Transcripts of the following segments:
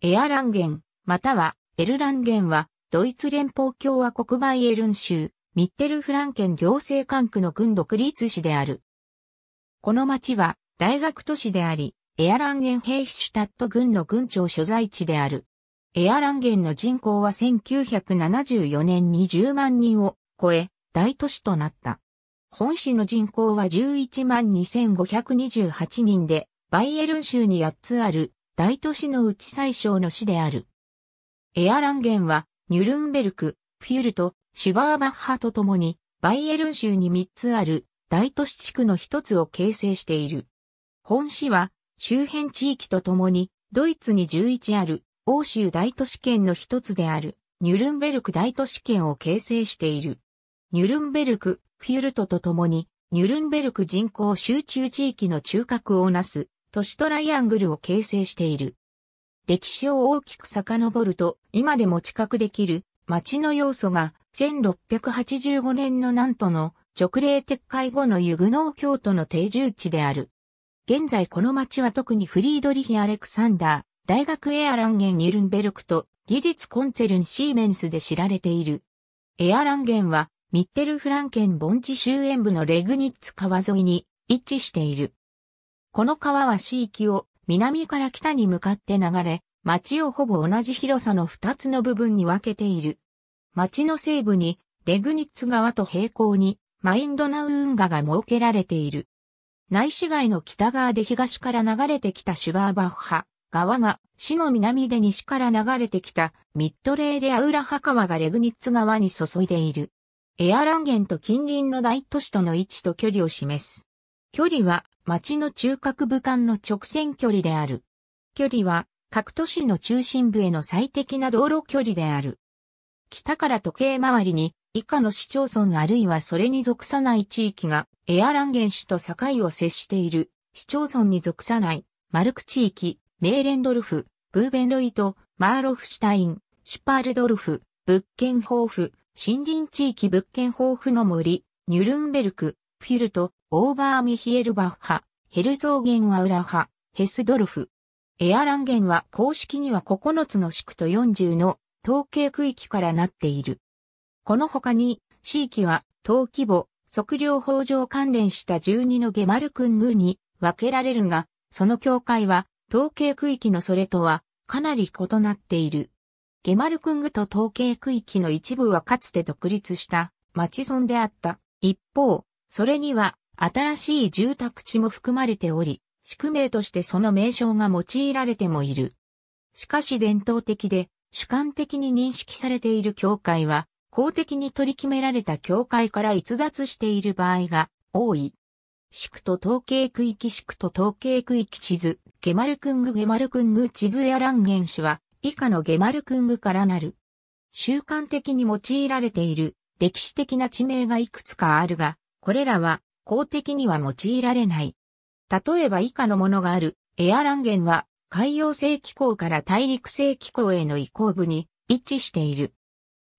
エアランゲン、またはエルランゲンは、ドイツ連邦共和国バイエルン州、ミッテルフランケン行政管区の軍独立市である。この町は大学都市であり、エアランゲンヘイシュタット軍の軍庁所在地である。エアランゲンの人口は1974年に10万人を超え、大都市となった。本市の人口は11万2528人で、バイエルン州に8つある大都市のうち最小の市である。エアランゲンは、ニュルンベルク、フュルト、シュバーバッハと共に、バイエルン州に3つある大都市地区の1つを形成している。本市は、周辺地域と共に、ドイツに11ある欧州大都市圏の1つである、ニュルンベルク大都市圏を形成している。ニュルンベルク、フュルトと共に、ニュルンベルク人口集中地域の中核をなす都市トライアングルを形成している。歴史を大きく遡ると、今でも知覚できる町の要素が、1685年の南都の直令撤回後のユグノー京都の定住地である。現在この町は特にフリードリヒ・アレクサンダー、大学エアランゲン・ニルンベルクと技術コンツェルン・シーメンスで知られている。エアランゲンはミッテルフランケン盆地周縁部のレグニッツ川沿いに位置している。この川は市域を南から北に向かって流れ、町をほぼ同じ広さの二つの部分に分けている。町の西部にレグニッツ川と平行にマインドナウ運河が設けられている。内市街の北側で東から流れてきたシュバーバッハ川が市の南で西から流れてきたミッドレーレアウラハ川がレグニッツ川に注いでいる。エアランゲンと近隣の大都市との位置と距離を示す。距離は町の中核部間の直線距離である。距離は各都市の中心部への最適な道路距離である。北から時計回りに以下の市町村あるいはそれに属さない地域がエアランゲン市と境を接している市町村に属さないマルク地域、メーレンドルフ、ブーベンロイト、マーロフシュタイン、シュパールドルフ、物件豊富、森林地域物件豊富の森、ニュルンベルク、フィルト、オーバーミヒエルバッハ、ヘルゾーゲンはウラハ、ヘスドルフ。エアランゲンは公式には9つの宿と40の統計区域からなっている。この他に、地域は、等規模、測量法上関連した12のゲマルクングに分けられるが、その境界は、統計区域のそれとは、かなり異なっている。ゲマルクングと統計区域の一部はかつて独立した町村であった。一方、それには新しい住宅地も含まれており、宿名としてその名称が用いられてもいる。しかし伝統的で主観的に認識されている教会は、公的に取り決められた教会から逸脱している場合が多い。市区と統計区域市区と統計区域地図、ゲマルクングゲマルクング地図やランゲン氏は、以下のゲマルクングからなる。習慣的に用いられている歴史的な地名がいくつかあるが、これらは公的には用いられない。例えば以下のものがある、エアランゲンは海洋性気候から大陸性気候への移行部に一致している。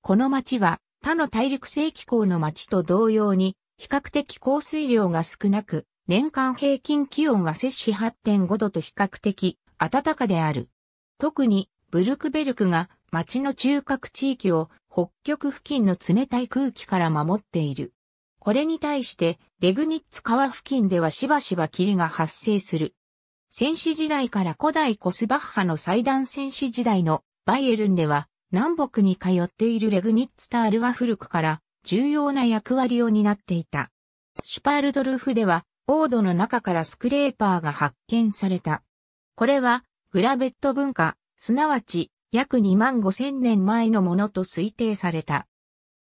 この町は他の大陸性気候の町と同様に比較的降水量が少なく、年間平均気温は摂氏8.5度と比較的暖かである。特にブルクベルクが町の中核地域を北極付近の冷たい空気から守っている。これに対して、レグニッツ川付近ではしばしば霧が発生する。戦士時代から古代コスバッハの祭壇戦士時代のバイエルンでは、南北に通っているレグニッツタールは古くから重要な役割を担っていた。シュパールドルフでは、オードの中からスクレーパーが発見された。これは、グラベット文化、すなわち、約2万5千年前のものと推定された。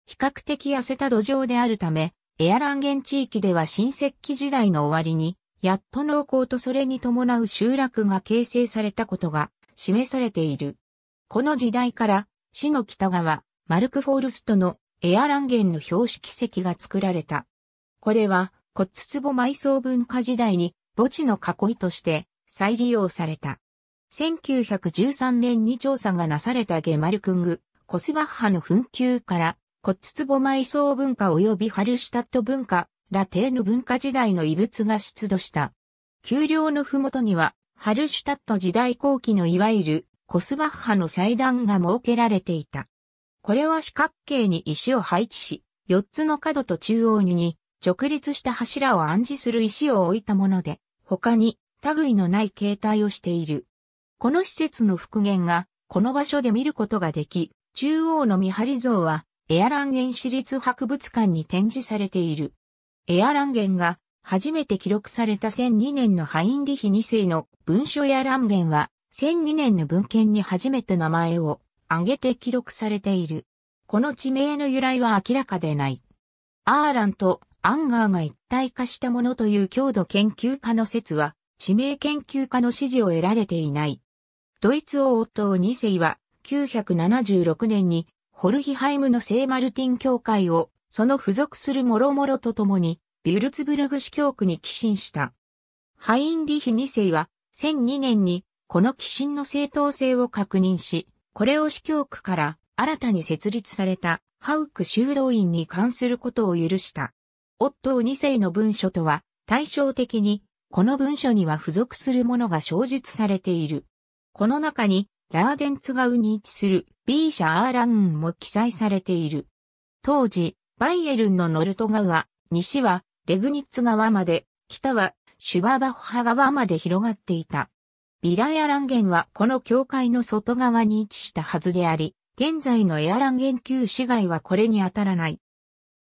比較的痩せた土壌であるため、エアランゲン地域では新石器時代の終わりに、やっと農耕とそれに伴う集落が形成されたことが示されている。この時代から、市の北側、マルクフォールストのエアランゲンの標識石が作られた。これは、骨壺埋葬文化時代に墓地の囲いとして再利用された。1913年に調査がなされたゲマルクング、コスバッハの紛糾からコッツツボ埋葬文化及びハルシュタット文化、ラテーヌ文化時代の遺物が出土した。丘陵のふもとには、ハルシュタット時代後期のいわゆるコスバッハの祭壇が設けられていた。これは四角形に石を配置し、四つの角と中央に直立した柱を暗示する石を置いたもので、他に類のない形態をしている。この施設の復元が、この場所で見ることができ、中央の見張り像は、エアランゲン市立博物館に展示されている。エアランゲンが初めて記録された1002年のハインリヒ2世の文書エアランゲンは1002年の文献に初めて名前を挙げて記録されている。この地名の由来は明らかでない。アーランとアンガーが一体化したものという郷土研究家の説は地名研究家の支持を得られていない。ドイツ王夫。2世は976年にホルヒハイムの聖マルティン教会を、その付属する諸々と共に、ビュルツブルグ市教区に寄進した。ハインリヒ2世は、1002年に、この寄進の正当性を確認し、これを市教区から新たに設立されたハウク修道院に関することを許した。オットー2世の文書とは対照的に、この文書には付属するものが承述されている。この中に、ラーデンツ川に位置する B 社アーランも記載されている。当時、バイエルンのノルト川、西はレグニッツ川まで、北はシュババッハ川まで広がっていた。ビラヤランゲンはこの境界の外側に位置したはずであり、現在のエアランゲン旧市街はこれに当たらない。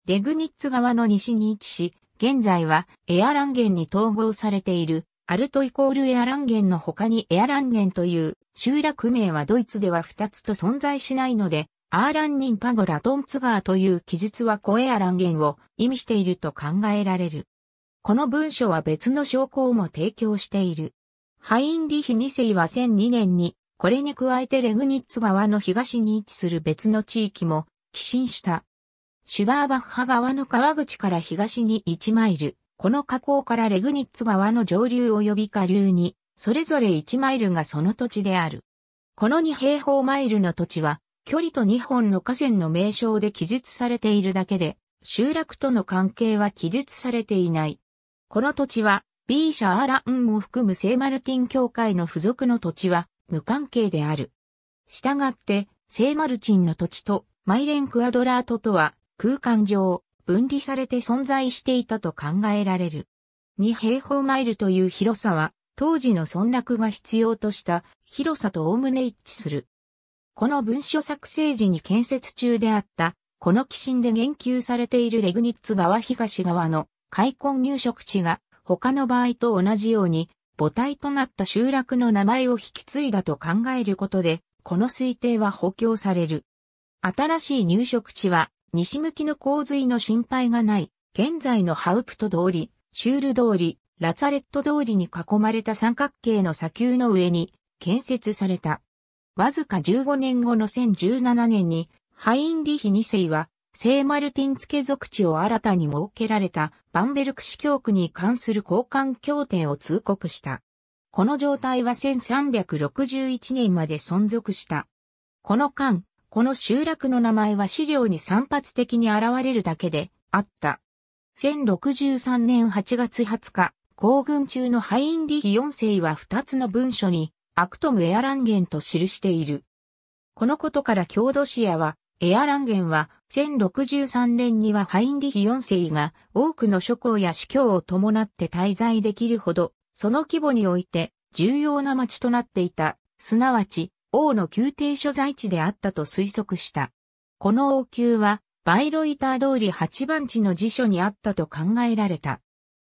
レグニッツ川の西に位置し、現在はエアランゲンに統合されているアルトイコールエアランゲンの他にエアランゲンという集落名はドイツでは2つと存在しないので、アーランニンパゴラトンツガーという記述はコエアランゲンを意味していると考えられる。この文書は別の証拠をも提供している。ハインリヒ2世は1002年に、これに加えてレグニッツ川の東に位置する別の地域も寄進した。シュバーバッハ川の川口から東に1マイル、この河口からレグニッツ川の上流及び下流に、それぞれ1マイルがその土地である。この2平方マイルの土地は、距離と2本の河川の名称で記述されているだけで、集落との関係は記述されていない。この土地は、B 社アーランを含む聖マルティン教会の付属の土地は無関係である。したがって、聖マルチンの土地とマイレンクアドラートとは空間上、分離されて存在していたと考えられる。2平方マイルという広さは、当時の村落が必要とした広さと概ね一致する。この文書作成時に建設中であった、この寄進で言及されているレグニッツ川東側の開墾入植地が他の場合と同じように母体となった集落の名前を引き継いだと考えることで、この推定は補強される。新しい入植地は西向きの洪水の心配がない、現在のハウプト通り、シュール通り、ラツァレット通りに囲まれた三角形の砂丘の上に建設された。わずか15年後の1017年に、ハインリヒ2世は、聖マルティンツケ属地を新たに設けられたバンベルク市教区に関する交換協定を通告した。この状態は1361年まで存続した。この間、この集落の名前は資料に散発的に現れるだけであった。1063年8月20日、行軍中のハインリヒ4世は2つの文書に、アクトムエアランゲンと記している。このことから郷土シアは、エアランゲンは、1063年にはハインリヒ4世が多くの諸侯や司教を伴って滞在できるほど、その規模において重要な町となっていた、すなわち王の宮廷所在地であったと推測した。この王宮は、バイロイター通り8番地の辞書にあったと考えられた。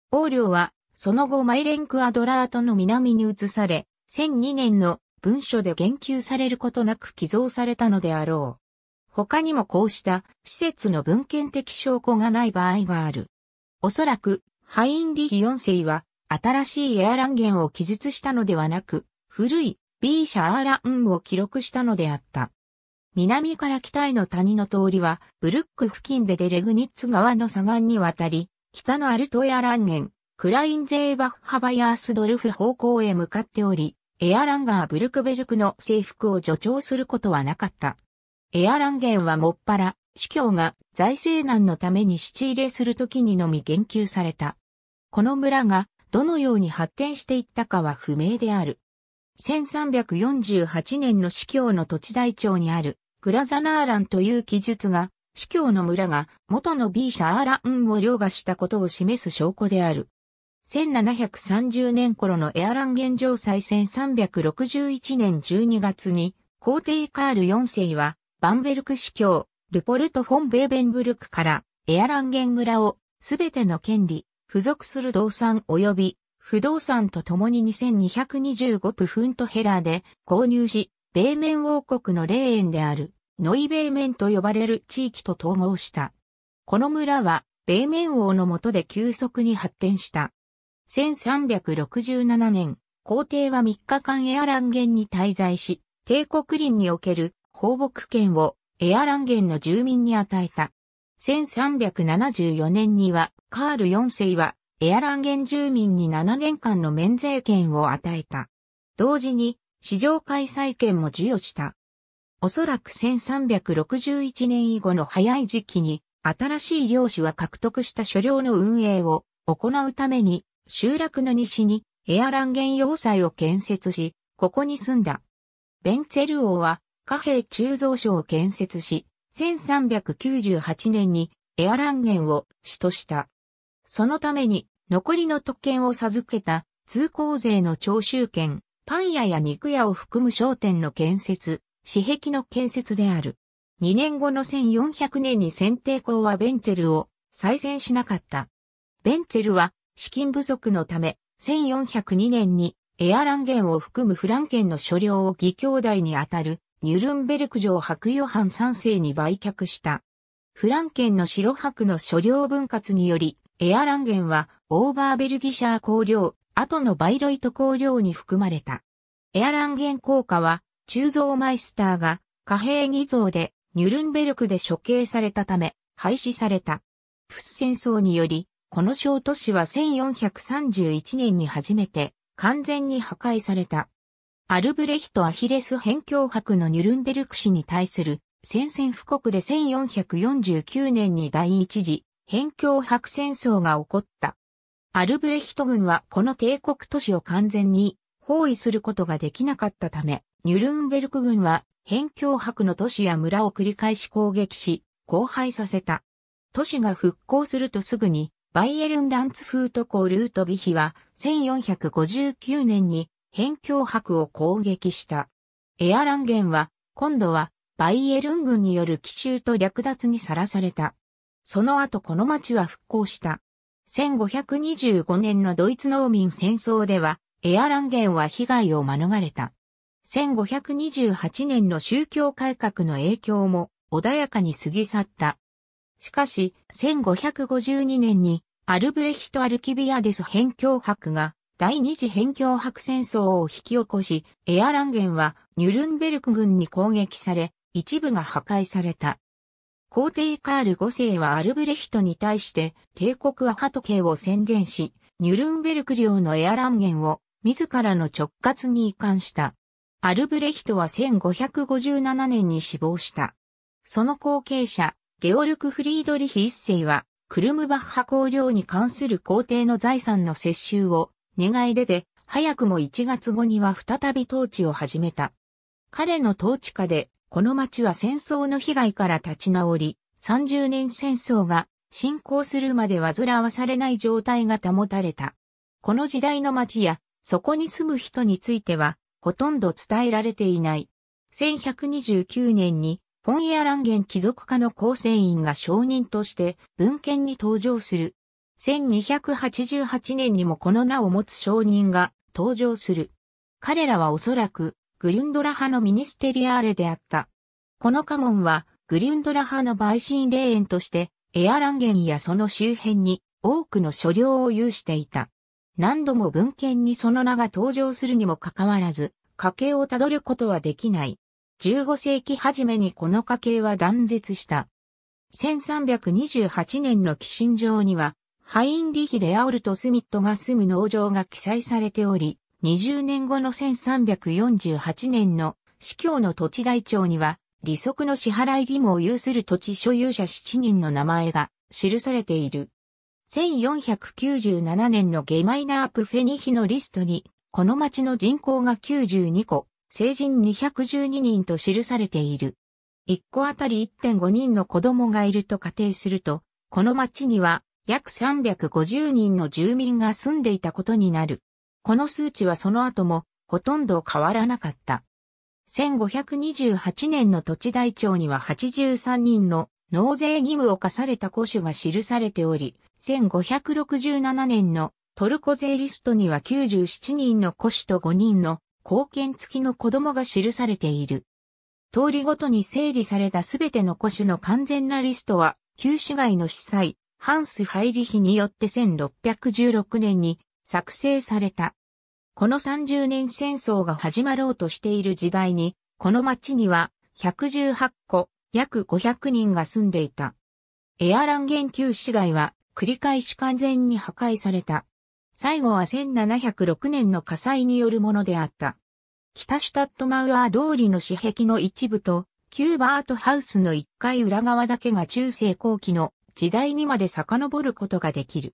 王領は、その後マイレンクアドラートの南に移され、1002年の文書で言及されることなく寄贈されたのであろう。他にもこうした施設の文献的証拠がない場合がある。おそらく、ハインリヒ4世は新しいエアランゲンを記述したのではなく、古い B シャーランを記録したのであった。南から北への谷の通りは、ブルック付近でデレグニッツ川の左岸に渡り、北のアルトエアランン、クラインゼーバッハバヤースドルフ方向へ向かっており、エアランガーブルクベルクの征服を助長することはなかった。エアランゲンはもっぱら、司教が財政難のために七入れするときにのみ言及された。この村がどのように発展していったかは不明である。1348年の司教の土地台帳にある、グラザナーランという記述が、司教の村が元の B 社アーランを凌駕したことを示す証拠である。1730年頃のエアラン現状祭1361年12月に、皇帝カール4世は、バンベルク司教、ルポルト・フォン・ベーベンブルクから、エアランゲン村を、すべての権利、付属する動産及び不動産と共に2225プフントヘラーで購入し、米面王国の霊園である、ノイ米面と呼ばれる地域と統合した。この村は、米面王の下で急速に発展した。1367年、皇帝は3日間エアランゲンに滞在し、帝国林における放牧権をエアランゲンの住民に与えた。1374年には、カール4世はエアランゲン住民に7年間の免税権を与えた。同時に、市場開催権も授与した。おそらく1361年以後の早い時期に、新しい漁師は獲得した所領の運営を行うために、集落の西にエアランゲン要塞を建設し、ここに住んだ。ベンツェル王は貨幣鋳造所を建設し、1398年にエアランゲンを主とした。そのために、残りの特権を授けた通行税の徴収権、パン屋や肉屋を含む商店の建設、私壁の建設である。2年後の1400年に選定校はベンツェルを再選しなかった。ベンツェルは資金不足のため、1402年にエアランゲンを含むフランケンの所領を義兄弟にあたるニュルンベルク城白ヨハン3世に売却した。フランケンの白白の所領分割により、エアランゲンはオーバーベルギシャー香料、後のバイロイト香料に含まれた。エアランゲン効果は、鋳造マイスターが貨幣偽造でニュルンベルクで処刑されたため廃止された。プス戦争により、この小都市は1431年に初めて完全に破壊された。アルブレヒト・アヒレス辺境博のニュルンベルク市に対する宣戦布告で1449年に第一次辺境白戦争が起こった。アルブレヒト軍はこの帝国都市を完全に包囲することができなかったため、ニュルンベルク軍は辺境白の都市や村を繰り返し攻撃し、荒廃させた。都市が復興するとすぐに、バイエルンランツフートールートビヒは1459年に辺境白を攻撃した。エアランゲンは今度はバイエルン軍による奇襲と略奪にさらされた。その後この町は復興した。1525年のドイツ農民戦争では、エアランゲンは被害を免れた。1528年の宗教改革の影響も穏やかに過ぎ去った。しかし、1552年にアルブレヒト・アルキビアデス辺境博が第二次辺境博戦争を引き起こし、エアランゲンはニュルンベルク軍に攻撃され、一部が破壊された。皇帝カール5世はアルブレヒトに対して帝国アハト系を宣言し、ニュルンベルク領のエアランゲンを自らの直轄に移管した。アルブレヒトは1557年に死亡した。その後継者、ゲオルク・フリードリヒ一世は、クルムバッハ公領に関する皇帝の財産の接収を願い出て、早くも1月後には再び統治を始めた。彼の統治下でこの町は戦争の被害から立ち直り、30年戦争が進行するまで煩わされない状態が保たれた。この時代の町や、そこに住む人については、ほとんど伝えられていない。1129年に、フォン・エアランゲン貴族家の構成員が証人として文献に登場する。1288年にもこの名を持つ証人が登場する。彼らはおそらくグリュンドラ派のミニステリアーレであった。この家紋は、グリュンドラ派の陪審霊園として、エアランゲンやその周辺に多くの所領を有していた。何度も文献にその名が登場するにもかかわらず、家系をたどることはできない。15世紀初めにこの家系は断絶した。1328年の寄進上には、ハインリヒ・レアオルト・スミットが住む農場が記載されており、20年後の1348年の司教の土地台帳には、利息の支払い義務を有する土地所有者7人の名前が記されている。1497年のゲマイナープフェニヒのリストに、この町の人口が92個、成人212人と記されている。1個あたり1.5人の子供がいると仮定すると、この町には約350人の住民が住んでいたことになる。この数値はその後もほとんど変わらなかった。1528年の土地台帳には83人の納税義務を課された古種が記されており、1567年のトルコ税リストには97人の古種と5人の貢献付きの子供が記されている。通りごとに整理されたすべての古種の完全なリストは、旧市街の司祭、ハンス・ハイリヒによって1616年に作成された。この30年戦争が始まろうとしている時代に、この町には118個、約500人が住んでいた。エアラン研旧市街は繰り返し完全に破壊された。最後は1706年の火災によるものであった。北シュタットマウアー通りの紙壁の一部と、キューバートハウスの1階裏側だけが中世後期の時代にまで遡ることができる。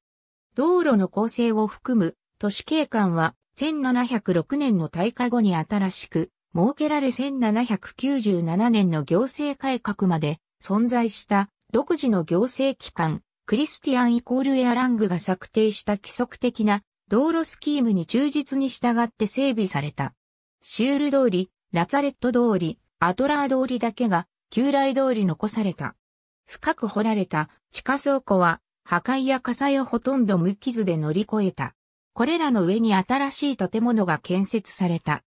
道路の構成を含む都市景観は1706年の大化後に新しく設けられ1797年の行政改革まで存在した独自の行政機関クリスティアンイコールエアラングが策定した規則的な道路スキームに忠実に従って整備された。シュール通り、ラツァレット通り、アトラー通りだけが旧来通り残された。深く掘られた地下倉庫は破壊や火災をほとんど無傷で乗り越えた。これらの上に新しい建物が建設された。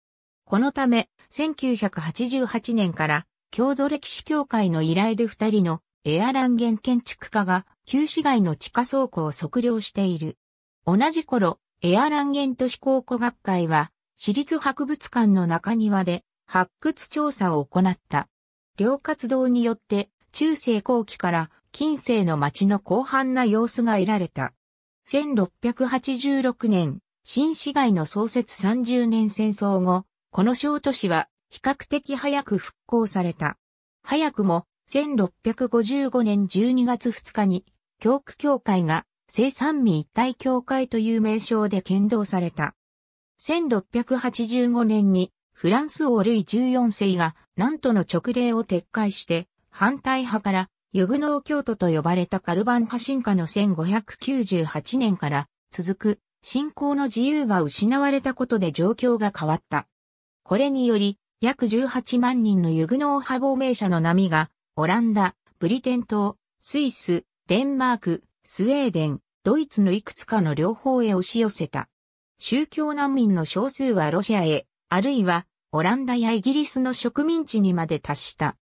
このため、1988年から、郷土歴史協会の依頼で二人のエアランゲン建築家が、旧市街の地下倉庫を測量している。同じ頃、エアランゲン都市考古学会は、市立博物館の中庭で、発掘調査を行った。両活動によって、中世後期から近世の町の広範な様子が得られた。1686年、新市街の創設30年戦争後、この小都市は比較的早く復興された。早くも1655年12月2日に、教区協会が聖三民一体協会という名称で剣道された。1685年にフランス王ルイ14世がなんとの直令を撤回して反対派からユグノー教徒と呼ばれたカルバン派進化の1598年から続く信仰の自由が失われたことで状況が変わった。これにより、約18万人のユグノー派亡命者の波が、オランダ、ブリテン島、スイス、デンマーク、スウェーデン、ドイツのいくつかの両方へ押し寄せた。宗教難民の少数はロシアへ、あるいはオランダやイギリスの植民地にまで達した。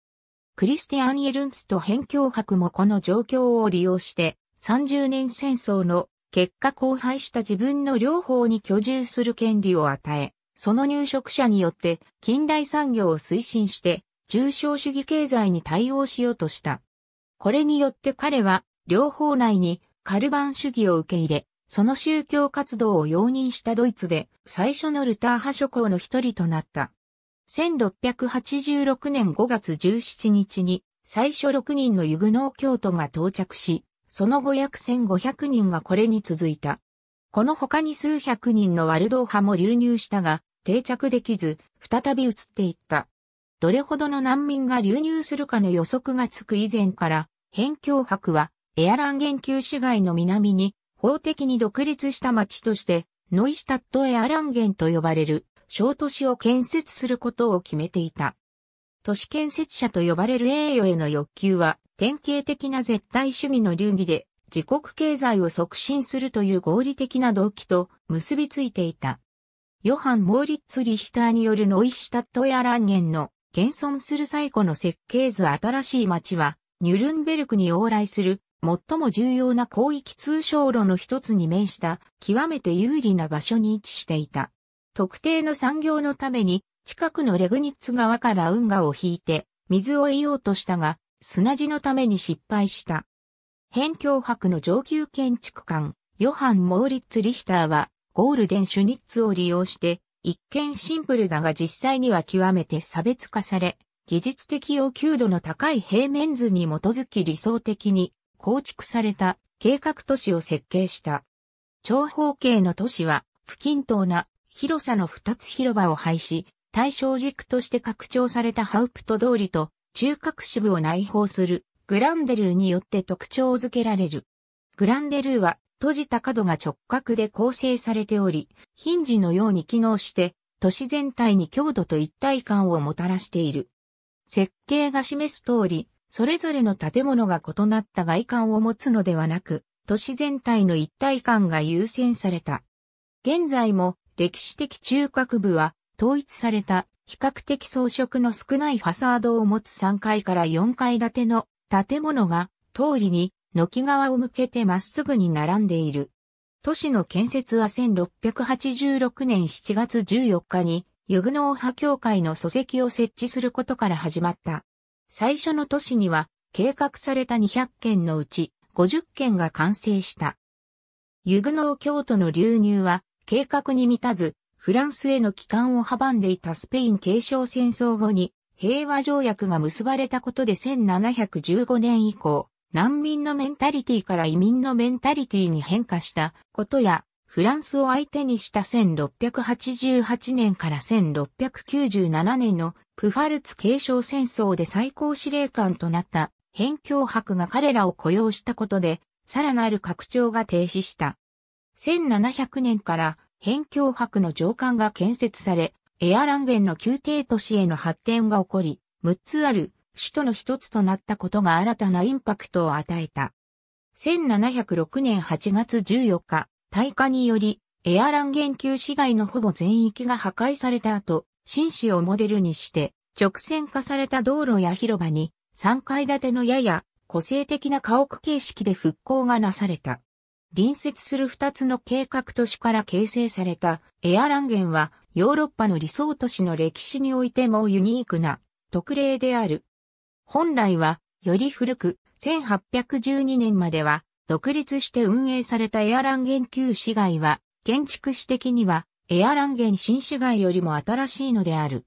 クリスティアン・エルンスト辺境博もこの状況を利用して、30年戦争の結果荒廃した自分の両方に居住する権利を与え、その入植者によって近代産業を推進して重商主義経済に対応しようとした。これによって彼は両方内にカルバン主義を受け入れ、その宗教活動を容認したドイツで最初のルター派諸侯の一人となった。1686年5月17日に最初6人のユグノー教徒が到着し、その後約1500人がこれに続いた。この他に数百人のワルドー派も流入したが、定着できず、再び移っていった。どれほどの難民が流入するかの予測がつく以前から、辺境博はエアラン研究市街の南に法的に独立した町として、ノイスタットエアランゲンと呼ばれる小都市を建設することを決めていた。都市建設者と呼ばれる栄誉への欲求は典型的な絶対主義の流儀で自国経済を促進するという合理的な動機と結びついていた。ヨハン・モーリッツ・リヒターによるノイシュタットやランゲンの現存する最古の設計図新しい町はニュルンベルクに往来する最も重要な広域通商路の一つに面した極めて有利な場所に位置していた。特定の産業のために、近くのレグニッツ川から運河を引いて、水を得ようとしたが、砂地のために失敗した。辺境博の上級建築官、ヨハン・モーリッツ・リヒターは、ゴールデン・シュニッツを利用して、一見シンプルだが実際には極めて差別化され、技術的要求度の高い平面図に基づき理想的に構築された計画都市を設計した。長方形の都市は不均等な広さの二つ広場を廃止、対象軸として拡張されたハウプト通りと中核支部を内包するグランデルーによって特徴づけられる。グランデルーは閉じた角が直角で構成されており、ヒンジのように機能して都市全体に強度と一体感をもたらしている。設計が示す通り、それぞれの建物が異なった外観を持つのではなく、都市全体の一体感が優先された。現在も歴史的中核部は統一された比較的装飾の少ないファサードを持つ3階から4階建ての建物が通りに軒側を向けてまっすぐに並んでいる。都市の建設は1686年7月14日にユグノー派教会の礎石を設置することから始まった。最初の都市には計画された200件のうち50件が完成した。ユグノー教徒の流入は計画に満たず、フランスへの帰還を阻んでいたスペイン継承戦争後に平和条約が結ばれたことで1715年以降、難民のメンタリティから移民のメンタリティに変化したことや、フランスを相手にした1688年から1697年のプファルツ継承戦争で最高司令官となった辺境博が彼らを雇用したことで、さらなる拡張が停止した。1700年から辺境博の上官が建設され、エアランゲンの宮廷都市への発展が起こり、6つある首都の一つとなったことが新たなインパクトを与えた。1706年8月14日、大火により、エアランゲン旧市街のほぼ全域が破壊された後、紳士をモデルにして、直線化された道路や広場に、3階建てのやや個性的な家屋形式で復興がなされた。隣接する2つの計画都市から形成されたエアランゲンはヨーロッパの理想都市の歴史においてもユニークな特例である。本来はより古く1812年までは独立して運営されたエアランゲン旧市街は建築史的にはエアランゲン新市街よりも新しいのである。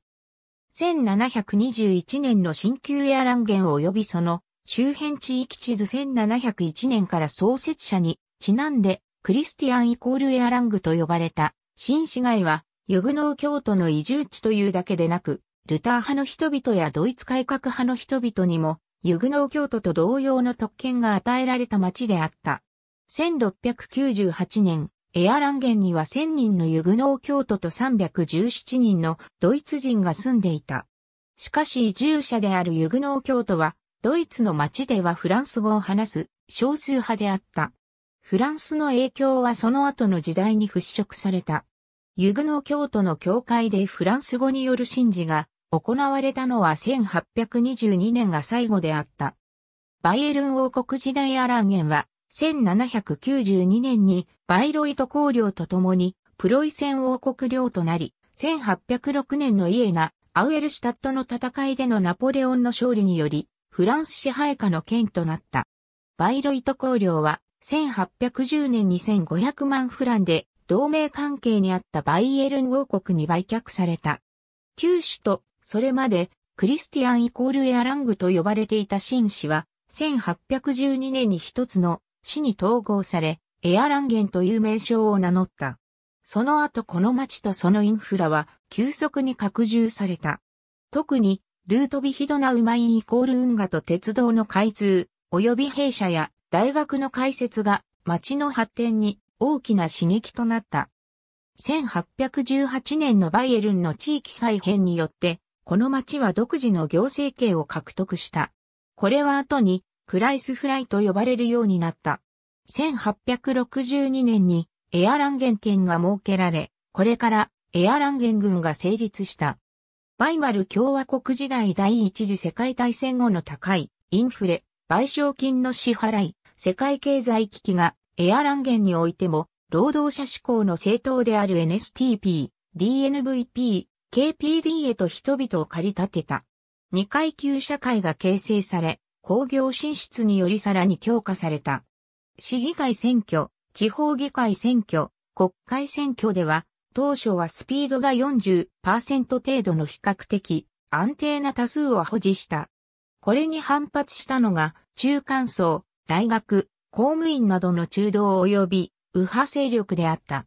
1721年の新旧エアランゲン及びその周辺地域地図1701年から創設者にちなんで、クリスティアンイコールエアラングと呼ばれた、新市街は、ユグノー教徒の移住地というだけでなく、ルター派の人々やドイツ改革派の人々にも、ユグノー教徒と同様の特権が与えられた町であった。1698年、エアランゲンには1000人のユグノー教徒と317人のドイツ人が住んでいた。しかし移住者であるユグノー教徒は、ドイツの町ではフランス語を話す少数派であった。フランスの影響はその後の時代に払拭された。ユグノ教徒の教会でフランス語による神事が行われたのは1822年が最後であった。バイエルン王国時代アランゲンは1792年にバイロイト公領と共にプロイセン王国領となり、1806年のイエナ、アウエルシュタットの戦いでのナポレオンの勝利により、フランス支配下の県となった。バイロイト公領は1810年2 5 0 0万フランで同盟関係にあったバイエルン王国に売却された。旧市と、それまでクリスティアンイコールエアラングと呼ばれていた新市は、1812年に一つの市に統合され、エアランゲンという名称を名乗った。その後この町とそのインフラは急速に拡充された。特に、ルートビヒドナウマインイコール運河と鉄道の開通、及び弊社や大学の開設が町の発展に大きな刺激となった。1818年のバイエルンの地域再編によって、この町は独自の行政権を獲得した。これは後に、クライスフライと呼ばれるようになった。1862年にエアランゲン県が設けられ、これからエアランゲン軍が成立した。バイマル共和国時代第一次世界大戦後の高いインフレ、賠償金の支払い、世界経済危機がエアランゲンにおいても、労働者志向の政党である NSTP、DNVP、KPD へと人々を駆り立てた。二階級社会が形成され、工業進出によりさらに強化された。市議会選挙、地方議会選挙、国会選挙では、当初はスピードが40%程度の比較的安定な多数を保持した。これに反発したのが中間層、大学、公務員などの中道及び右派勢力であった。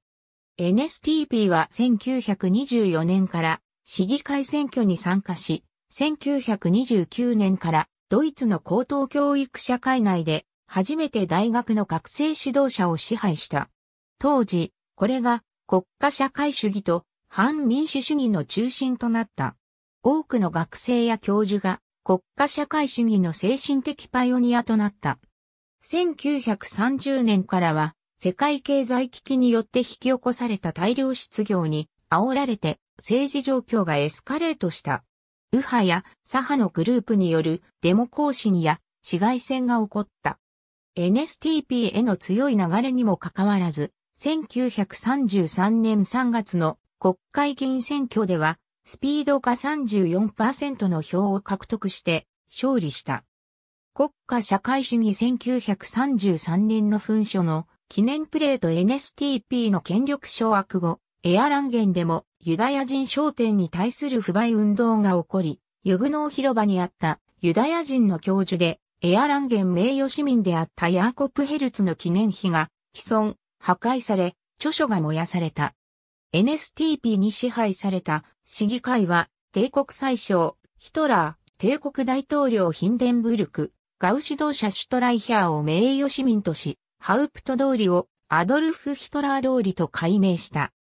NSTP は1924年から市議会選挙に参加し、1929年からドイツの高等教育社会内で初めて大学の学生指導者を支配した。当時、これが国家社会主義と反民主主義の中心となった。多くの学生や教授が国家社会主義の精神的パイオニアとなった。1930年からは世界経済危機によって引き起こされた大量失業に煽られて政治状況がエスカレートした。右派や左派のグループによるデモ行進や市街戦が起こった。NSTP への強い流れにもかかわらず、1933年3月の国会議員選挙では、スピードが34%の票を獲得して勝利した。国家社会主義1933年の文書の記念プレート NSTP の権力掌握後、エアランゲンでもユダヤ人商店に対する不買運動が起こり、ユグノー広場にあったユダヤ人の教授でエアランゲン名誉市民であったヤーコプヘルツの記念碑が既損、破壊され、著書が燃やされた。NSTP に支配された市議会は帝国最小、ヒトラー、帝国大統領ヒンデンブルク、ガウ指導者シュトライヒャーを名誉市民とし、ハウプト通りをアドルフ・ヒトラー通りと改名した。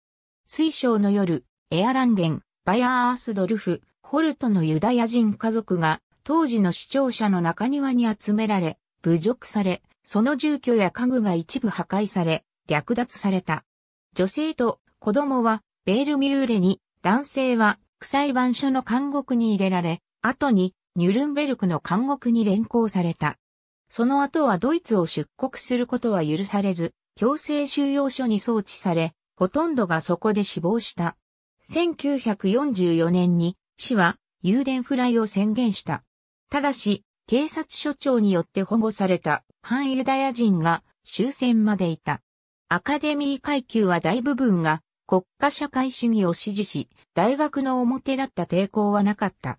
水晶の夜、エアランデン、バヤーアースドルフ、ホルトのユダヤ人家族が当時の視聴者の中庭に集められ、侮辱され、その住居や家具が一部破壊され、略奪された。女性と子供はベールミューレに、男性は、区裁判所の監獄に入れられ、後にニュルンベルクの監獄に連行された。その後はドイツを出国することは許されず、強制収容所に送致され、ほとんどがそこで死亡した。1944年に市は有電フライを宣言した。ただし、警察署長によって保護された反ユダヤ人が終戦までいた。アカデミー階級は大部分が国家社会主義を支持し、大学の表だった抵抗はなかった。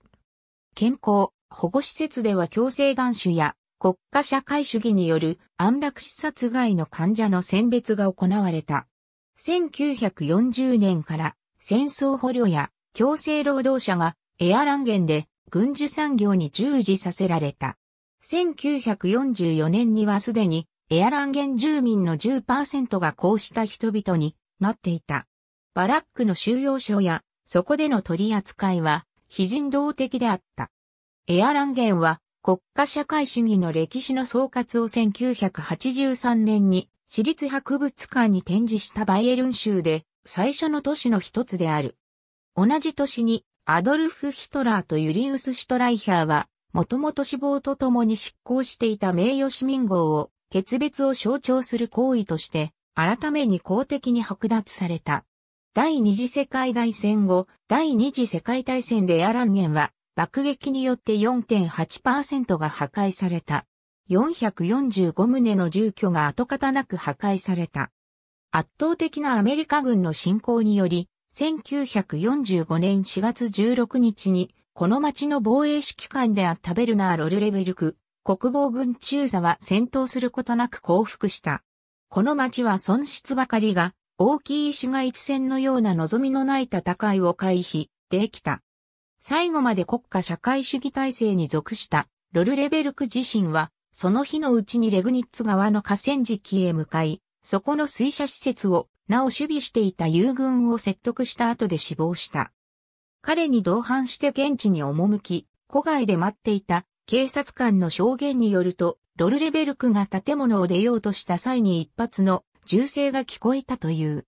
健康、保護施設では強制断種や国家社会主義による安楽死殺害の患者の選別が行われた。1940年から戦争捕虜や強制労働者がエアランゲンで軍需産業に従事させられた。1944年にはすでにエアランゲン住民の10%がこうした人々になっていた。バラックの収容所やそこでの取り扱いは非人道的であった。エアランゲンは国家社会主義の歴史の総括を1983年に私立博物館に展示したバイエルン州で最初の都市の一つである。同じ年にアドルフ・ヒトラーとユリウス・シュトライヒャーは、もともと死亡とともに執行していた名誉市民号を、決別を象徴する行為として、改めに公的に剥奪された。第二次世界大戦後、第二次世界大戦でエアランゲンは、爆撃によって4.8%が破壊された。445棟の住居が跡形なく破壊された。圧倒的なアメリカ軍の侵攻により、1945年4月16日に、この町の防衛指揮官であったベルナー・ロルレベルク、国防軍中佐は戦闘することなく降伏した。この町は損失ばかりが大きい石が一戦のような望みのない戦いを回避できた。最後まで国家社会主義体制に属したロルレベルク自身は、その日のうちにレグニッツ川の河川敷へ向かい、そこの水車施設をなお守備していた友軍を説得した後で死亡した。彼に同伴して現地に赴き、古外で待っていた警察官の証言によると、ロルレベルクが建物を出ようとした際に一発の銃声が聞こえたという。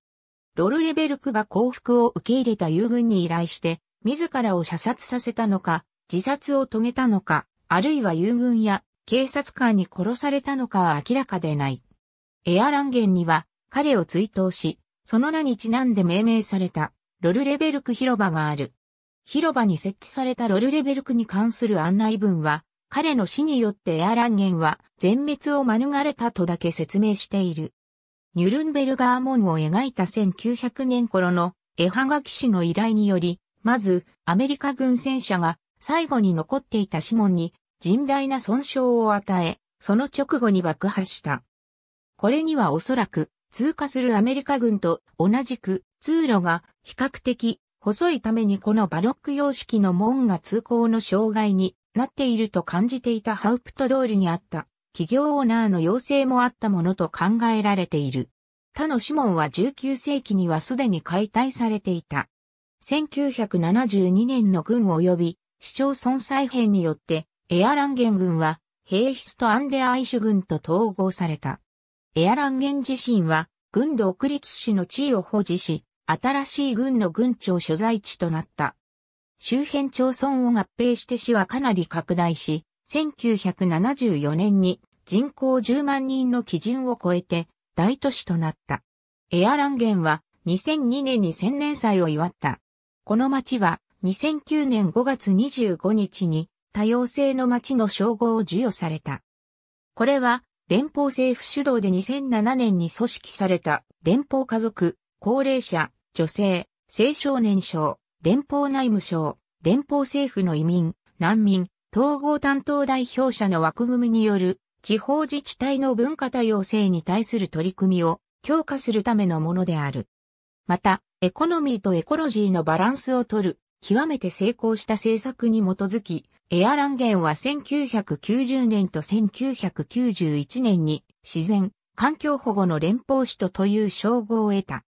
ロルレベルクが降伏を受け入れた友軍に依頼して、自らを射殺させたのか、自殺を遂げたのか、あるいは友軍や警察官に殺されたのかは明らかでない。エアランゲンには彼を追悼し、その名にちなんで命名されたロルレベルク広場がある。広場に設置されたロルレベルクに関する案内文は、彼の死によってエアランゲンは全滅を免れたとだけ説明している。ニュルンベルガー門を描いた1900年頃の絵はがき師の依頼により、まずアメリカ軍戦車が最後に残っていた指紋に甚大な損傷を与え、その直後に爆破した。これにはおそらく通過するアメリカ軍と同じく通路が比較的細いためにこのバロック様式の門が通行の障害になっていると感じていたハウプト通りにあった。企業オーナーの要請もあったものと考えられている。他の諮問は19世紀にはすでに解体されていた。1972年の軍及び市町村再編によってエアランゲン軍は平室とアンデ・アイシュ軍と統合された。エアランゲン自身は軍独立市の地位を保持し、新しい軍の軍庁所在地となった。周辺町村を合併して市はかなり拡大し、1974年に人口10万人の基準を超えて大都市となった。エアランゲンは2002年に千年祭を祝った。この町は2009年5月25日に多様性の町の称号を授与された。これは連邦政府主導で2007年に組織された連邦家族、高齢者、女性、青少年省、連邦内務省、連邦政府の移民、難民、統合担当代表者の枠組みによる地方自治体の文化多様性に対する取り組みを強化するためのものである。また、エコノミーとエコロジーのバランスをとる、極めて成功した政策に基づき、エアランゲンは1990年と1991年に自然、環境保護の連邦首都という称号を得た。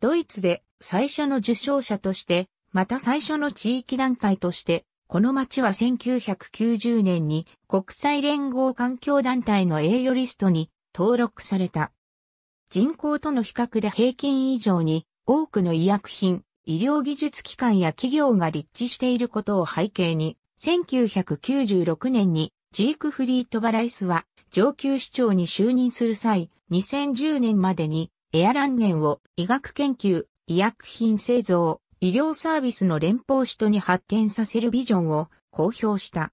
ドイツで最初の受賞者として、また最初の地域団体として、この町は1990年に国際連合環境団体の栄誉リストに登録された。人口との比較で平均以上に多くの医薬品、医療技術機関や企業が立地していることを背景に、1996年にジークフリート・バライスは上級市長に就任する際、2010年までにエアランゲンを医学研究、医薬品製造、医療サービスの連邦首都に発展させるビジョンを公表した。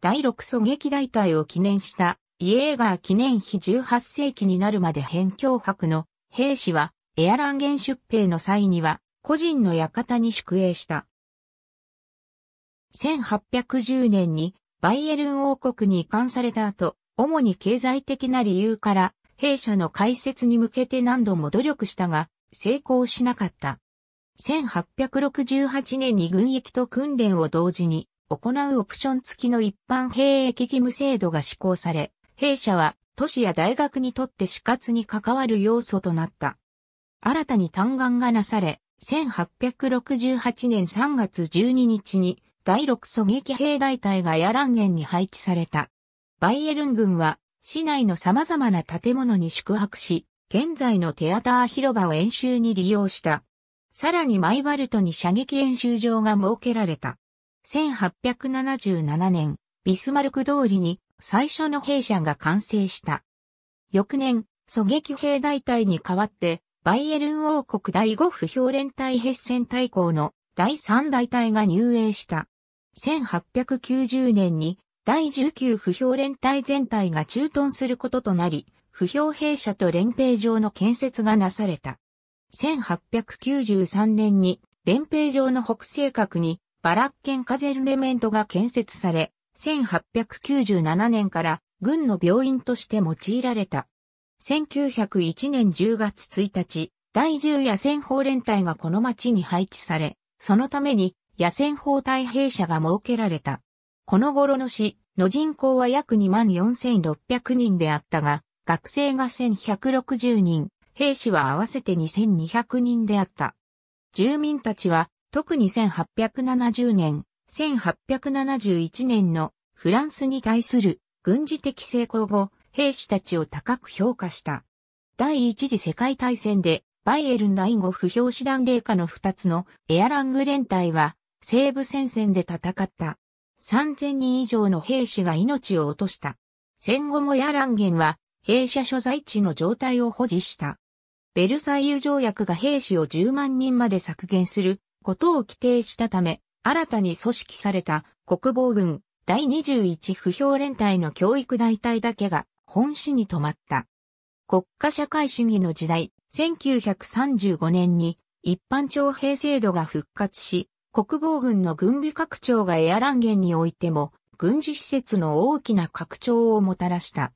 第6狙撃大隊を記念したイエーガー記念碑18世紀になるまで辺境博の兵士はエアランゲン出兵の際には個人の館に宿営した。1810年にバイエルン王国に移管された後、主に経済的な理由から、弊社の開設に向けて何度も努力したが、成功しなかった。1868年に軍役と訓練を同時に行うオプション付きの一般兵役義務制度が施行され、弊社は都市や大学にとって死活に関わる要素となった。新たに単眼がなされ、1868年3月12日に第6狙撃兵大隊がヤラン園に配置された。バイエルン軍は市内の様々な建物に宿泊し、現在のテアター広場を演習に利用した。さらにマイバルトに射撃演習場が設けられた。1877年、ビスマルク通りに最初の兵舎が完成した。翌年、狙撃兵大隊に代わって、バイエルン王国第五不評連隊ヘッセン大公の第三大隊が入営した。1890年に第19不評連隊全体が駐屯することとなり、不評兵舎と連兵場の建設がなされた。1893年に連平城の北西角にバラッケンカゼルレメントが建設され、1897年から軍の病院として用いられた。1901年10月1日、第10野戦法連隊がこの町に配置され、そのために野戦法隊兵舎が設けられた。この頃の市の人口は約24,600人であったが、学生が1160人、兵士は合わせて2200人であった。住民たちは、特に1870年、1871年のフランスに対する軍事的成功後、兵士たちを高く評価した。第一次世界大戦で、バイエルン第五不評師団霊下の2つのエアラング連隊は、西部戦線で戦った。3000人以上の兵士が命を落とした。戦後もエアランゲンは、兵舎所在地の状態を保持した。ベルサイユ条約が兵士を10万人まで削減することを規定したため、新たに組織された国防軍第21不評連隊の教育大隊だけが本市に止まった。国家社会主義の時代、1935年に一般徴兵制度が復活し、国防軍の軍備拡張がエアランゲンにおいても軍事施設の大きな拡張をもたらした。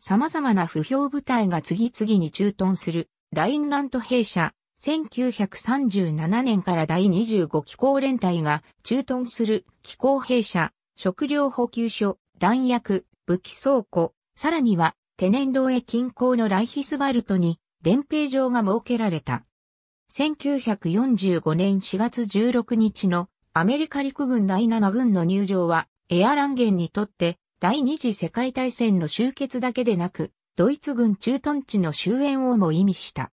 様々な不評部隊が次々に駐屯するラインラント兵舎、1937年から第25機構連隊が駐屯する機構兵舎、食料補給所、弾薬、武器倉庫、さらには、テネンドへ近郊のライヒスバルトに連兵場が設けられた。1945年4月16日のアメリカ陸軍第7軍の入場はエアランゲンにとって第二次世界大戦の終結だけでなくドイツ軍駐屯地の終焉をも意味した。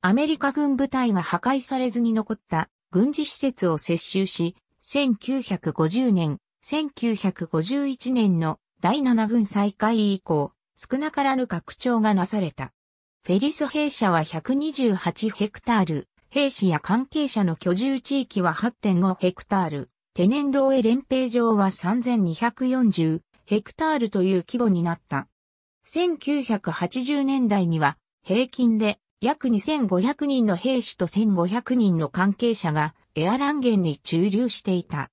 アメリカ軍部隊が破壊されずに残った軍事施設を接収し、1950年、1951年の第7軍再開以降、少なからぬ拡張がなされた。フェリス兵舎は128ヘクタール、兵士や関係者の居住地域は8.5ヘクタール、テネンローエ連兵場は3240ヘクタールという規模になった。1980年代には平均で約2500人の兵士と1500人の関係者がエアランゲンに駐留していた。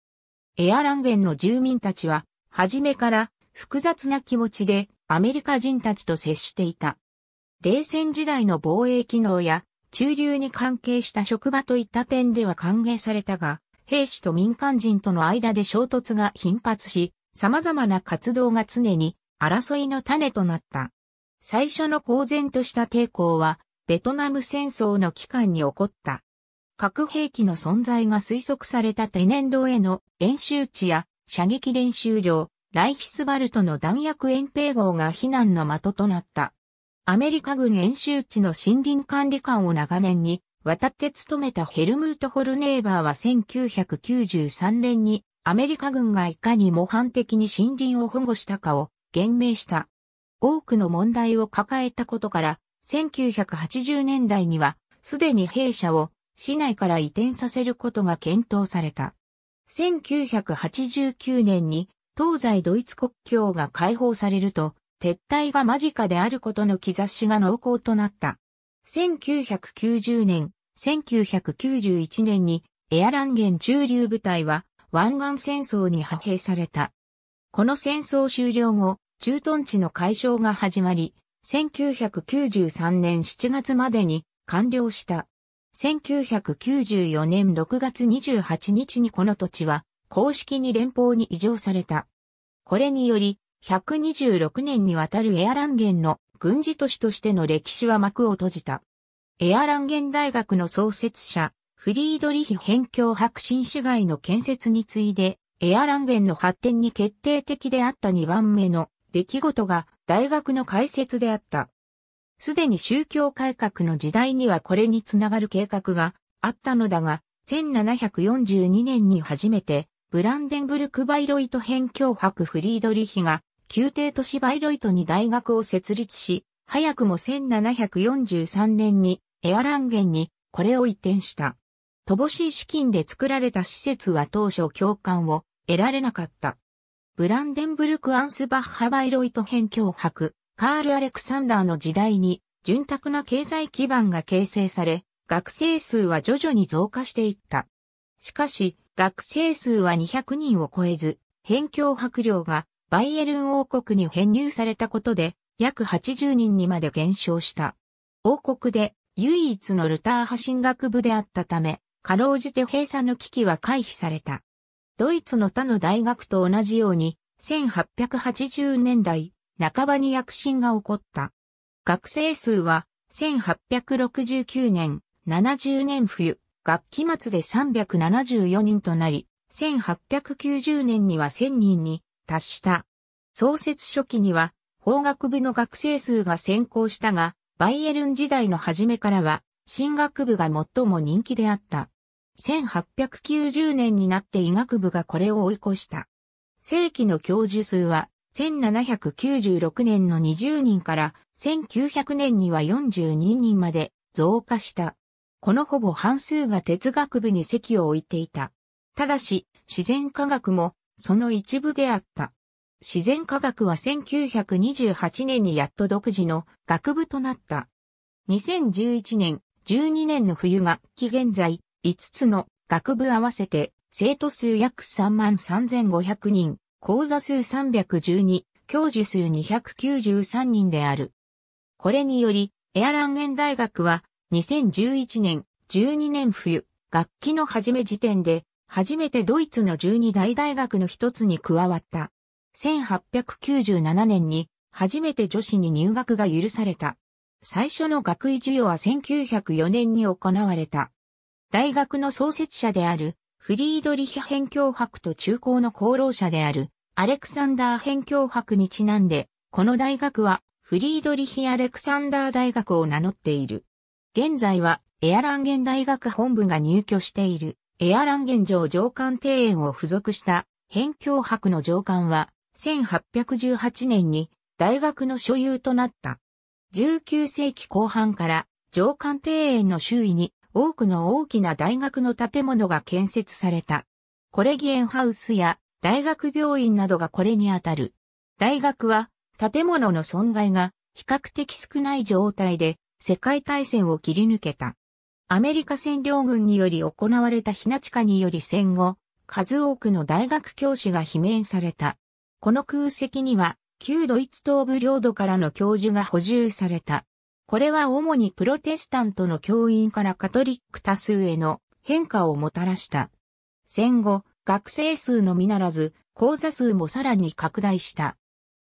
エアランゲンの住民たちは、初めから複雑な気持ちでアメリカ人たちと接していた。冷戦時代の防衛機能や駐留に関係した職場といった点では歓迎されたが、兵士と民間人との間で衝突が頻発し、様々な活動が常に争いの種となった。最初の公然とした抵抗は、ベトナム戦争の期間に起こった。核兵器の存在が推測されたテネンドへの演習地や射撃練習場、ライヒスバルトの弾薬遠兵号が避難の的となった。アメリカ軍演習地の森林管理官を長年に渡って務めたヘルムート・ホルネーバーは1993年にアメリカ軍がいかに模範的に森林を保護したかを言明した。多くの問題を抱えたことから、1980年代には、すでに弊社を市内から移転させることが検討された。1989年に東西ドイツ国境が解放されると、撤退が間近であることの兆しが濃厚となった。1990年、1991年にエアランゲン駐留部隊は湾岸戦争に派兵された。この戦争終了後、駐屯地の解消が始まり、1993年7月までに完了した。1994年6月28日にこの土地は公式に連邦に移譲された。これにより、126年にわたるエアランゲンの軍事都市としての歴史は幕を閉じた。エアランゲン大学の創設者、フリードリヒ辺境白新市街の建設に次いで、エアランゲンの発展に決定的であった2番目の出来事が大学の開設であった。すでに宗教改革の時代にはこれにつながる計画があったのだが、1742年に初めてブランデンブルク・バイロイト辺境博フリードリヒが宮廷都市バイロイトに大学を設立し、早くも1743年にエアランゲンにこれを移転した。乏しい資金で作られた施設は当初教官を得られなかった。ブランデンブルク・アンスバッハ・バイロイト辺境博、カール・アレクサンダーの時代に、潤沢な経済基盤が形成され、学生数は徐々に増加していった。しかし、学生数は200人を超えず、辺境博量がバイエルン王国に編入されたことで、約80人にまで減少した。王国で唯一のルター派進学部であったため、かろうじて閉鎖の危機は回避された。ドイツの他の大学と同じように、1880年代半ばに躍進が起こった。学生数は、1869年、70年冬、学期末で374人となり、1890年には1000人に達した。創設初期には、法学部の学生数が先行したが、バイエルン時代の初めからは、進学部が最も人気であった。1890年になって医学部がこれを追い越した。正規の教授数は1796年の20人から1900年には42人まで増加した。このほぼ半数が哲学部に席を置いていた。ただし、自然科学もその一部であった。自然科学は1928年にやっと独自の学部となった。2011年、12年の冬が期現在、5つの学部合わせて生徒数約3万3500人、講座数312、教授数293人である。これにより、エアランゲン大学は2011年、12年冬、学期の初め時点で、初めてドイツの12大大学の一つに加わった。1897年に、初めて女子に入学が許された。最初の学位授与は1904年に行われた。大学の創設者である、フリードリヒ辺境博と中高の功労者である、アレクサンダー辺境博にちなんで、この大学は、フリードリヒ・アレクサンダー大学を名乗っている。現在は、エアランゲン大学本部が入居している、エアランゲン城上官庭園を付属した、辺境博の上官は、1818年に、大学の所有となった。19世紀後半から、上官庭園の周囲に、多くの大きな大学の建物が建設された。コレギエンハウスや大学病院などがこれにあたる。大学は建物の損害が比較的少ない状態で世界大戦を切り抜けた。アメリカ占領軍により行われたひな地下により戦後、数多くの大学教師が罷免された。この空席には、旧ドイツ東部領土からの教授が補充された。これは主にプロテスタントの教員からカトリック多数への変化をもたらした。戦後、学生数のみならず、講座数もさらに拡大した。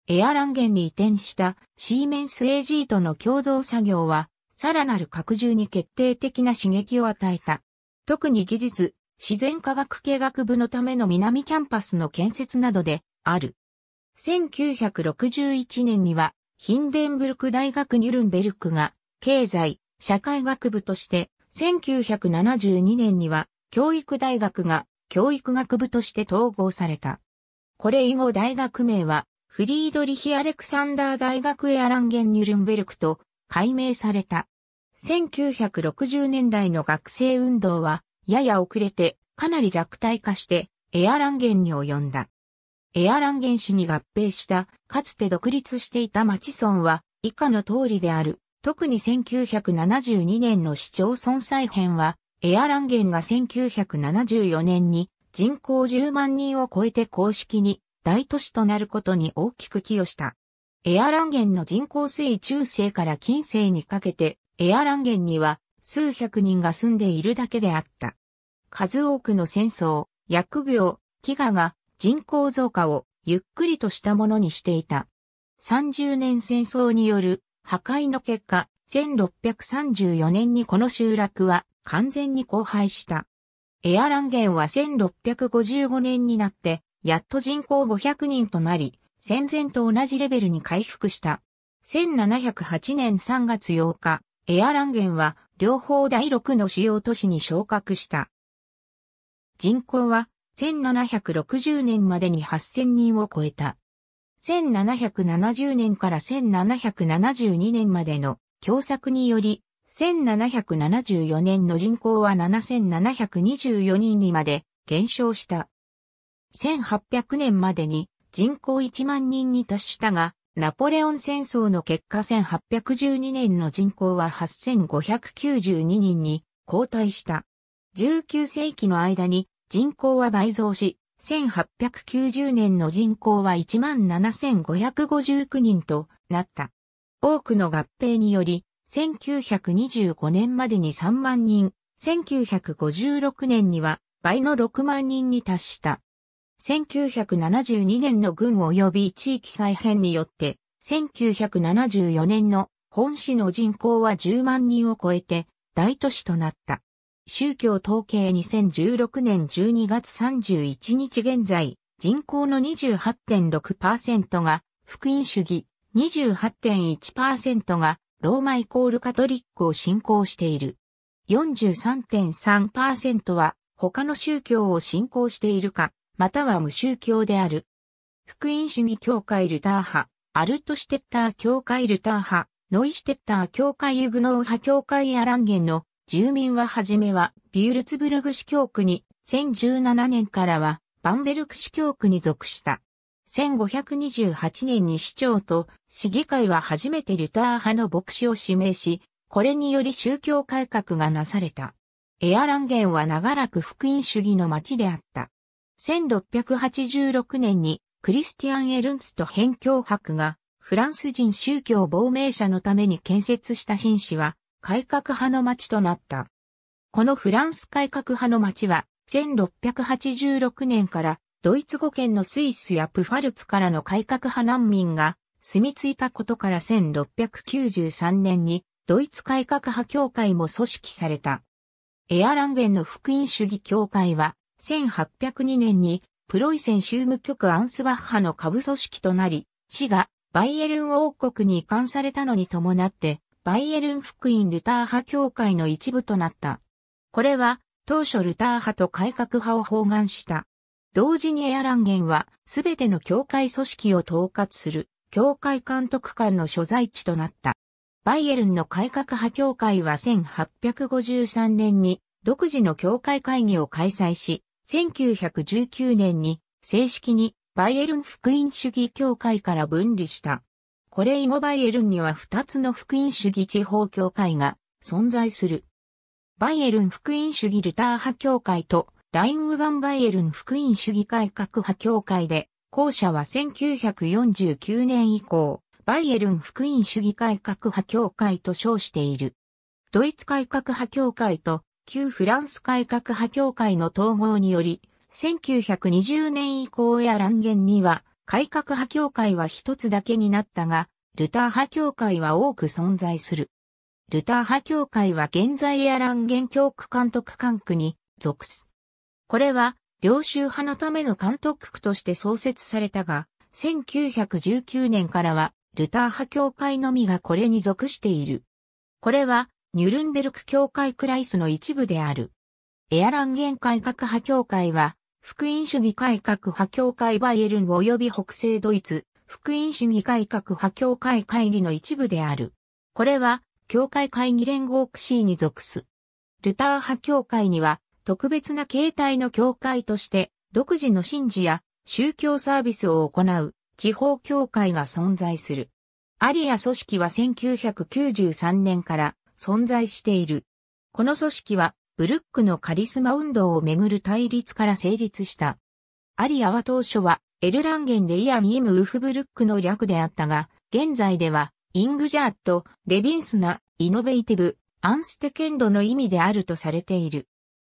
エアランゲンに移転したシーメンス AG との共同作業は、さらなる拡充に決定的な刺激を与えた。特に技術、自然科学系学部のための南キャンパスの建設などである。1961年にはヒンデンブルク大学ニュルンベルクが経済、社会学部として1972年には教育大学が教育学部として統合された。これ以後大学名はフリードリヒ・アレクサンダー大学エアランゲン・ニュルンベルクと改名された。1960年代の学生運動はやや遅れてかなり弱体化してエアランゲンに及んだ。エアランゲン氏に合併した、かつて独立していた町村は、以下の通りである。特に1972年の市町村再編は、エアランゲンが1974年に人口10万人を超えて公式に大都市となることに大きく寄与した。エアランゲンの人口移中世から近世にかけて、エアランゲンには数百人が住んでいるだけであった。数多くの戦争、薬病、飢餓が人口増加をゆっくりとしたものにしていた。30年戦争による破壊の結果、1634年にこの集落は完全に荒廃した。エアランゲンは1655年になって、やっと人口500人となり、戦前と同じレベルに回復した。1708年3月8日、エアランゲンは両方第6の主要都市に昇格した。人口は1760年までに8000人を超えた。1770年から1772年までの共作により、1774年の人口は7724人にまで減少した。1800年までに人口1万人に達したが、ナポレオン戦争の結果1812年の人口は8592人に後退した。19世紀の間に人口は倍増し、1890年の人口は17,559人となった。多くの合併により、1925年までに3万人、1956年には倍の6万人に達した。1972年の軍及び地域再編によって、1974年の本市の人口は10万人を超えて大都市となった。宗教統計2016年12月31日現在、人口の28.6%が福音主義、28.1%がローマイコールカトリックを信仰している。43.3%は他の宗教を信仰しているか、または無宗教である。福音主義教会ルター派、アルトシテッター教会ルター派、ノイシテッター教会ユグノー派教会アランゲンの住民ははじめはビュールツブルグ市教区に、1017年からはバンベルク市教区に属した。1528年に市長と市議会は初めてルター派の牧師を指名し、これにより宗教改革がなされた。エアランゲンは長らく福音主義の町であった。1686年にクリスティアン・エルンスト辺境博がフランス人宗教亡命者のために建設した紳士は改革派の町となった。このフランス改革派の町は、1686年からドイツ語圏のスイスやプファルツからの改革派難民が住み着いたことから1693年にドイツ改革派協会も組織された。エアランゲンの福音主義協会は1802年にプロイセン州務局アンスバッハの下部組織となり、市がバイエルン王国に移管されたのに伴ってバイエルン福音ルター派教会の一部となった。これは、当初ルター派と改革派を包含した。同時にエアランゲンは、すべての教会組織を統括する、教会監督官の所在地となった。バイエルンの改革派教会は1853年に、独自の教会会議を開催し、1919年に、正式にバイエルン福音主義教会から分離した。コレイモバイエルンには2つの福音主義地方教会が存在する。バイエルン福音主義ルター派教会とラインウガンバイエルン福音主義改革派教会で、後者は1949年以降、バイエルン福音主義改革派教会と称している。ドイツ改革派教会と旧フランス改革派教会の統合により、1920年以降や乱言には、改革派教会は一つだけになったが、ルター派教会は多く存在する。ルター派教会は現在エアランゲン教区監督管区に属す。これは、領収派のための監督区として創設されたが、1919年からは、ルター派教会のみがこれに属している。これは、ニュルンベルク教会クライスの一部である。エアランゲン改革派教会は、福音主義改革派協会バイエルン及び北西ドイツ、福音主義改革派協会会議の一部である。これは、協会会議連合クシーに属す。ルター派協会には、特別な形態の協会として、独自の神事や宗教サービスを行う地方協会が存在する。アリア組織は1993年から存在している。この組織はブルックのカリスマ運動をめぐる対立から成立した。アリアは当初はエルランゲンでイアミエム・ウフブルックの略であったが、現在ではイングジャーとレビンスナ、イノベイティブ、アンステケンドの意味であるとされている。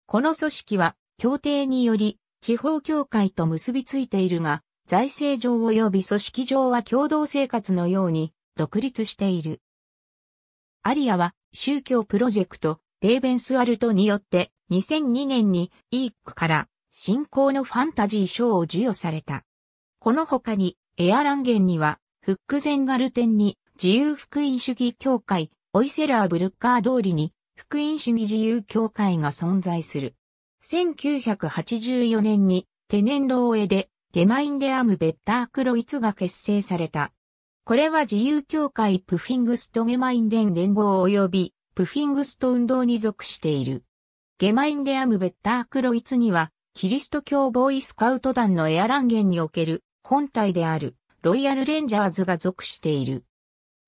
この組織は協定により地方協会と結びついているが、財政上及び組織上は共同生活のように独立している。アリアは宗教プロジェクトレーベンスワルトによって2002年にイークから新興のファンタジー賞を授与された。この他にエアランゲンにはフックゼンガルテンに自由福音主義協会、オイセラーブルッカー通りに福音主義自由協会が存在する。1984年にテネンローエでゲマインデアム・ベッター・クロイツが結成された。これは自由協会プフィングストゲマインデン連合及びプフィングスト運動に属している。ゲマインデアムベッタークロイツには、キリスト教ボーイスカウト団のエアランゲンにおける本体であるロイヤルレンジャーズが属している。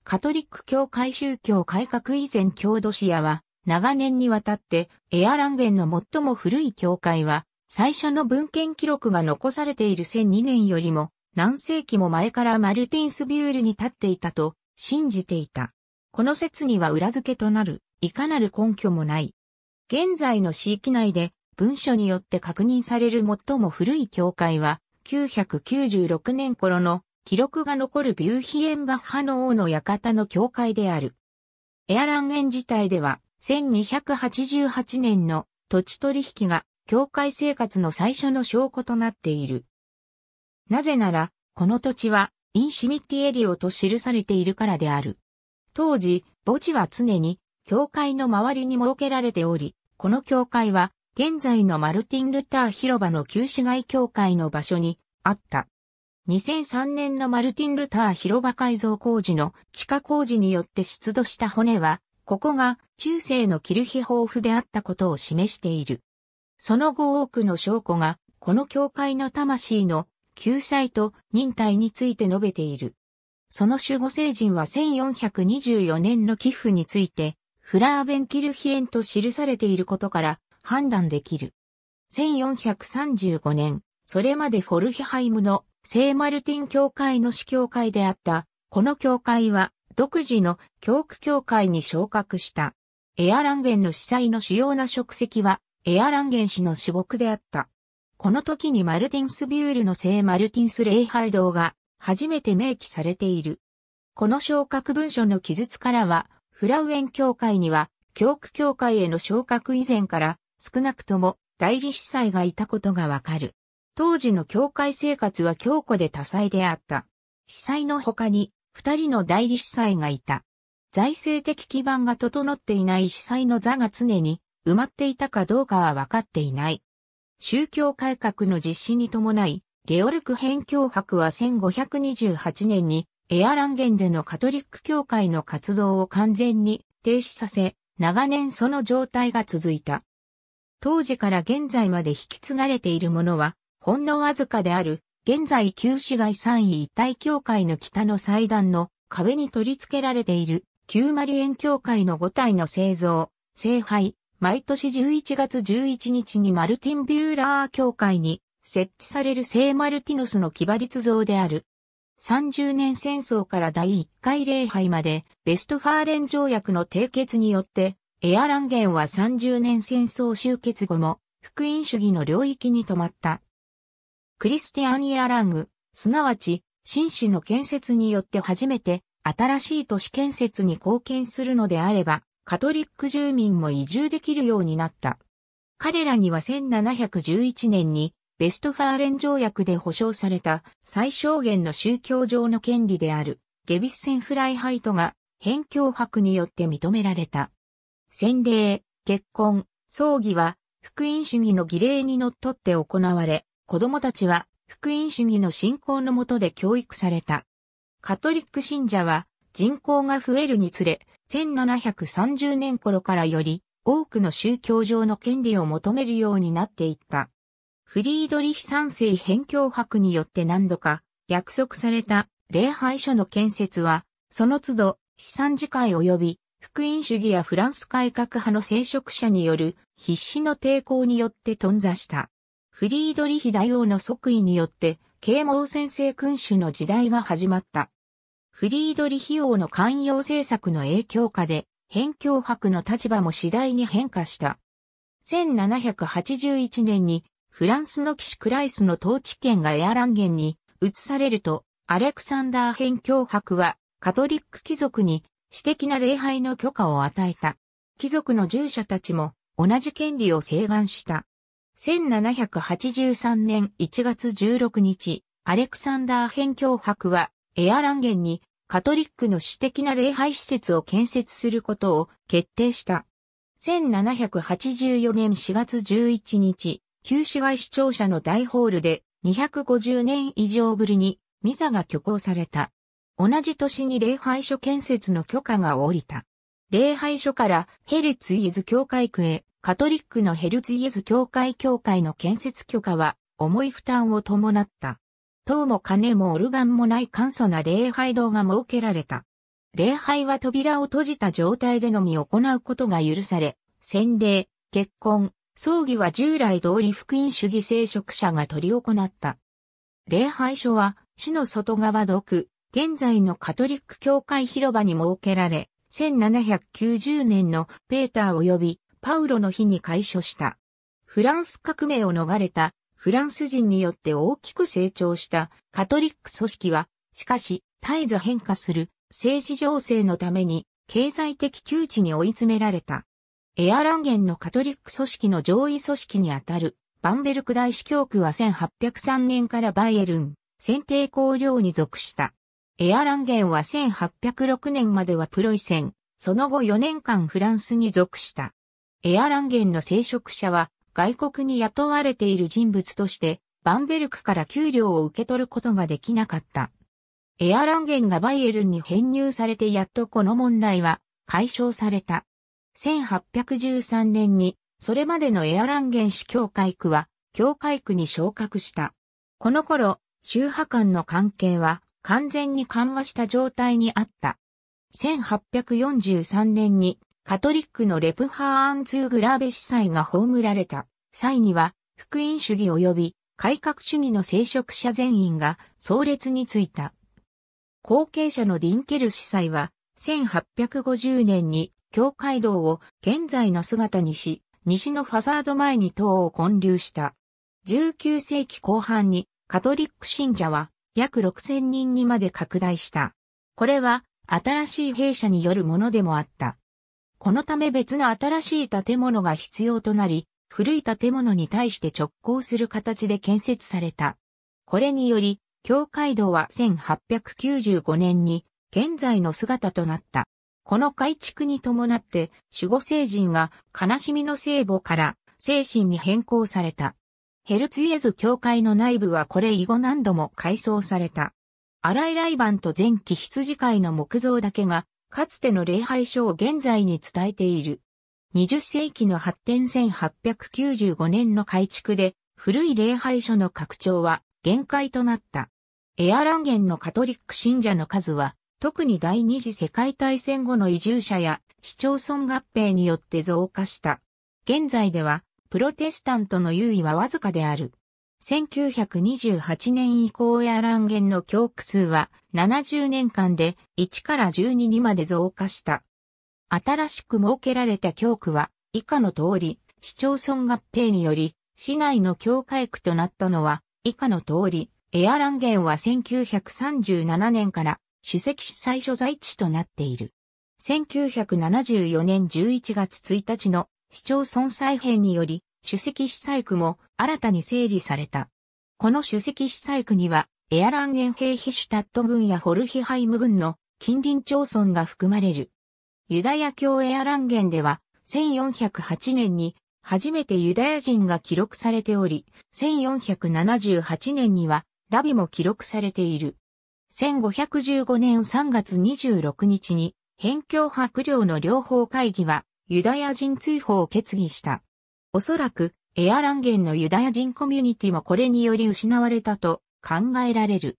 カトリック教会宗教改革以前郷土シアは、長年にわたってエアランゲンの最も古い教会は、最初の文献記録が残されている1002年よりも何世紀も前からマルティンスビュールに立っていたと信じていた。この説には裏付けとなる、いかなる根拠もない。現在の地域内で文書によって確認される最も古い教会は、996年頃の記録が残るビューヒエンバッハの王の館の教会である。エアランゲン自体では、1288年の土地取引が教会生活の最初の証拠となっている。なぜなら、この土地は、インシミティエリオと記されているからである。当時、墓地は常に、教会の周りに設けられており、この教会は、現在のマルティン・ルター広場の旧市街教会の場所にあった。2003年のマルティン・ルター広場改造工事の地下工事によって出土した骨は、ここが中世のキルヒ豊富であったことを示している。その後多くの証拠が、この教会の魂の救済と忍耐について述べている。その守護聖人は1424年の寄付について、フラーベンキルヒエンと記されていることから判断できる。1435年、それまでフォルヒハイムの聖マルティン教会の司教会であった、この教会は独自の教区教会に昇格した。エアランゲンの司祭の主要な職責は、エアランゲン氏の主牧であった。この時にマルティンスビュールの聖マルティンス礼拝堂が初めて明記されている。この昇格文書の記述からは、フラウエン教会には、教区教会への昇格以前から、少なくとも代理司祭がいたことがわかる。当時の教会生活は強固で多彩であった。司祭の他に、二人の代理司祭がいた。財政的基盤が整っていない司祭の座が常に埋まっていたかどうかは分かっていない。宗教改革の実施に伴い、ゲオルク辺教博は1528年にエアランゲンでのカトリック教会の活動を完全に停止させ、長年その状態が続いた。当時から現在まで引き継がれているものは、ほんのわずかである、現在旧市街三位一体教会の北の祭壇の壁に取り付けられている、旧マリエン教会の5体の製造、聖杯、毎年11月11日にマルティン・ビューラー教会に設置される聖マルティノスの騎馬立像である。30年戦争から第1回礼拝まで、ベストファーレン条約の締結によって、エアランゲンは30年戦争終結後も、福音主義の領域に止まった。クリスティアン・エアラング、すなわち、紳士の建設によって初めて、新しい都市建設に貢献するのであれば、カトリック住民も移住できるようになった。彼らには1711年にベストファーレン条約で保障された最小限の宗教上の権利であるゲビスセンフライハイトが辺境博によって認められた。洗礼、結婚、葬儀は福音主義の儀礼にのっとって行われ、子供たちは福音主義の信仰のもとで教育された。カトリック信者は人口が増えるにつれ、1730年頃からより多くの宗教上の権利を求めるようになっていった。フリードリヒ三世辺境博によって何度か約束された礼拝所の建設は、その都度、資産次会及び、福音主義やフランス改革派の聖職者による必死の抵抗によって頓挫した。フリードリヒ大王の即位によって、啓蒙先生君主の時代が始まった。フリードリヒ王の寛容政策の影響下で、辺境博の立場も次第に変化した。1781年にフランスの騎士クライスの統治権がエアランゲンに移されると、アレクサンダー編教伯はカトリック貴族に私的な礼拝の許可を与えた。貴族の従者たちも同じ権利を請願した。1783年1月16日、アレクサンダー編教伯はエアランゲンにカトリックの私的な礼拝施設を建設することを決定した。1784年4月11日、旧市街市庁舎の大ホールで250年以上ぶりにミサが挙行された。同じ年に礼拝所建設の許可が下りた。礼拝所からヘルツイエズ教会区へカトリックのヘルツイエズ教会教会の建設許可は重い負担を伴った。塔も金もオルガンもない簡素な礼拝堂が設けられた。礼拝は扉を閉じた状態でのみ行うことが許され、洗礼、結婚、葬儀は従来通り福音主義聖職者が取り行った。礼拝所は、市の外側独、現在のカトリック教会広場に設けられ、1790年のペーター及びパウロの日に開所した。フランス革命を逃れたフランス人によって大きく成長したカトリック組織は、しかし絶えず変化する政治情勢のために経済的窮地に追い詰められた。エアランゲンのカトリック組織の上位組織にあたる、バンベルク大司教区は1803年からバイエルン、選定公領に属した。エアランゲンは1806年まではプロイセン、その後4年間フランスに属した。エアランゲンの聖職者は、外国に雇われている人物として、バンベルクから給料を受け取ることができなかった。エアランゲンがバイエルンに編入されてやっとこの問題は解消された。1813年に、それまでのエアランゲン市教会区は、教会区に昇格した。この頃、宗派間の関係は完全に緩和した状態にあった。1843年にカトリックのレプハーンツーグラーベ司祭が葬られた際には、福音主義及び改革主義の聖職者全員が葬列についた。後継者のディンケル司祭は、1850年に教会堂を現在の姿にし、西のファサード前に塔を建立した。19世紀後半にカトリック信者は約6000人にまで拡大した。これは新しい弊社によるものでもあった。このため別の新しい建物が必要となり、古い建物に対して直行する形で建設された。これにより、教会堂は1895年に現在の姿となった。この改築に伴って、守護聖人が悲しみの聖母から精神に変更された。ヘルツイエズ教会の内部はこれ以後何度も改装された。ラ井バンと前期羊飼いの木造だけが、かつての礼拝書を現在に伝えている。20世紀の発展1895年の改築で、古い礼拝書の拡張は限界となった。エアランゲンのカトリック信者の数は特に第二次世界大戦後の移住者や市町村合併によって増加した。現在では、プロテスタントの優位はわずかである。1928年以降エアンゲンの教区数は70年間で1から12にまで増加した。新しく設けられた教区は以下の通り、市町村合併により市内の教会区となったのは以下の通り、エアランゲンは1937年から主席司祭所在地となっている。1974年11月1日の市町村再編により、主席司祭区も新たに整理された。この主席司祭区には、エアランゲンヘイヒシュタット郡やホルヒハイム郡の近隣町村が含まれる。ユダヤ教エアランゲンでは、1408年に初めてユダヤ人が記録されており、1478年にはラビも記録されている。1515年3月26日に、辺境伯領の両方会議は、ユダヤ人追放を決議した。おそらく、エアランゲンのユダヤ人コミュニティもこれにより失われたと考えられる。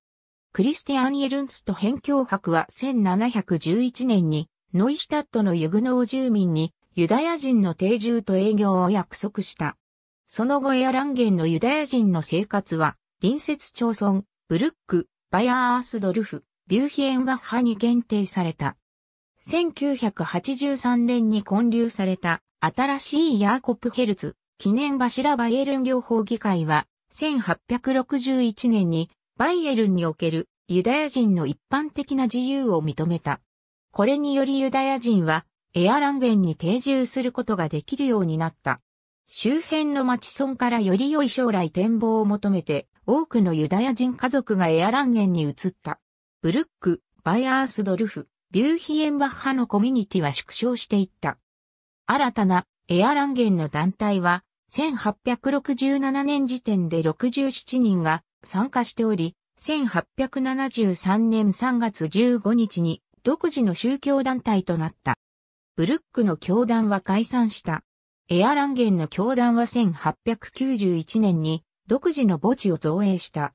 クリスティアン・エルンツと辺境伯は1711年に、ノイシュタットのユグノー住民に、ユダヤ人の定住と営業を約束した。その後エアランゲンのユダヤ人の生活は、隣接町村、ブルック、バヤースドルフ、ビューヒエンバッハに限定された。1983年に建立された新しいヤーコプヘルツ記念柱バイエルン療法議会は1861年にバイエルンにおけるユダヤ人の一般的な自由を認めた。これによりユダヤ人はエアランゲンに定住することができるようになった。周辺の町村からより良い将来展望を求めて、多くのユダヤ人家族がエアランゲンに移った。ブルック、バイアースドルフ、ビューヒエンバッハのコミュニティは縮小していった。新たなエアランゲンの団体は、1867年時点で67人が参加しており、1873年3月15日に独自の宗教団体となった。ブルックの教団は解散した。エアランゲンの教団は1891年に独自の墓地を造営した。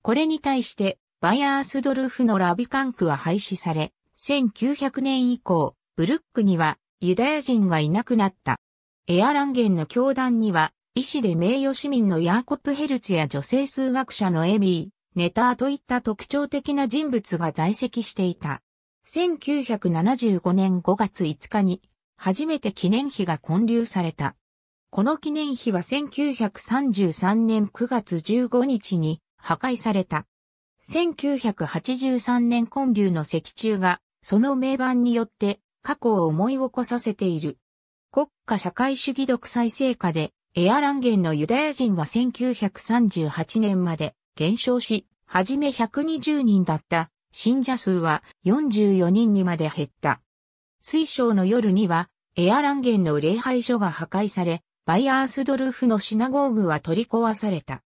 これに対して、バイアースドルフのラビカンクは廃止され、1900年以降、ブルックにはユダヤ人がいなくなった。エアランゲンの教団には、医師で名誉市民のヤーコップ・ヘルツや女性数学者のエビー、ネターといった特徴的な人物が在籍していた。1975年5月5日に初めて記念碑が建立された。この記念碑は1933年9月15日に破壊された。1983年建立の石柱がその名盤によって過去を思い起こさせている。国家社会主義独裁成果でエアランゲンのユダヤ人は1938年まで減少し、はじめ120人だった信者数は44人にまで減った。水晶の夜には、エアランゲンの礼拝所が破壊され、バイアースドルフのシナゴーグは取り壊された。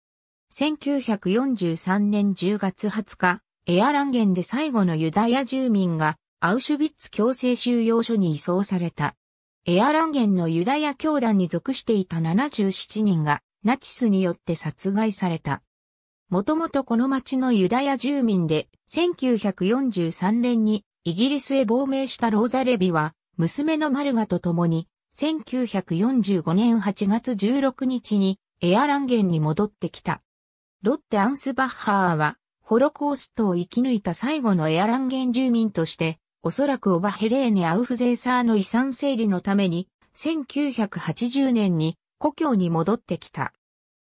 1943年10月20日、エアランゲンで最後のユダヤ住民が、アウシュビッツ強制収容所に移送された。エアランゲンのユダヤ教団に属していた77人が、ナチスによって殺害された。もともとこの町のユダヤ住民で、1943年にイギリスへ亡命したローザ・レビは、娘のマルガと共に、1945年8月16日にエアランゲンに戻ってきた。ロッテ・アンスバッハーは、ホロコーストを生き抜いた最後のエアランゲン住民として、おそらくオバヘレーネ・アウフゼーサーの遺産整理のために、1980年に故郷に戻ってきた。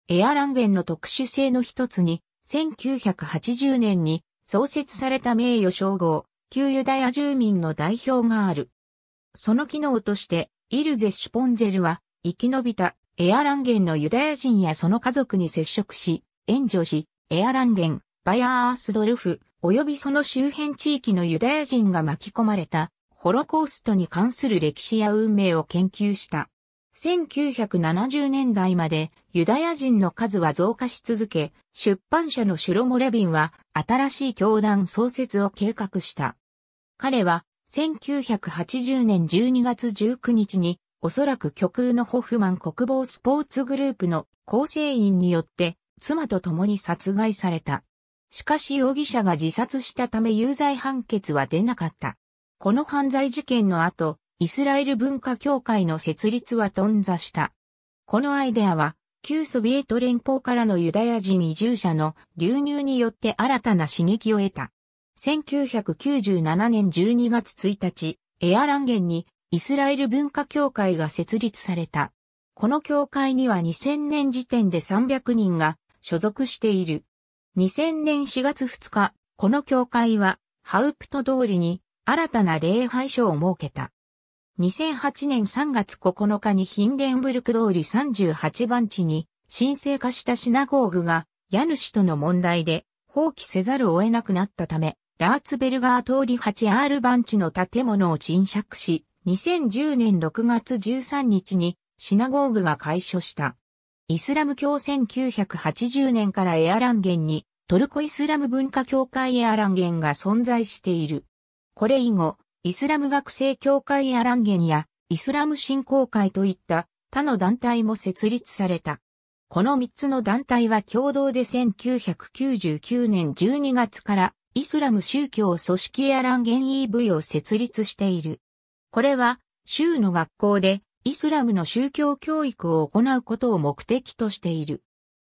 エアランゲンの特殊性の一つに、1980年に創設された名誉称号、旧ユダヤ住民の代表がある。その機能として、イルゼ・シュポンゼルは、生き延びたエアランゲンのユダヤ人やその家族に接触し、援助し、エアランゲン、バヤースドルフ、及びその周辺地域のユダヤ人が巻き込まれた、ホロコーストに関する歴史や運命を研究した。1970年代までユダヤ人の数は増加し続け、出版社のシュロモ・レビンは新しい教団創設を計画した。彼は1980年12月19日におそらく極右のホフマン国防スポーツグループの構成員によって妻と共に殺害された。しかし容疑者が自殺したため有罪判決は出なかった。この犯罪事件の後、イスラエル文化協会の設立は頓挫した。このアイデアは、旧ソビエト連邦からのユダヤ人移住者の流入によって新たな刺激を得た。1997年12月1日、エアランゲンにイスラエル文化協会が設立された。この協会には2000年時点で300人が所属している。2000年4月2日、この協会はハウプト通りに新たな礼拝所を設けた。2008年3月9日にヒンデンブルク通り38番地に神聖化したシナゴーグが家主との問題で放棄せざるを得なくなったため、ラーツベルガー通り 8R 番地の建物を賃借し、2010年6月13日にシナゴーグが解消した。イスラム教1980年からエアランゲンにトルコイスラム文化協会エアランゲンが存在している。これ以後、イスラム学生協会やランゲンやイスラム振興会といった他の団体も設立された。この3つの団体は共同で1999年12月からイスラム宗教組織やランゲン EV を設立している。これは州の学校でイスラムの宗教教育を行うことを目的としている。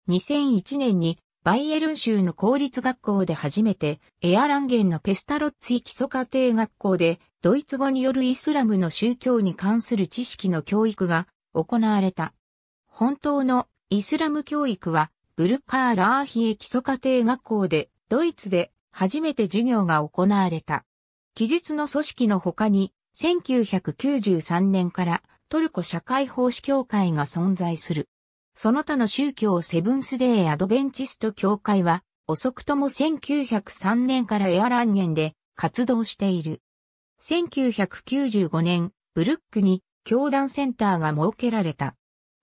2001年にバイエルン州の公立学校で初めて、エアランゲンのペスタロッツィ基礎家庭学校で、ドイツ語によるイスラムの宗教に関する知識の教育が行われた。本当のイスラム教育は、ブルカー・ラーヒエ基礎家庭学校で、ドイツで初めて授業が行われた。記述の組織の他に、1993年からトルコ社会奉仕協会が存在する。その他の宗教セブンスデーアドベンチスト教会は、遅くとも1903年からエアランゲンで活動している。1995年、ブルックに教団センターが設けられた。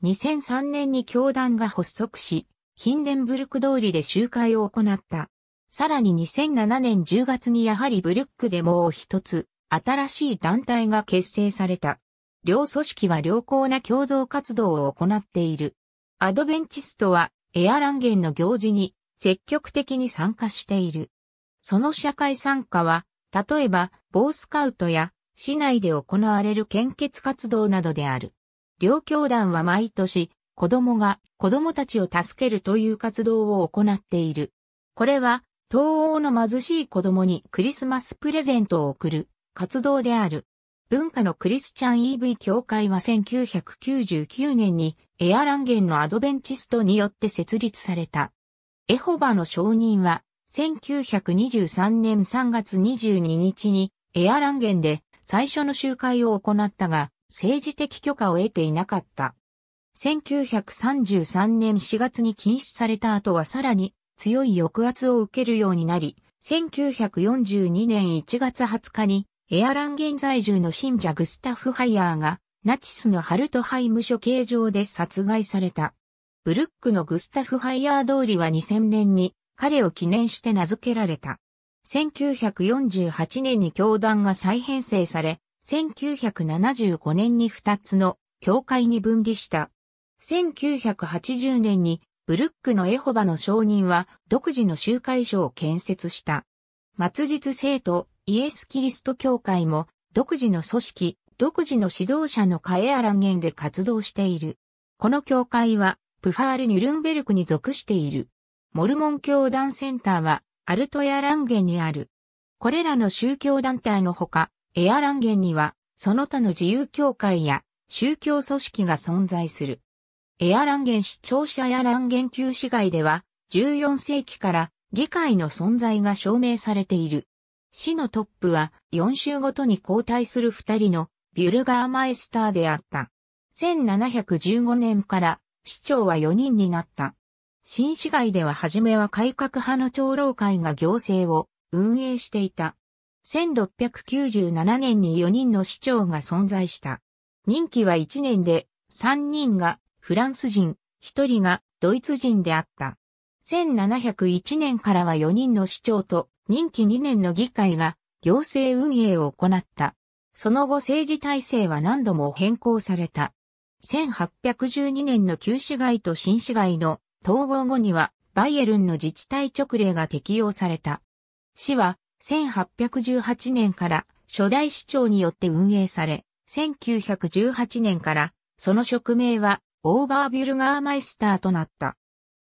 2003年に教団が発足し、ヒンデンブルク通りで集会を行った。さらに2007年10月にやはりブルックでもう一つ、新しい団体が結成された。両組織は良好な共同活動を行っている。アドベンチストはエアランゲンの行事に積極的に参加している。その社会参加は、例えば、ボースカウトや市内で行われる献血活動などである。両教団は毎年、子供が子供たちを助けるという活動を行っている。これは、東欧の貧しい子供にクリスマスプレゼントを贈る活動である。文化のクリスチャン EV 協会は1999年にエアランゲンのアドベンチストによって設立された。エホバの証人は、1923年3月22日にエアランゲンで最初の集会を行ったが、政治的許可を得ていなかった。1933年4月に禁止された後はさらに強い抑圧を受けるようになり、1942年1月20日にエアランゲン在住の信者グスタフ・ハイヤーがナチスのハルトハイム処刑場で殺害された。ブルックのグスタフ・ハイヤー通りは2000年に彼を記念して名付けられた。1948年に教団が再編成され、1975年に2つの教会に分離した。1980年にブルックのエホバの証人は独自の集会所を建設した。末日生徒イエス・キリスト教会も独自の組織独自の指導者のカエアランゲンで活動している。この教会は、プファール・ニュルンベルクに属している。モルモン教団センターは、アルトエアランゲンにある。これらの宗教団体のほか、エアランゲンには、その他の自由教会や宗教組織が存在する。エアランゲン市庁舎エアランゲン旧市街では、14世紀から議会の存在が証明されている。市のトップは4週ごとに交代する2人のビュルガーマイスターであった。1715年から市長は4人になった。新市街では初めは改革派の長老会が行政を運営していた。1697年に4人の市長が存在した。任期は1年で3人がフランス人、1人がドイツ人であった。1701年からは4人の市長と任期2年の議会が行政運営を行った。その後政治体制は何度も変更された。1812年の旧市街と新市街の統合後にはバイエルンの自治体直令が適用された。市は1818年から初代市長によって運営され、1918年からその職名はオーバービュルガーマイスターとなった。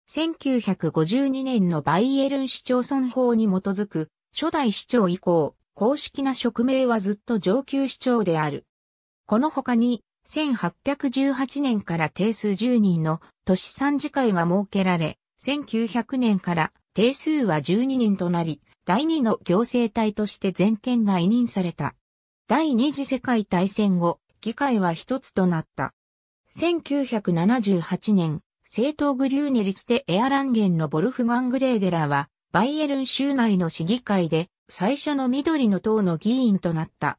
1952年のバイエルン市町村法に基づく初代市長以降、公式な職名はずっと上級市長である。この他に、1818年から定数10人の都市参事会が設けられ、1900年から定数は12人となり、第2の行政体として全権が委任された。第二次世界大戦後、議会は一つとなった。1978年、政党グリューネリツテエアランゲンのボルフガングレーデラは、バイエルン州内の市議会で最初の緑の党の議員となった。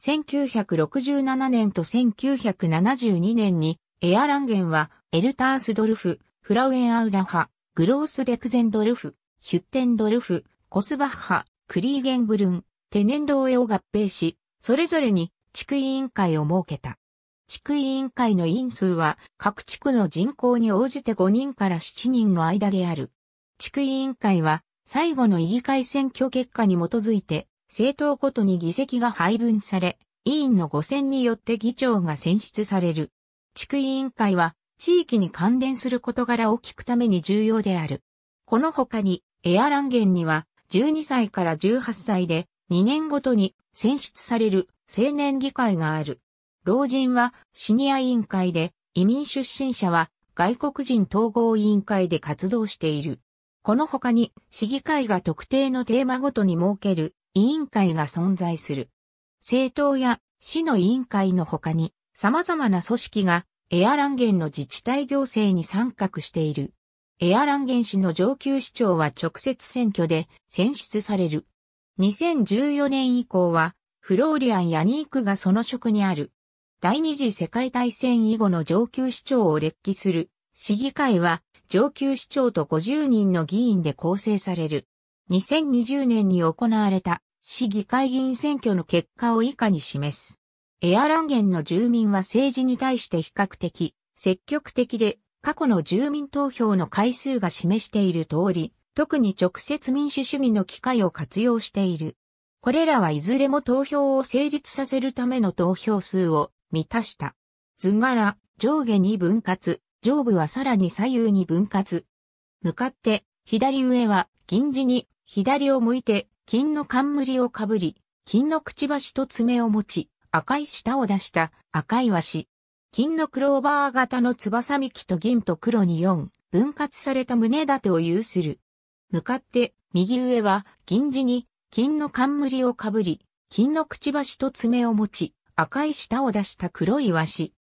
1967年と1972年にエアランゲンはエルタースドルフ、フラウエンアウラハ、グロースデクゼンドルフ、ヒュッテンドルフ、コスバッハ、クリーゲンブルン、テネンドーエを合併し、それぞれに地区委員会を設けた。地区委員会の委員数は各地区の人口に応じて5人から7人の間である。地区委員会は最後の議会選挙結果に基づいて、政党ごとに議席が配分され、委員の5選によって議長が選出される。地区委員会は、地域に関連する事柄を聞くために重要である。この他に、エアランゲンには、12歳から18歳で、2年ごとに選出される青年議会がある。老人はシニア委員会で、移民出身者は外国人統合委員会で活動している。この他に、市議会が特定のテーマごとに設ける委員会が存在する。政党や市の委員会の他に、様々な組織がエアランゲンの自治体行政に参画している。エアランゲン市の上級市長は直接選挙で選出される。2014年以降は、フローリアン・ヤニークがその職にある。第二次世界大戦以後の上級市長を列記する市議会は上級市長と50人の議員で構成される。2020年に行われた市議会議員選挙の結果を以下に示す。エアランゲンの住民は政治に対して比較的積極的で過去の住民投票の回数が示している通り、特に直接民主主義の機会を活用している。これらはいずれも投票を成立させるための投票数を満たした。図柄、上下に分割、上部はさらに左右に分割。向かって、左上は銀地に左を向いて金の冠をかぶり、金のくちばしと爪を持ち、赤い舌を出した赤いわし。金のクローバー型の翼幹と銀と黒に4分割された胸立てを有する。向かって右上は銀地に金の冠をかぶり、金のくちばしと爪を持ち、赤い舌を出した黒いわし。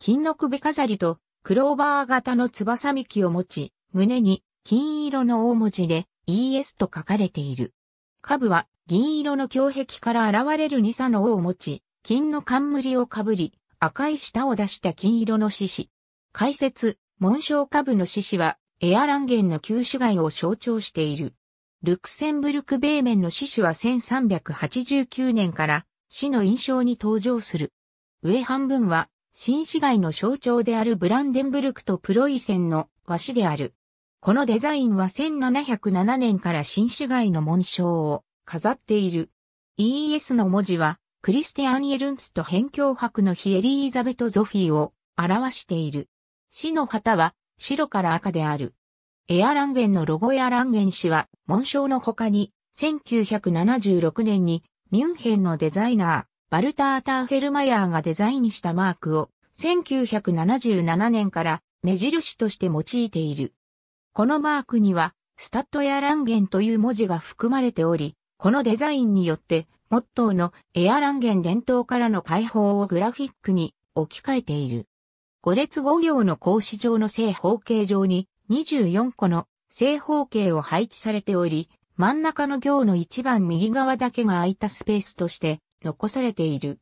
金の首飾りとクローバー型の翼幹を持ち、胸に金色の大文字で ES と書かれている。下部は銀色の胸壁から現れる二サの尾を持ち、金の冠をかぶり、赤い舌を出した金色の獅子。解説、紋章下部の獅子はエアランゲンの旧種街を象徴している。ルクセンブルク米面の獅子は1389年から市の印象に登場する。上半分は新市街の象徴であるブランデンブルクとプロイセンの和紙である。このデザインは1707年から新市街の紋章を飾っている。e s の文字は、クリスティアン・エルンツと辺境博の日エリーザベト・ゾフィーを表している。市の旗は白から赤である。エアランゲンのロゴエアランゲン氏は、紋章の他に、1976年にミュンヘンのデザイナー、バルター・ターフェルマヤーがデザインしたマークを1977年から目印として用いている。このマークには、スタッドエアランゲンという文字が含まれており、このデザインによって、モットーのエアランゲン伝統からの解放をグラフィックに置き換えている。5列5行の格子状の正方形上に24個の正方形を配置されており、真ん中の行の一番右側だけが空いたスペースとして残されている。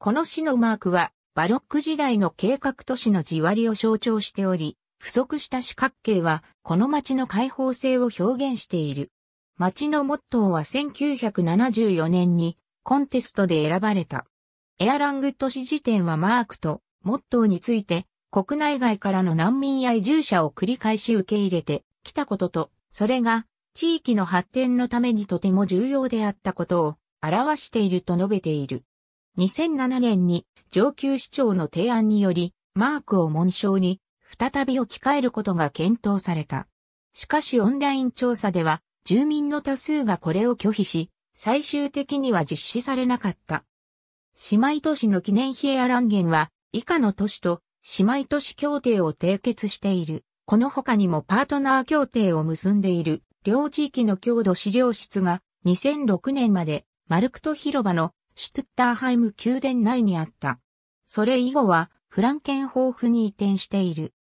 この市のマークは、バロック時代の計画都市の地割りを象徴しており、不足した四角形は、この町の開放性を表現している。町のモットーは1974年にコンテストで選ばれた。エアラング都市辞典はマークとモットーについて国内外からの難民や移住者を繰り返し受け入れてきたことと、それが地域の発展のためにとても重要であったことを表していると述べている。2007年に上級市長の提案により、マークを紋章に再び置き換えることが検討された。しかしオンライン調査では、住民の多数がこれを拒否し、最終的には実施されなかった。姉妹都市の記念碑や乱言は、以下の都市と姉妹都市協定を締結している。この他にもパートナー協定を結んでいる両地域の郷土資料室が2006年までマルクト広場のシュトゥッターハイム宮殿内にあった。それ以後はフランケンホーフに移転している。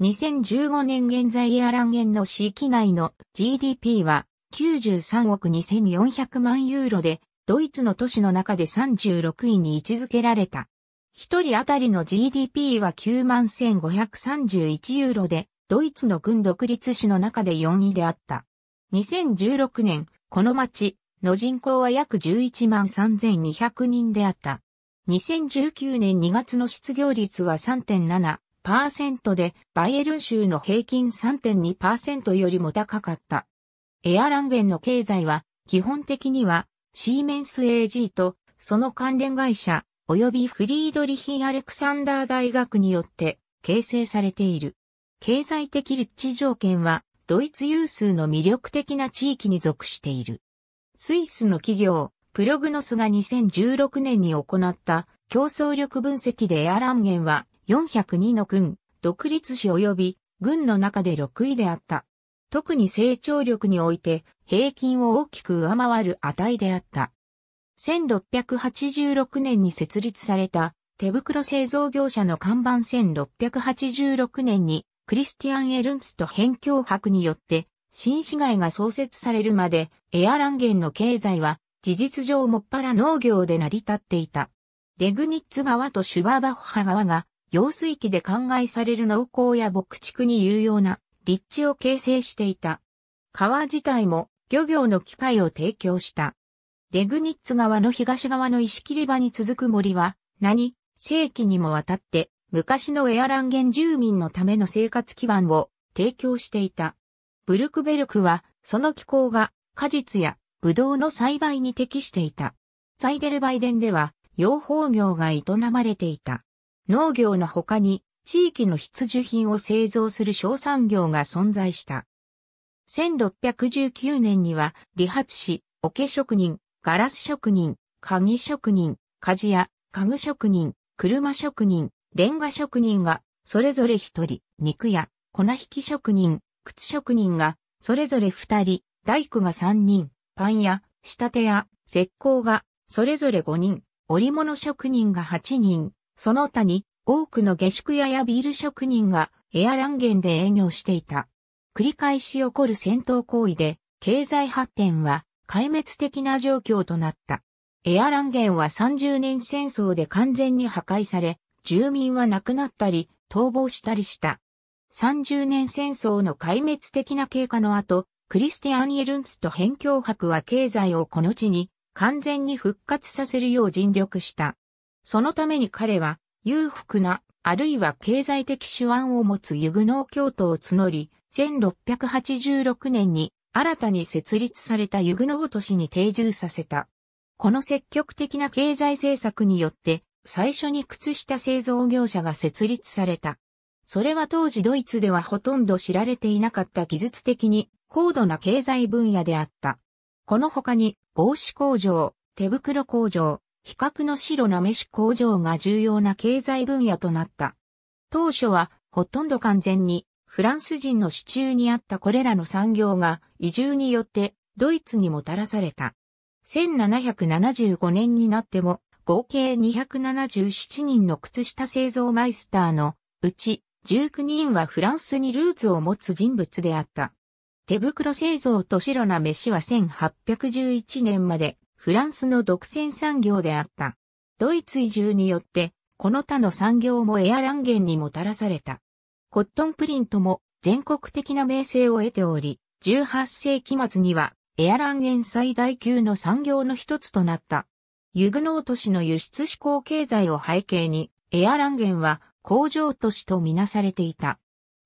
2015年現在エアランゲンの市域内の GDP は93億2400万ユーロで、ドイツの都市の中で36位に位置づけられた。一人当たりの GDP は91,531ユーロで、ドイツの軍独立市の中で4位であった。2016年、この町、の人口は約11万3200人であった。2019年2月の失業率は3.7%で、バイエルン州の平均3.2%よりも高かった。エアランゲンの経済は、基本的には、シーメンス AG と、その関連会社、及びフリードリヒ・アレクサンダー大学によって、形成されている。経済的立地条件は、ドイツ有数の魅力的な地域に属している。スイスの企業、プログノスが2016年に行った競争力分析でエアランゲンは402の軍、独立市及び軍の中で6位であった。特に成長力において平均を大きく上回る値であった。1686年に設立された手袋製造業者の看板1686年にクリスティアン・エルンスト辺境博によって新市街が創設されるまで、エアランゲンの経済は、事実上もっぱら農業で成り立っていた。レグニッツ川とシュバーバッハ川が、揚水器で灌漑される農耕や牧畜に有用な立地を形成していた。川自体も漁業の機会を提供した。レグニッツ川の東側の石切り場に続く森は、何、世紀にもわたって、昔のエアランゲン住民のための生活基盤を提供していた。ブルクベルクは、その気候が果実やブドウの栽培に適していた。サイデルバイデンでは、養蜂業が営まれていた。農業の他に、地域の必需品を製造する小産業が存在した。1619年には、理髪師、桶職人、ガラス職人、鍵職人、鍛冶屋、家具職人、車職人、レンガ職人が、それぞれ一人、肉屋、粉引き職人、靴職人が、それぞれ二人、大工が三人、パン屋、仕立て屋、石膏が、それぞれ五人、織物職人が八人、その他に、多くの下宿屋やビール職人が、エアランゲンで営業していた。繰り返し起こる戦闘行為で、経済発展は、壊滅的な状況となった。エアランゲンは30年戦争で完全に破壊され、住民は亡くなったり、逃亡したりした。30年戦争の壊滅的な経過の後、クリスティアン・エルンツと辺境博は経済をこの地に完全に復活させるよう尽力した。そのために彼は裕福な、あるいは経済的手腕を持つユグノー教徒を募り、1686年に新たに設立されたユグノー都市に定住させた。この積極的な経済政策によって、最初に靴下製造業者が設立された。それは当時ドイツではほとんど知られていなかった技術的に高度な経済分野であった。この他に帽子工場、手袋工場、比較の白な飯工場が重要な経済分野となった。当初はほとんど完全にフランス人の手中にあったこれらの産業が移住によってドイツにもたらされた。1775年になっても合計277人の靴下製造マイスターのうち19人はフランスにルーツを持つ人物であった。手袋製造と白な飯は1811年までフランスの独占産業であった。ドイツ移住によって、この他の産業もエアランゲンにもたらされた。コットンプリントも全国的な名声を得ており、18世紀末にはエアランゲン最大級の産業の一つとなった。ユグノート氏の輸出志向経済を背景に、エアランゲンは工場都市とみなされていた。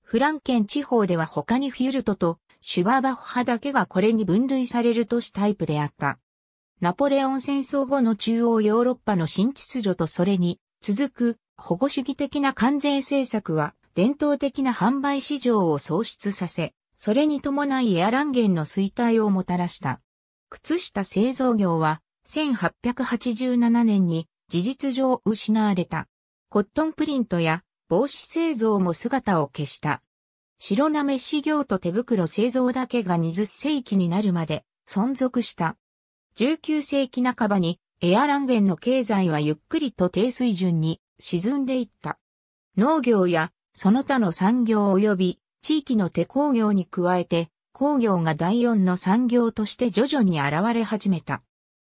フランケン地方では他にフィルトとシューバッハだけがこれに分類される都市タイプであった。ナポレオン戦争後の中央ヨーロッパの新秩序とそれに続く保護主義的な関税政策は伝統的な販売市場を創出させ、それに伴いエアランゲンの衰退をもたらした。靴下製造業は1887年に事実上失われた。コットンプリントや帽子製造も姿を消した。白なめし業と手袋製造だけが20世紀になるまで存続した。19世紀半ばにエアランゲンの経済はゆっくりと低水準に沈んでいった。農業やその他の産業及び地域の手工業に加えて工業が第四の産業として徐々に現れ始めた。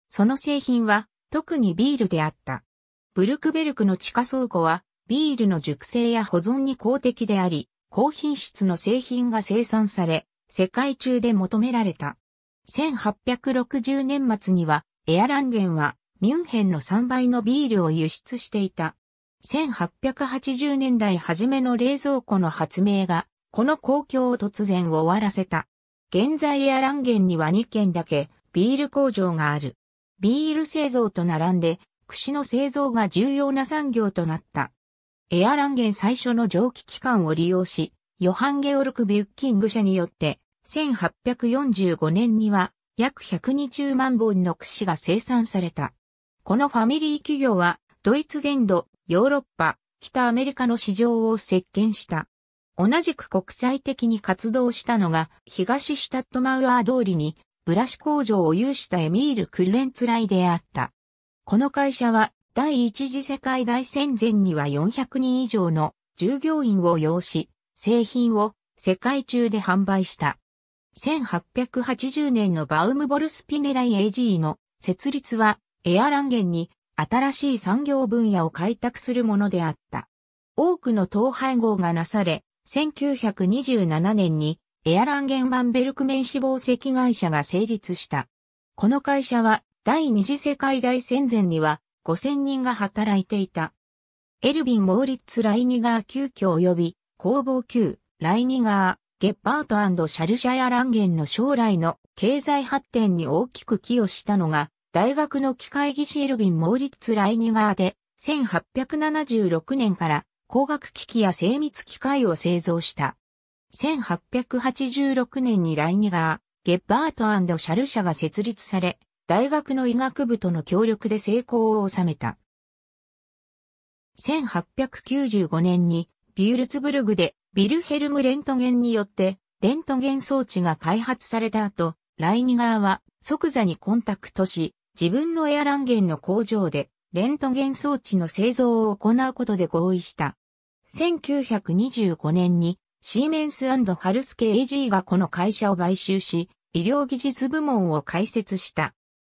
その製品は特にビールであった。ブルクベルクの地下倉庫は、ビールの熟成や保存に公的であり、高品質の製品が生産され、世界中で求められた。1860年末には、エアランゲンは、ミュンヘンの3倍のビールを輸出していた。1880年代初めの冷蔵庫の発明が、この公共を突然終わらせた。現在エアランゲンには2軒だけ、ビール工場がある。ビール製造と並んで、串の製造が重要な産業となった。エアランゲン最初の蒸気機関を利用し、ヨハン・ゲオルク・ビュッキング社によって、1845年には約120万本の串が生産された。このファミリー企業は、ドイツ全土、ヨーロッパ、北アメリカの市場を席巻した。同じく国際的に活動したのが、東シュタットマウアー通りに、ブラシ工場を有したエミール・クルレンツライであった。この会社は第一次世界大戦前には400人以上の従業員を要し、製品を世界中で販売した。1880年のバウムボルスピネライ AG の設立はエアランゲンに新しい産業分野を開拓するものであった。多くの統廃合がなされ、1927年にエアランゲン・バンベルクメン死亡石会社が成立した。この会社は第二次世界大戦前には5000人が働いていた。エルビン・モーリッツ・ライニガー急遽及び、工房級、ライニガー、ゲッバートシャルシャヤランゲンの将来の経済発展に大きく寄与したのが、大学の機械技師エルビン・モーリッツ・ライニガーで、1876年から工学機器や精密機械を製造した。1886年にライニガー、ゲッバートシャルシャが設立され、大学の医学部との協力で成功を収めた。1895年にビュールツブルグでビルヘルム・レントゲンによってレントゲン装置が開発された後、ライニガーは即座にコンタクトし、自分のエアランゲンの工場でレントゲン装置の製造を行うことで合意した。1925年にシーメンスハルスケ AG がこの会社を買収し、医療技術部門を開設した。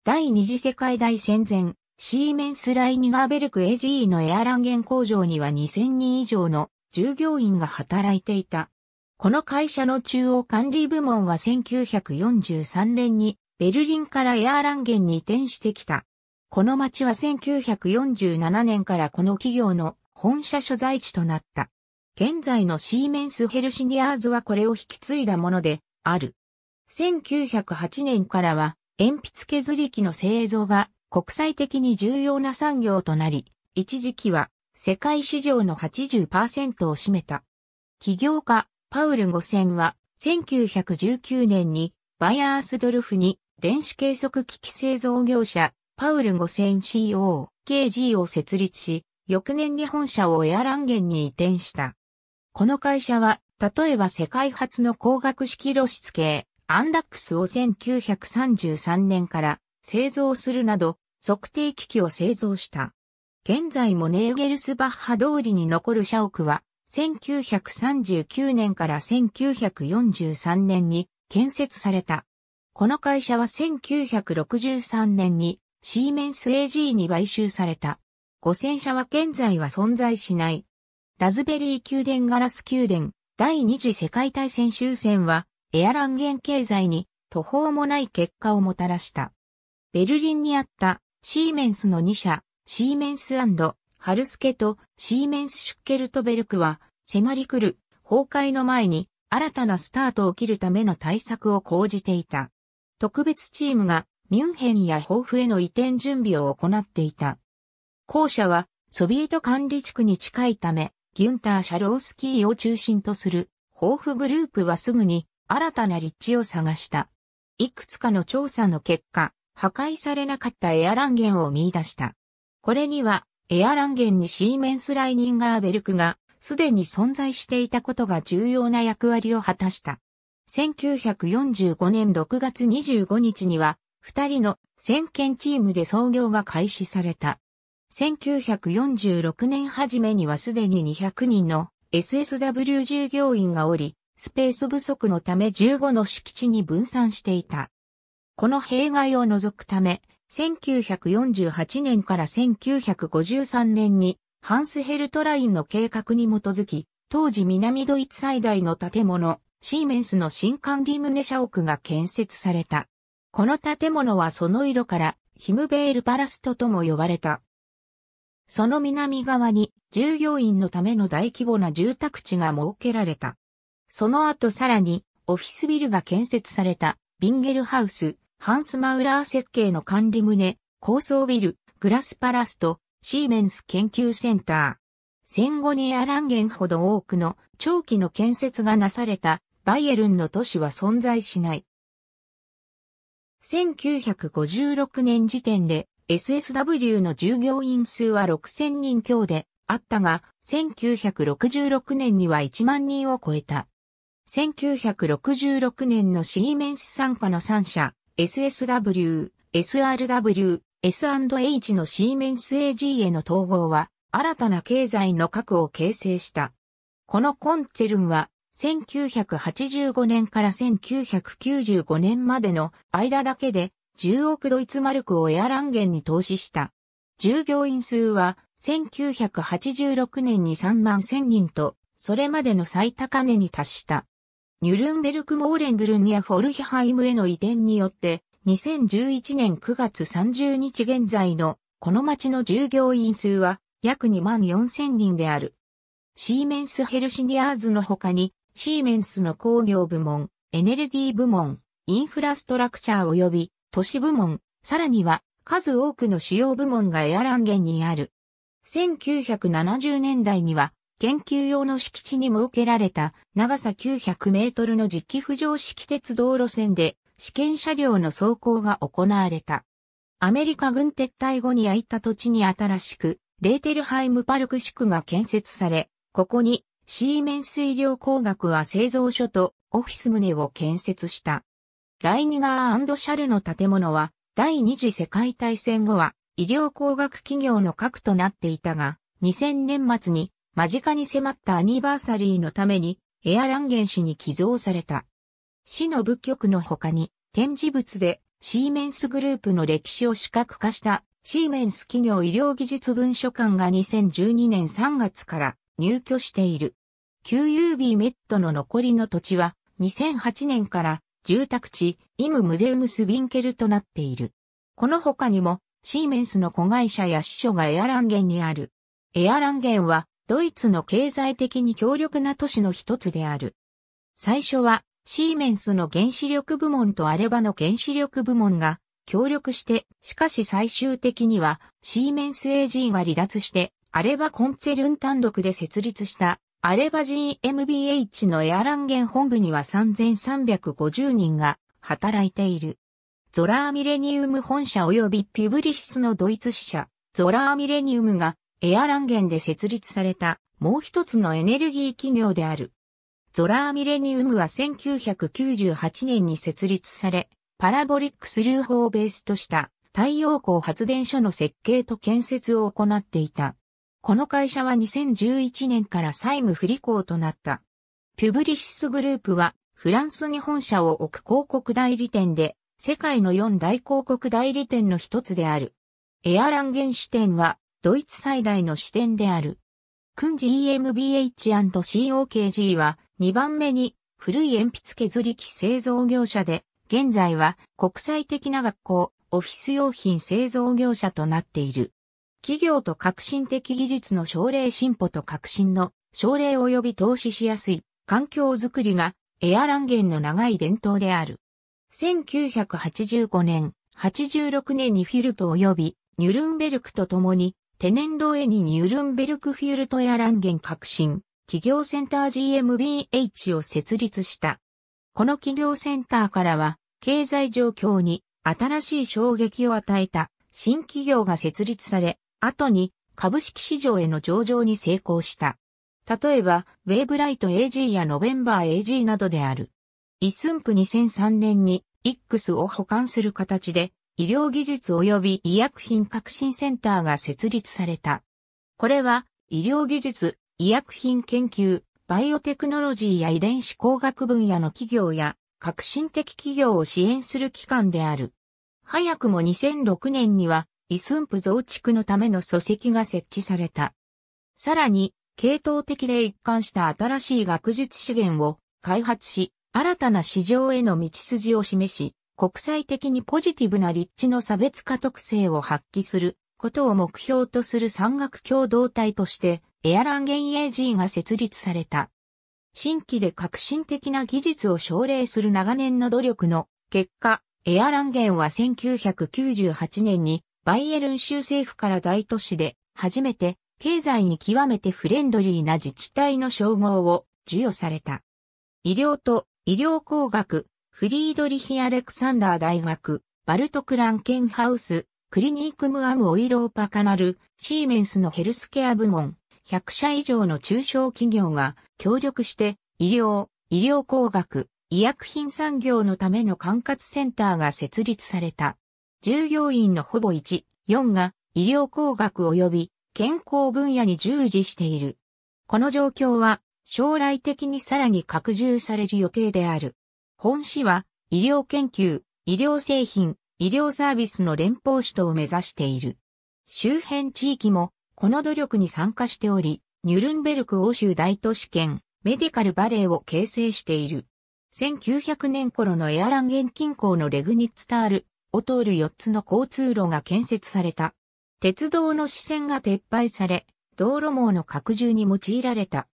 第二次世界大戦前、シーメンス・ライニガーベルク a g ーのエアランゲン工場には2000人以上の従業員が働いていた。この会社の中央管理部門は1943年にベルリンからエアランゲンに移転してきた。この町は1947年からこの企業の本社所在地となった。現在のシーメンス・ヘルシニアーズはこれを引き継いだものである。1908年からは鉛筆削り機の製造が国際的に重要な産業となり、一時期は世界市場の80%を占めた。起業家、パウル・5000は、1919年にバイアースドルフに電子計測機器製造業者、パウル・0 0 0 CO、KG を設立し、翌年に本社をエアランゲンに移転した。この会社は、例えば世界初の光学式露出系、アンダックスを1933年から製造するなど、測定機器を製造した。現在もネーゲルスバッハ通りに残る社屋は、1939年から1943年に建設された。この会社は1963年にシーメンス AG に買収された。5000社は現在は存在しない。ラズベリー宮殿ガラス宮殿第二次世界大戦終戦はエアランゲン経済に途方もない結果をもたらした。ベルリンにあったシーメンスの2社、シーメンスハルスケとシーメンスシュッケルトベルクは迫り来る崩壊の前に新たなスタートを切るための対策を講じていた。特別チームがミュンヘンやホーフへの移転準備を行っていた。後者はソビエト管理地区に近いため、ギュンター・シャロースキーを中心とするホーフグループはすぐに新たな立地を探した。いくつかの調査の結果、破壊されなかったエアランゲンを見出した。これには、エアランゲンにシーメンスライニンガーベルクが、すでに存在していたことが重要な役割を果たした。1945年6月25日には、二人の先見チームで創業が開始された。1946年初めにはすでに200人の SSW 従業員がおり、スペース不足のため15の敷地に分散していた。この弊害を除くため、1948年から1953年にハンスヘルトラインの計画に基づき、当時南ドイツ最大の建物、シーメンスの新館ディムネ社屋が建設された。この建物はその色からヒムベールパラストとも呼ばれた。その南側に従業員のための大規模な住宅地が設けられた。その後さらに、オフィスビルが建設された、ビンゲルハウス、ハンスマウラー設計の管理棟、高層ビル、グラスパラスト、シーメンス研究センター。戦後にアランゲンほど多くの長期の建設がなされたバイエルンの都市は存在しない。1956年時点で SSW の従業員数は6000人強であったが、1966年には1万人を超えた。1966年のシーメンス参加の3社、SSW、SRW、S&H のシーメンス AG への統合は、新たな経済の核を形成した。このコンツェルンは、1985年から1995年までの間だけで10億ドイツマルクをエアランゲンに投資した。従業員数は1986年に3万1000人と、それまでの最高値に達した。ニュルンベルク・モーレンブルンやフォルヒハイムへの移転によって、2011年9月30日現在のこの町の従業員数は約2万4000人である。シーメンス・ヘルシニアーズの他に、シーメンスの工業部門、エネルギー部門、インフラストラクチャー及び都市部門、さらには数多くの主要部門がエアランゲンにある。1970年代には研究用の敷地に設けられた長さ900メートルの実機浮上式鉄道路線で試験車両の走行が行われた。アメリカ軍撤退後に空いた土地に新しく、レーテルハイムパルク地区が建設され、ここにシーメン水量工学は製造所とオフィス棟を建設した。ライニガーシャルの建物は第二次世界大戦後は医療工学企業の核となっていたが、2000年末に間近に迫ったアニバーサリーのために、エアランゲン氏に寄贈された。市の部局の他に、展示物で、シーメンスグループの歴史を視覚化した、シーメンス企業医療技術文書館が2012年3月から入居している。QUB メットの残りの土地は、2008年から住宅地、イム・ムゼウムス・ビンケルとなっている。この他にも、シーメンスの子会社や支所がエアランゲンにある。エアランゲンは、ドイツの経済的に強力な都市の一つである。最初は、シーメンスの原子力部門とアレバの原子力部門が協力して、しかし最終的には、シーメンス AG が離脱して、アレバコンツェルン単独で設立したアレバ GmbH のエアランゲン本部には3350人が働いている。ゾラーミレニウム本社及びピュブリシスのドイツ支社、ゾラーミレニウムがエアランゲンで設立されたもう一つのエネルギー企業である。ゾラーミレニウムは1998年に設立され、パラボリックス流法をベースとした太陽光発電所の設計と建設を行っていた。この会社は2011年から債務不履行となった。ピュブリシスグループはフランスに本社を置く広告代理店で世界の4大広告代理店の一つである。エアランゲン支店はドイツ最大の支店である。クンジ EMBH&COKG は2番目に古い鉛筆削り機製造業者で、現在は国際的な学校、オフィス用品製造業者となっている。企業と革新的技術の奨励進歩と革新の奨励及び投資しやすい環境づくりがエアランゲンの長い伝統である。1985年、86年にフィルト及びニュルンベルクと共にテネンロエニニュルンベルクフュールトエアランゲン革新、企業センター GmbH を設立した。この企業センターからは、経済状況に新しい衝撃を与えた新企業が設立され、後に株式市場への上場に成功した。例えば、ウェーブライト AG やノベンバー AG などである。一寸プ2003年に X を保管する形で医療技術及び医薬品革新センターが設立された。これは、医療技術、医薬品研究、バイオテクノロジーや遺伝子工学分野の企業や、革新的企業を支援する機関である。早くも2006年には、イスンプ増築のための礎石が設置された。さらに、系統的で一貫した新しい学術資源を開発し、新たな市場への道筋を示し、国際的にポジティブな立地の差別化特性を発揮することを目標とする産学共同体としてエアランゲン AG が設立された。新規で革新的な技術を奨励する長年の努力の結果、エアランゲンは1998年にバイエルン州政府から大都市で初めて経済に極めてフレンドリーな自治体の称号を授与された。医療と医療工学、フリードリヒ・アレクサンダー大学、バルトクランケンハウス、クリニークムアムオイローパカナル、シーメンスのヘルスケア部門、100社以上の中小企業が協力して医療、医療工学、医薬品産業のための管轄センターが設立された。従業員のほぼ1、4が医療工学及び健康分野に従事している。この状況は将来的にさらに拡充される予定である。本市は医療研究、医療製品、医療サービスの連邦首都を目指している。周辺地域もこの努力に参加しており、ニュルンベルク欧州大都市圏メディカルバレーを形成している。1900年頃のエアランゲン近郊のレグニッツタールを通る4つの交通路が建設された。鉄道の支線が撤廃され、道路網の拡充に用いられた。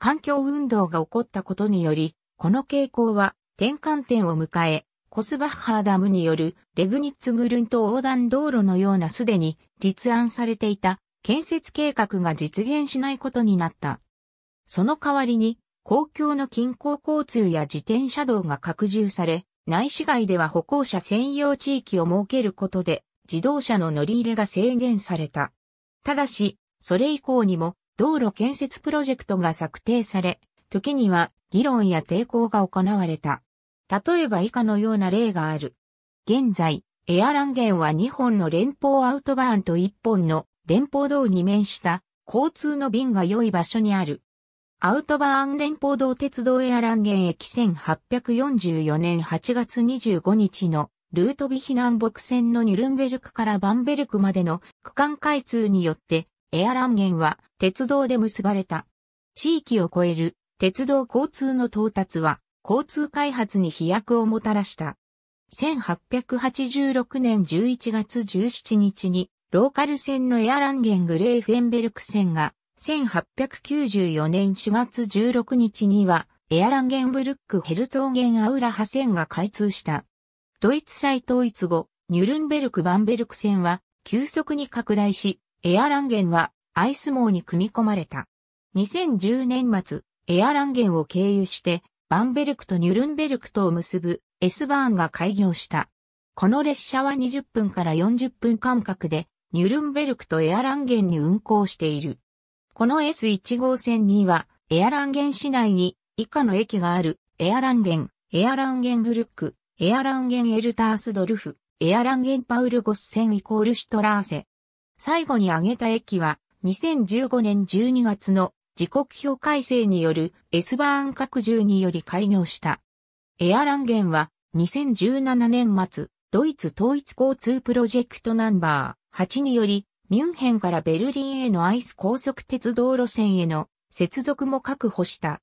環境運動が起こったことにより、この傾向は転換点を迎え、コスバッハーダムによるレグニッツグルント横断道路のようなすでに立案されていた建設計画が実現しないことになった。その代わりに公共の近郊交通や自転車道が拡充され、内市街では歩行者専用地域を設けることで自動車の乗り入れが制限された。ただし、それ以降にも道路建設プロジェクトが策定され、時には議論や抵抗が行われた。例えば以下のような例がある。現在、エアランゲンは2本の連邦アウトバーンと1本の連邦道に面した交通の便が良い場所にある。アウトバーン連邦道鉄道エアランゲン駅1844年8月25日のルートビ避難北線のニュルンベルクからバンベルクまでの区間開通によってエアランゲンは鉄道で結ばれた。地域を超える鉄道交通の到達は交通開発に飛躍をもたらした。1886年11月17日に、ローカル線のエアランゲングレーフェンベルク線が、1894年4月16日には、エアランゲンブルックヘルツォーゲンアウラハ線が開通した。ドイツ再統一後、ニュルンベルク・バンベルク線は急速に拡大し、エアランゲンはアイス網に組み込まれた。2010年末、エアランゲンを経由してバンベルクとニュルンベルクとを結ぶ S バーンが開業した。この列車は20分から40分間隔でニュルンベルクとエアランゲンに運行している。この S1 号線にはエアランゲン市内に以下の駅があるエアランゲン、エアランゲンブルック、エアランゲンエルタースドルフ、エアランゲンパウルゴス線イコールシュトラーセ。最後に挙げた駅は2015年12月の時刻表改正による S バーン拡充により開業した。エアランゲンは2017年末、ドイツ統一交通プロジェクトナンバー8により、ミュンヘンからベルリンへのアイス高速鉄道路線への接続も確保した。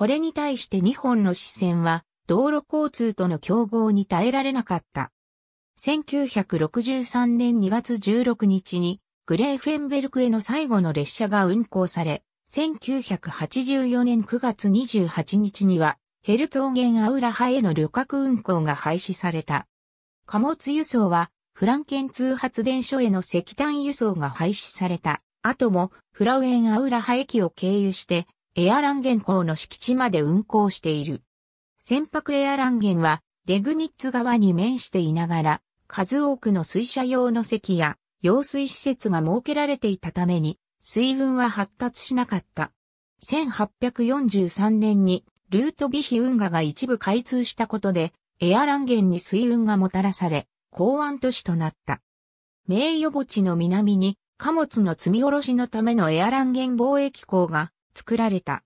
これに対して日本の支線は道路交通との競合に耐えられなかった。1963年2月16日にグレーフェンベルクへの最後の列車が運行され、1984年9月28日にはヘルツォーゲンアウラハへの旅客運行が廃止された。貨物輸送はフランケン通発電所への石炭輸送が廃止された。ともフラウエンアウラハ駅を経由してエアランゲン港の敷地まで運航している。船舶エアランゲンは、レグニッツ側に面していながら、数多くの水車用の席や、用水施設が設けられていたために、水運は発達しなかった。1843年に、ルートビヒ運河が一部開通したことで、エアランゲンに水運がもたらされ、港湾都市となった。名誉墓地の南に、貨物の積み下ろしのためのエアランゲン貿易港が作られた。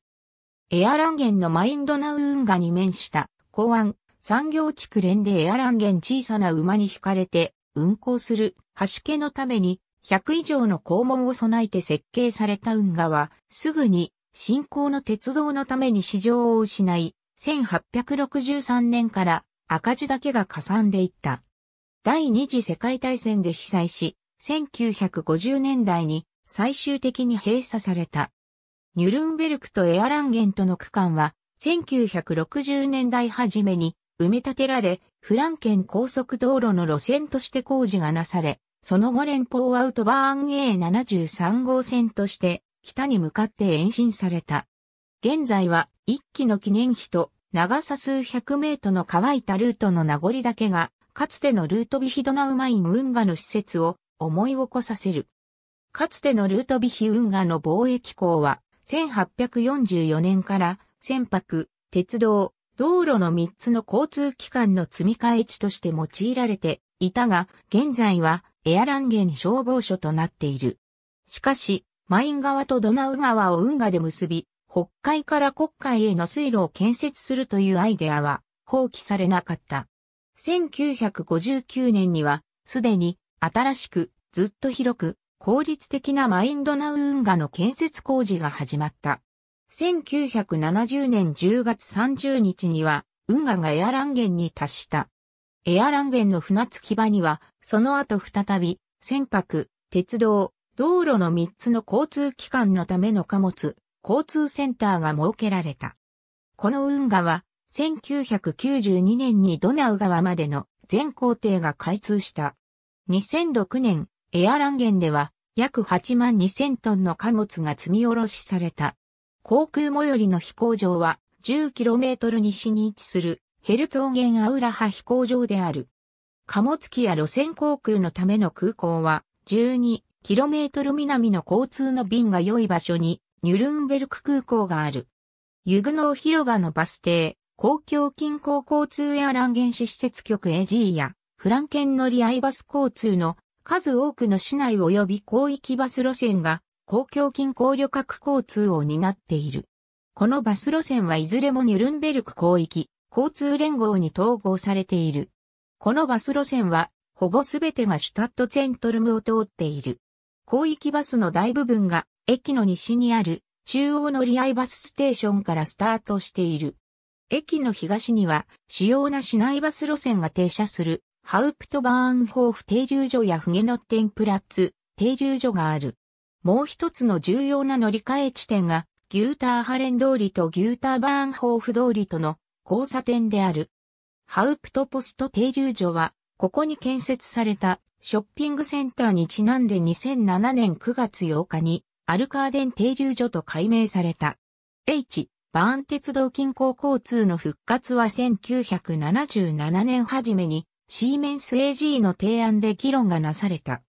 エアランゲンのマインドナウ運河に面した港湾産業地区連でエアランゲン小さな馬に惹かれて運行する橋家のために100以上の肛門を備えて設計された運河はすぐに新興の鉄道のために市場を失い1863年から赤字だけがかさんでいった。第二次世界大戦で被災し1950年代に最終的に閉鎖された。ニュルンベルクとエアランゲンとの区間は、1960年代初めに埋め立てられ、フランケン高速道路の路線として工事がなされ、その後連邦アウトバーン A73 号線として北に向かって延伸された。現在は一期の記念碑と長さ数百メートルの乾いたルートの名残だけが、かつてのルートビヒドナウマイン運河の施設を思い起こさせる。かつてのルートビヒ運河の貿易港は1844年から船舶、鉄道、道路の3つの交通機関の積み替え地として用いられていたが、現在はエアランゲン消防署となっている。しかし、マイン川とドナウ川を運河で結び、北海から国海への水路を建設するというアイデアは放棄されなかった。1959年には、すでに新しくずっと広く効率的なマインドナウ運河の建設工事が始まった。1970年10月30日には、運河がエアランゲンに達した。エアランゲンの船着き場には、その後再び、船舶、鉄道、道路の3つの交通機関のための貨物、交通センターが設けられた。この運河は、1992年にドナウ川までの全工程が開通した。2006年、エアランゲンでは約8万2000トンの貨物が積み下ろしされた。航空最寄りの飛行場は 10km 西に位置するヘルツォーゲンアウラハ飛行場である。貨物機や路線航空のための空港は 12km 南の交通の便が良い場所にニュルンベルク空港がある。ユグノー広場のバス停、公共近郊交通やランゲン市施設局エジーやフランケン乗り合いバス交通の数多くの市内及び広域バス路線が公共近郊旅客交通を担っている。このバス路線はいずれもニュルンベルク広域交通連合に統合されている。このバス路線はほぼすべてがシュタットツェントルムを通っている。広域バスの大部分が駅の西にある中央乗り合いバスステーションからスタートしている。駅の東には主要な市内バス路線が停車するハウプトバーンホーフ停留所やフゲノッテンプラッツ停留所がある。もう一つの重要な乗り換え地点が、ギューターハレン通りとギューターバーンホーフ通りとの交差点である。ハウプトポスト停留所は、ここに建設されたショッピングセンターにちなんで2007年9月8日に、アルカーデン停留所と改名された。H、バーン鉄道近郊交通の復活は1977年初めにシーメンス AG の提案で議論がなされた。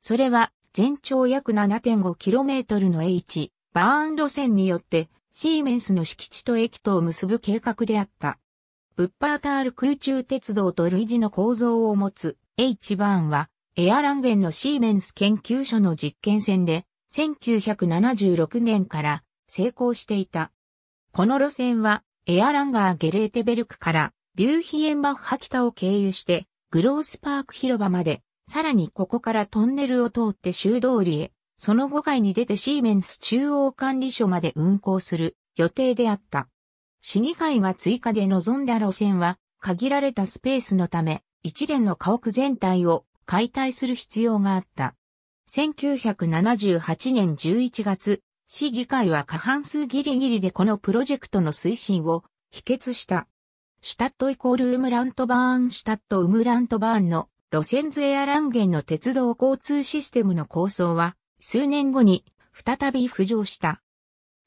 それは全長約 7.5km の H、バーン路線によってシーメンスの敷地と駅とを結ぶ計画であった。ブッパータール空中鉄道と類似の構造を持つ H バーンはエアランゲンのシーメンス研究所の実験船で1976年から成功していた。この路線はエアランガーゲレーテベルクからビューヒエンバッハ北を経由して、グロースパーク広場まで、さらにここからトンネルを通って修道里へ、その後外に出てシーメンス中央管理所まで運行する予定であった。市議会は追加で望んだ路線は、限られたスペースのため、一連の家屋全体を解体する必要があった。1978年11月、市議会は過半数ギリギリでこのプロジェクトの推進を否決した。シュタットイコールウムラントバーンシュタットウムラントバーンの路線図エアランゲンの鉄道交通システムの構想は数年後に再び浮上した。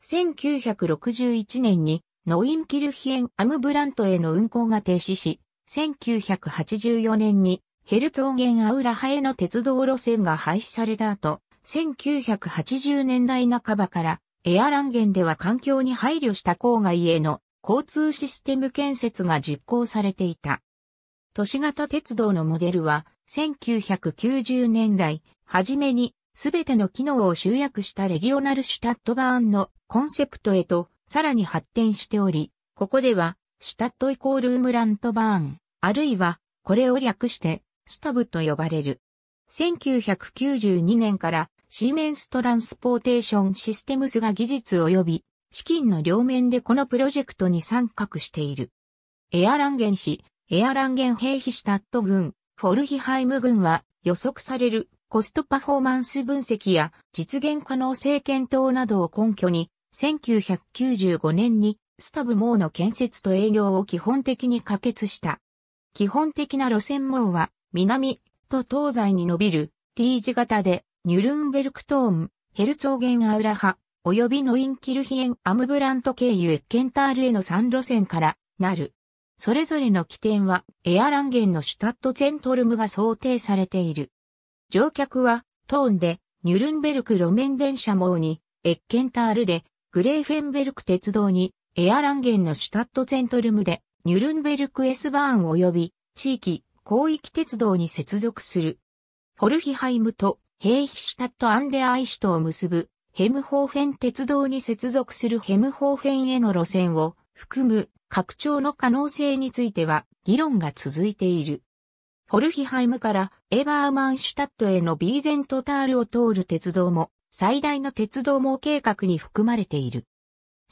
1961年にノインキルヒエン・アムブラントへの運行が停止し、1984年にヘルツォーゲン・アウラハへの鉄道路線が廃止された後、1980年代半ばからエアランゲンでは環境に配慮した郊外への交通システム建設が実行されていた。都市型鉄道のモデルは1990年代初めにすべての機能を集約したレギオナルシュタットバーンのコンセプトへとさらに発展しており、ここではシュタットイコールウムラントバーン、あるいはこれを略してスタブと呼ばれる。1992年からシーメンストランスポーテーションシステムスが技術及び資金の両面でこのプロジェクトに参画している。エアランゲン市、エアランゲン兵ヒシュタット軍、フォルヒハイム軍は予測されるコストパフォーマンス分析や実現可能性検討などを根拠に、1995年にスタブ網の建設と営業を基本的に可決した。基本的な路線網は南と東西に伸びる T 字型でニュルンベルクトーン、ヘルツォーゲンアウラハ、及びノインキルヒエン・アムブラント経由エッケンタールへの3路線からなる。それぞれの起点はエアランゲンのシュタット・ゼントルムが想定されている。乗客はトーンでニュルンベルク路面電車網にエッケンタールでグレーフェンベルク鉄道にエアランゲンのシュタット・ゼントルムでニュルンベルク S バーン及び地域広域鉄道に接続する。ホルヒハイムとヘイヒシュタット・アンデアイシュトを結ぶヘムホーフェン鉄道に接続するヘムホーフェンへの路線を含む拡張の可能性については議論が続いている。ホルヒハイムからエバーマンシュタットへのビーゼントタールを通る鉄道も最大の鉄道網計画に含まれている。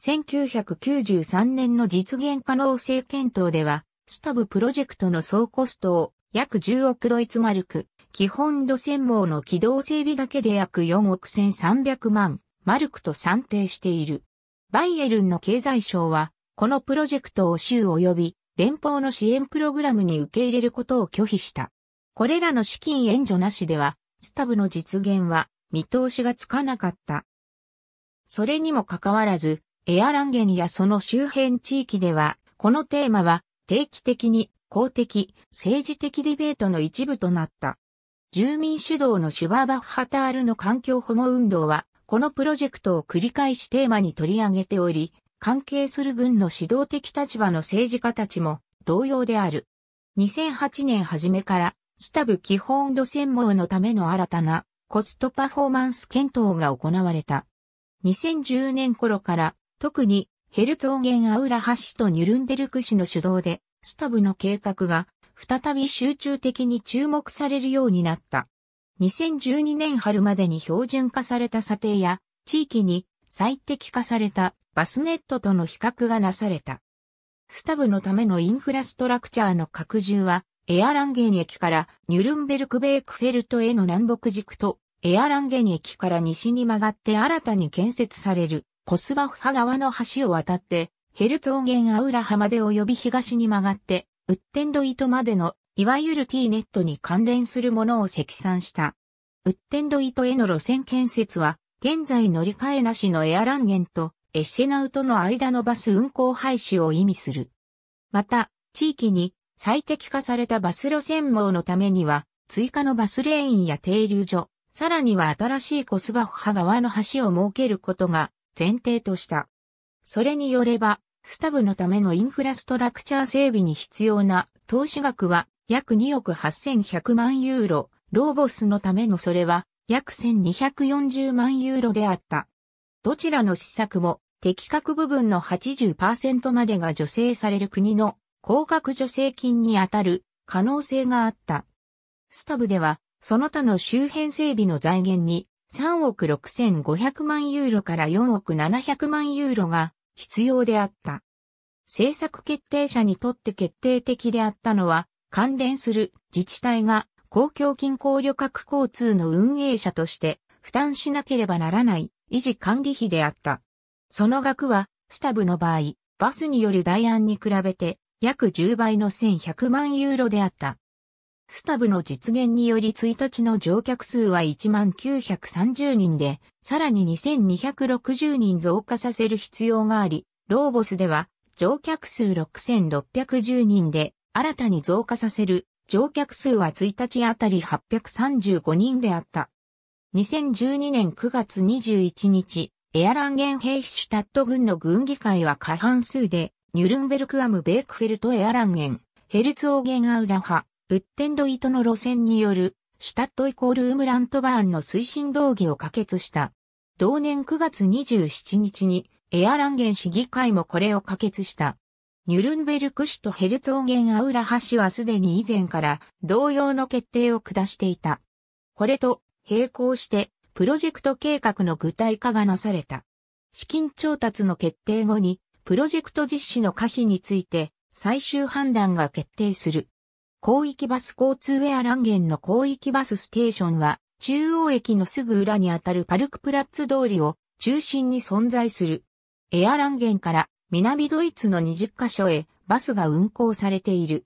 1993年の実現可能性検討では、スタブプロジェクトの総コストを約10億ドイツマルク、基本路線網の軌道整備だけで約4億1300万マルクと算定している。バイエルンの経済省は、このプロジェクトを州及び連邦の支援プログラムに受け入れることを拒否した。これらの資金援助なしでは、スタブの実現は見通しがつかなかった。それにもかかわらず、エアランゲンやその周辺地域では、このテーマは定期的に公的、政治的ディベートの一部となった。住民主導のシュバーバッハタールの環境保護運動は、このプロジェクトを繰り返しテーマに取り上げており、関係する軍の指導的立場の政治家たちも同様である。2008年初めから、スタブ基本度専門のための新たなコストパフォーマンス検討が行われた。2010年頃から、特にヘルツォーゲンアウラハ市とニュルンベルク市の主導で、スタブの計画が再び集中的に注目されるようになった。2012年春までに標準化された査定や地域に最適化されたバスネットとの比較がなされた。スタブのためのインフラストラクチャーの拡充はエアランゲン駅からニュルンベルクベークフェルトへの南北軸とエアランゲン駅から西に曲がって新たに建設されるコスバフハ川の橋を渡ってヘルツォーゲンアウラハまで及び東に曲がってウッテンドイトまでの、いわゆる T ネットに関連するものを積算した。ウッテンドイトへの路線建設は、現在乗り換えなしのエアランゲンとエッシェナウとの間のバス運行廃止を意味する。また、地域に最適化されたバス路線網のためには、追加のバスレーンや停留所、さらには新しいコスバッハ側の橋を設けることが前提とした。それによれば、スタブのためのインフラストラクチャー整備に必要な投資額は約2億8100万ユーロ、ローボスのためのそれは約1240万ユーロであった。どちらの施策も適格部分の80%までが助成される国の高額助成金に当たる可能性があった。スタブではその他の周辺整備の財源に3億6500万ユーロから4億700万ユーロが必要であった。政策決定者にとって決定的であったのは、関連する自治体が公共金庫旅客交通の運営者として負担しなければならない維持管理費であった。その額は、スタブの場合、バスによる代案に比べて約10倍の1100万ユーロであった。スタブの実現により1日の乗客数は1930人で、さらに2260人増加させる必要があり、ローボスでは乗客数6610人で、新たに増加させる乗客数は1日あたり835人であった。2012年9月21日、エアランゲンヘイシュタット軍の軍議会は過半数で、ニュルンベルクアムベークフェルトエアランゲン、ヘルツオーゲンアウラハ、ウッテンドイトの路線による、シュタットイコールウムラントバーンの推進動議を可決した。同年9月27日に、エアランゲン市議会もこれを可決した。ニュルンベルク市とヘルツォーゲンアウラハ市はすでに以前から同様の決定を下していた。これと並行してプロジェクト計画の具体化がなされた。資金調達の決定後にプロジェクト実施の可否について最終判断が決定する。広域バス交通ウェアランゲンの広域バスステーションは、中央駅のすぐ裏にあたるパルクプラッツ通りを中心に存在する。エアランゲンから南ドイツの20カ所へバスが運行されている。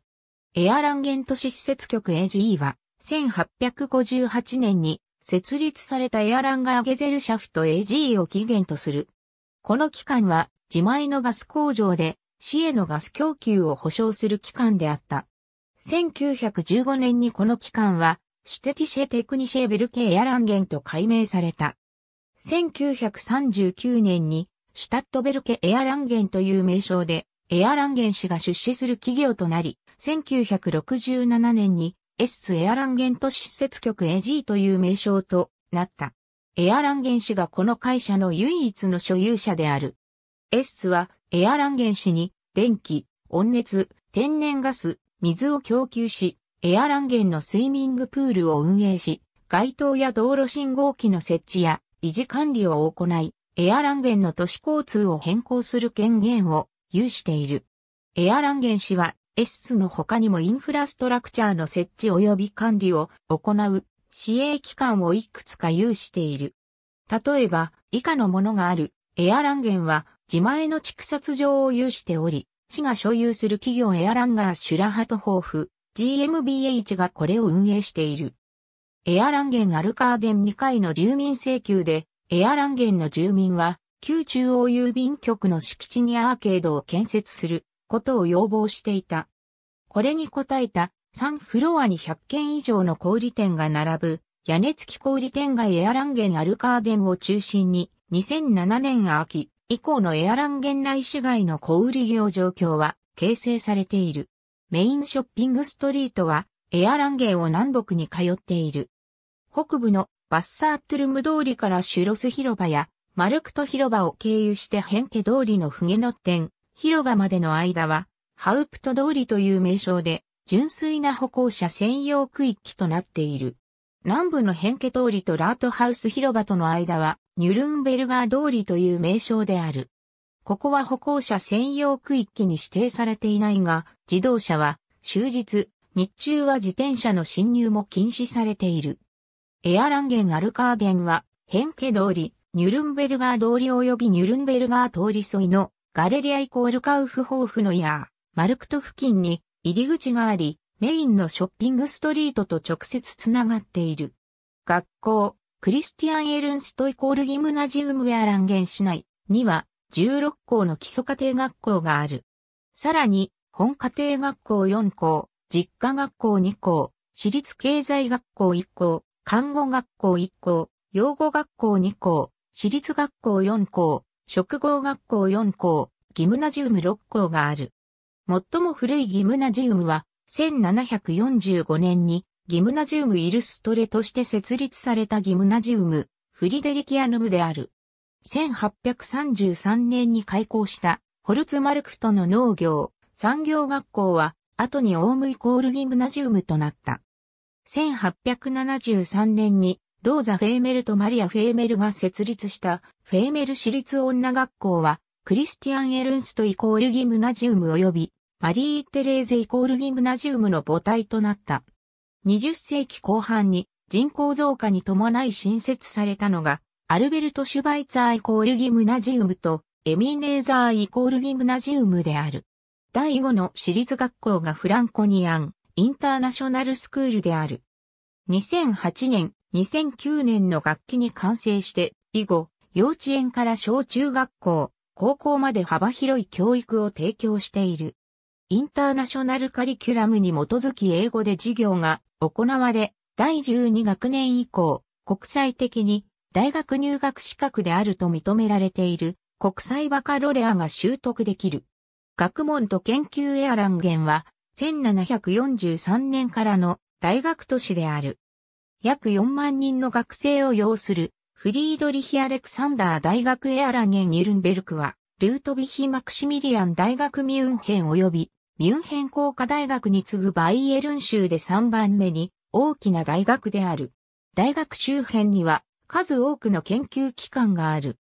エアランゲン都市施設局 AGE は、1858年に設立されたエアランガーゲゼルシャフト AGE を起源とする。この機関は自前のガス工場で市へのガス供給を保障する機関であった。1915年にこの機関は、シュテティシェ・テクニシェ・ベルケ・エアランゲンと改名された。1939年に、シュタットベルケ・エアランゲンという名称で、エアランゲン氏が出資する企業となり、1967年に、エスツ・エアランゲン都施設局 AG という名称となった。エアランゲン氏がこの会社の唯一の所有者である。エスツはエアランゲン氏に電気、温熱、天然ガス、水を供給し、エアランゲンのスイミングプールを運営し、街灯や道路信号機の設置や維持管理を行い、エアランゲンの都市交通を変更する権限を有している。エアランゲン氏は、エスの他にもインフラストラクチャーの設置及び管理を行う市営機関をいくつか有している。例えば、以下のものがある、エアランゲンは自前の蓄殺場を有しており、市が所有する企業エアランガーシュラハトホーフ GmbH がこれを運営している。エアランゲンアルカーデン2回の住民請求で、エアランゲンの住民は、旧中央郵便局の敷地にアーケードを建設することを要望していた。これに応えた3フロアに100件以上の小売店が並ぶ屋根付き小売店街エアランゲンアルカーデンを中心に2007年秋以降のエアラン現内市街の小売業状況は形成されている。メインショッピングストリートはエアランゲを南北に通っている。北部のバッサートゥルム通りからシュロス広場やマルクト広場を経由してヘンケ通りのフゲノッテン広場までの間はハウプト通りという名称で純粋な歩行者専用区域となっている。南部のヘンケ通りとラートハウス広場との間はニュルンベルガー通りという名称である。ここは歩行者専用区域に指定されていないが、自動車は終日、日中は自転車の侵入も禁止されている。エアランゲン・アルカーデンは、変化通り、ニュルンベルガー通り及びニュルンベルガー通り沿いのガレリアイコールカウフホーフのヤー、マルクト付近に入り口があり、メインのショッピングストリートと直接つながっている。学校、クリスティアン・エルンストイコールギムナジウムウェアランゲン市内には16校の基礎家庭学校がある。さらに、本家庭学校4校、実家学校2校、私立経済学校1校、看護学校1校、養護学校2校、私立学校4校、職業学校4校、ギムナジウム6校がある。最も古いギムナジウムは、1745年にギムナジウム・イルストレとして設立されたギムナジウム、フリデリキアヌムである。1833年に開校したホルツマルクトの農業、産業学校は、後にオームイコールギムナジウムとなった。1873年に、ローザ・フェーメルとマリア・フェーメルが設立したフェーメル私立女学校は、クリスティアン・エルンストイコールギムナジウム及び、マリー・テレーゼイコールギムナジウムの母体となった。20世紀後半に人口増加に伴い新設されたのが、アルベルト・シュバイツァーイコールギムナジウムと、エミネーザーイコールギムナジウムである。第5の私立学校がフランコニアン、インターナショナルスクールである。2008年、2009年の学期に完成して、以後、幼稚園から小中学校、高校まで幅広い教育を提供している。インターナショナルカリキュラムに基づき英語で授業が行われ、第12学年以降、国際的に大学入学資格であると認められている国際バカロレアが習得できる。学問と研究エアランゲンは1743年からの大学都市である。約4万人の学生を要するフリードリヒ・アレクサンダー大学エアランゲン・ニルンベルクはルートビヒ・マクシミリアン大学ミュンヘン及びミュンヘン工科大学に次ぐバイエルン州で3番目に大きな大学である。大学周辺には数多くの研究機関がある。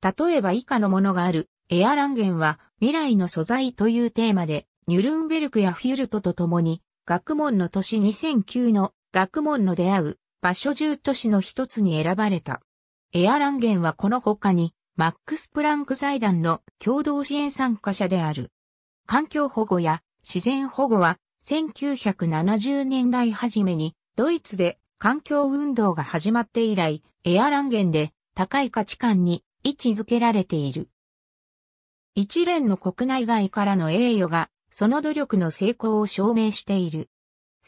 例えば以下のものがある、エアランゲンは未来の素材というテーマで、ニュルンベルクやフュルトと共に、学問の年2009の学問の出会う場所中都市の一つに選ばれた。エアランゲンはこの他に、マックス・プランク財団の共同支援参加者である。環境保護や自然保護は1970年代初めにドイツで環境運動が始まって以来エアランゲンで高い価値観に位置づけられている。一連の国内外からの栄誉がその努力の成功を証明している。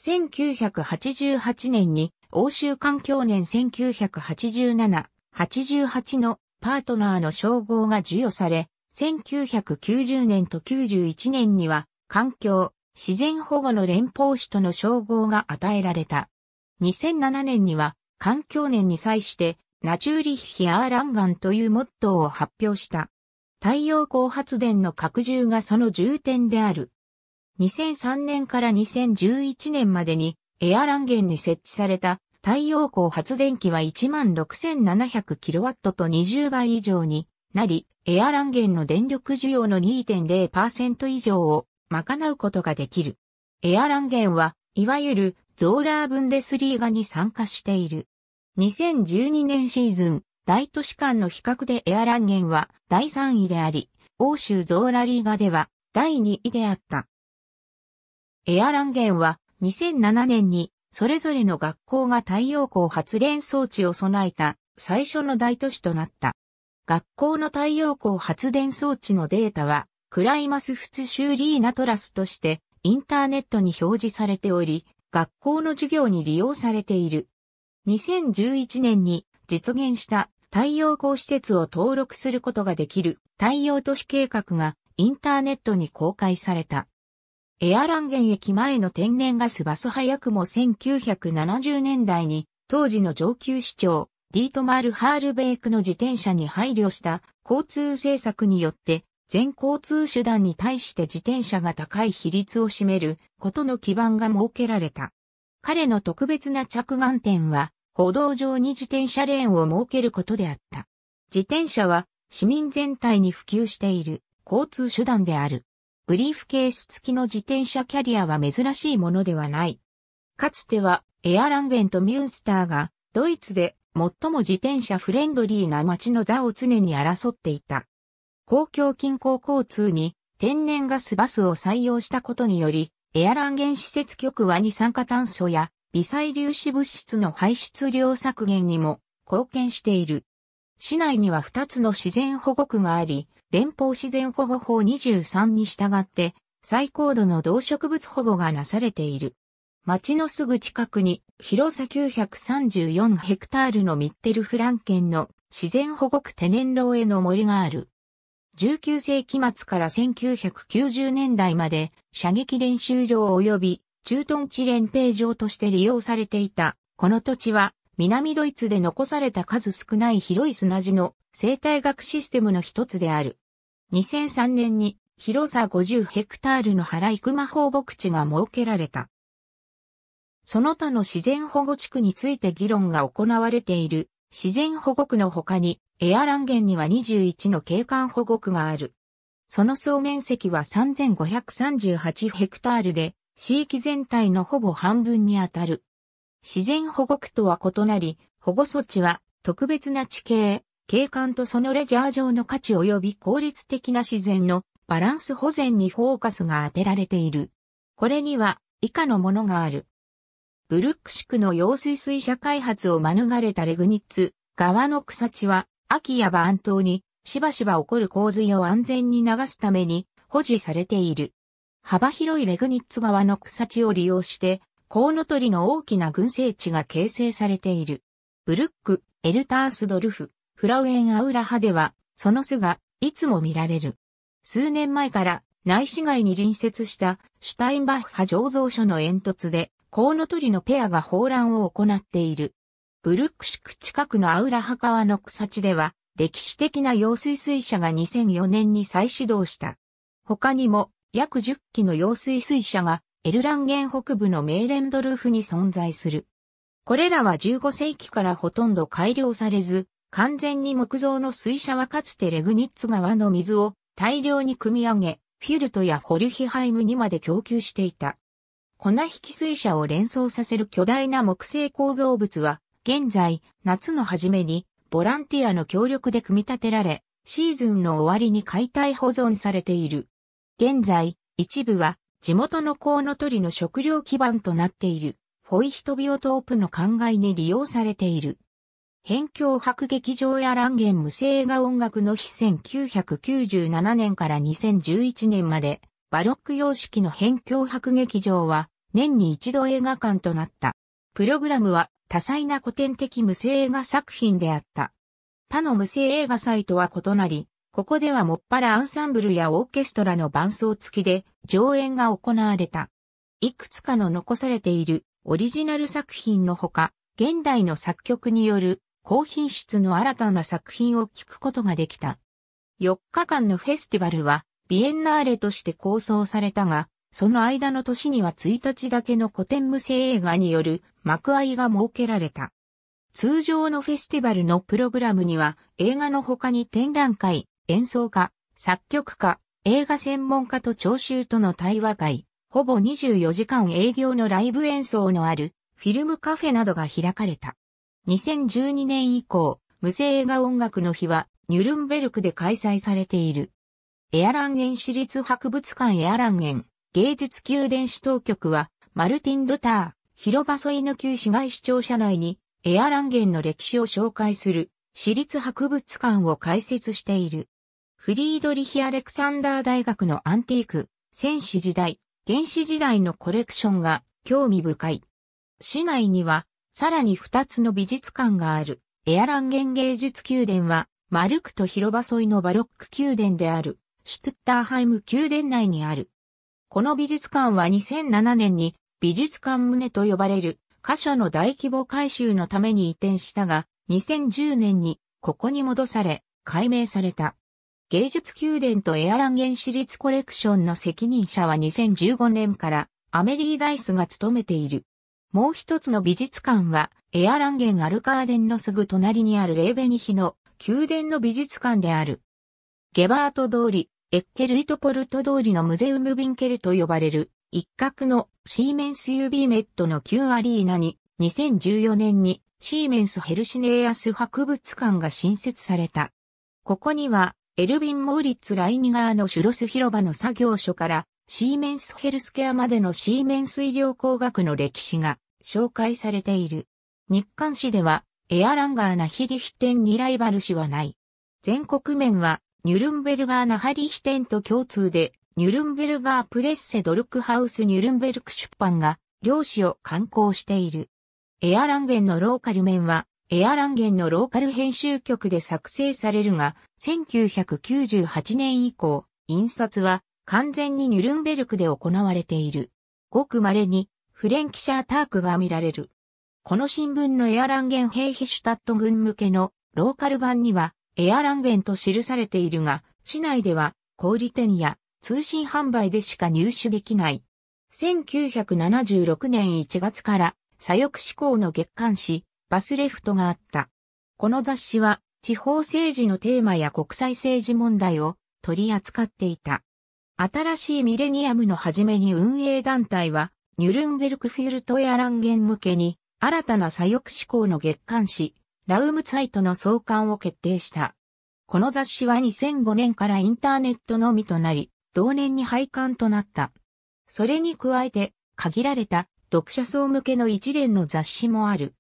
1988年に欧州環境年1987、88のパートナーの称号が授与され、1990年と91年には、環境、自然保護の連邦市との称号が与えられた。2007年には、環境年に際して、ナチューリッヒ・アーランガンというモットーを発表した。太陽光発電の拡充がその重点である。2003年から2011年までにエアランゲンに設置された太陽光発電機は 16,700kW と20倍以上になり、エアランゲンの電力需要の2.0%以上を賄うことができる。エアランゲンは、いわゆるゾーラーブンデスリーガに参加している。2012年シーズン、大都市間の比較でエアランゲンは第3位であり、欧州ゾーラリーガでは第2位であった。エアランゲンは2007年にそれぞれの学校が太陽光発電装置を備えた最初の大都市となった。学校の太陽光発電装置のデータは、クライマス普通州リーナトラスとしてインターネットに表示されており、学校の授業に利用されている。2011年に実現した太陽光施設を登録することができる太陽都市計画がインターネットに公開された。エアランゲン駅前の天然ガスバス早くも1970年代に当時の上級市長ディートマール・ハールベイクの自転車に配慮した交通政策によって、全交通手段に対して自転車が高い比率を占めることの基盤が設けられた。彼の特別な着眼点は、歩道上に自転車レーンを設けることであった。自転車は市民全体に普及している交通手段である。ブリーフケース付きの自転車キャリアは珍しいものではない。かつてはエアランゲンとミュンスターがドイツで最も自転車フレンドリーな街の座を常に争っていた。公共近郊交通に天然ガスバスを採用したことにより、エアランゲン施設局は二酸化炭素や微細粒子物質の排出量削減にも貢献している。市内には2つの自然保護区があり、連邦自然保護法23に従って最高度の動植物保護がなされている。町のすぐ近くに広さ934ヘクタールのミッテルフランケンの自然保護区テネンロへの森がある。19世紀末から1990年代まで射撃練習場及び駐屯地連兵場として利用されていた。この土地は南ドイツで残された数少ない広い砂地の生態学システムの一つである。2003年に広さ50ヘクタールの原クマ放牧地が設けられた。その他の自然保護地区について議論が行われている自然保護区の他にエアランゲンには21の景観保護区がある。その総面積は3538ヘクタールで、地域全体のほぼ半分にあたる。自然保護区とは異なり、保護措置は特別な地形、景観とそのレジャー上の価値及び効率的な自然のバランス保全にフォーカスが当てられている。これには以下のものがある。ブルックシクの用水水車開発を免れたレグニッツ側の草地は、秋や晩冬に、しばしば起こる洪水を安全に流すために保持されている。幅広いレグニッツ側の草地を利用して、コウノトリの大きな群生地が形成されている。ブルック、エルタースドルフ、フラウエンアウラ派では、その巣がいつも見られる。数年前から内市街に隣接したシュタインバッハ醸造所の煙突でコウノトリのペアが放卵を行っている。ブルックシク近くのアウラハ川の草地では、歴史的な用水水車が2004年に再始動した。他にも、約10機の用水水車が、エルランゲン北部のメーレンドルーフに存在する。これらは15世紀からほとんど改良されず、完全に木造の水車はかつてレグニッツ川の水を大量に汲み上げ、フィルトやホルヒハイムにまで供給していた。粉引水車を連想させる巨大な木製構造物は、現在、夏の初めに、ボランティアの協力で組み立てられ、シーズンの終わりに解体保存されている。現在、一部は、地元のコウノトリの食料基盤となっている、フォイヒトビオトープの灌漑に利用されている。辺境白劇場やランゲン無声映画音楽の日1997年から2011年まで、バロック様式の辺境迫劇場は年に一度映画館となった。プログラムは多彩な古典的無声映画作品であった。他の無声映画祭とは異なり、ここではもっぱらアンサンブルやオーケストラの伴奏付きで上演が行われた。いくつかの残されているオリジナル作品のほか、現代の作曲による高品質の新たな作品を聴くことができた。4日間のフェスティバルはビエンナーレとして構想されたが、その間の年には1日だけの古典無声映画による幕合が設けられた。通常のフェスティバルのプログラムには映画の他に展覧会、演奏家、作曲家、映画専門家と聴衆との対話会、ほぼ24時間営業のライブ演奏のあるフィルムカフェなどが開かれた。2012年以降、無声映画音楽の日はニュルンベルクで開催されている。エアランゲン市立博物館エアランゲン芸術宮殿市当局は、マルティン・ルター、広場沿いの旧市街市庁舎内に、エアランゲンの歴史を紹介する、市立博物館を開設している。フリードリヒ・アレクサンダー大学のアンティーク、戦士時代、原始時代のコレクションが興味深い。市内には、さらに2つの美術館がある、エアランゲン芸術宮殿は、マルクと広場沿いのバロック宮殿である。シュトゥッターハイム宮殿内にある。この美術館は2007年に美術館棟と呼ばれる箇所の大規模改修のために移転したが、2010年にここに戻され、解明された。芸術宮殿とエアランゲン私立コレクションの責任者は2015年からアメリー・ダイスが務めている。もう一つの美術館はエアランゲン・アルカーデンのすぐ隣にあるレーベニヒの宮殿の美術館である。ゲバート通り、エッケルイトポルト通りのムゼウムビンケルと呼ばれる一角のシーメンス UB メットの旧アリーナに2014年にシーメンスヘルシネイアス博物館が新設された。ここにはエルビン・モーリッツ・ライニガーのシュロス広場の作業所からシーメンスヘルスケアまでのシーメンス医療工学の歴史が紹介されている。日刊誌ではエアランガーなヒリヒテンにライバル誌はない。全国面はニュルンベルガーナハリヒテンと共通で、ニュルンベルガープレッセドルクハウスニュルンベルク出版が、漁師を刊行している。エアランゲンのローカル面は、エアランゲンのローカル編集局で作成されるが、1998年以降、印刷は完全にニュルンベルクで行われている。ごく稀にフレンキシャータークが見られる。この新聞のエアランゲンヘイヒシュタット軍向けのローカル版にはエアランゲンと記されているが、市内では小売店や通信販売でしか入手できない。1976年1月から左翼志向の月刊誌、バスレフトがあった。この雑誌は地方政治のテーマや国際政治問題を取り扱っていた。新しいミレニアムの初めに運営団体は、ニュルンベルクフィルトエアランゲン向けに、新たな左翼志向の月刊誌、ラウムサイトの創刊を決定した。この雑誌は2005年からインターネットのみとなり、同年に廃刊となった。それに加えて、限られた読者層向けの一連の雑誌もある。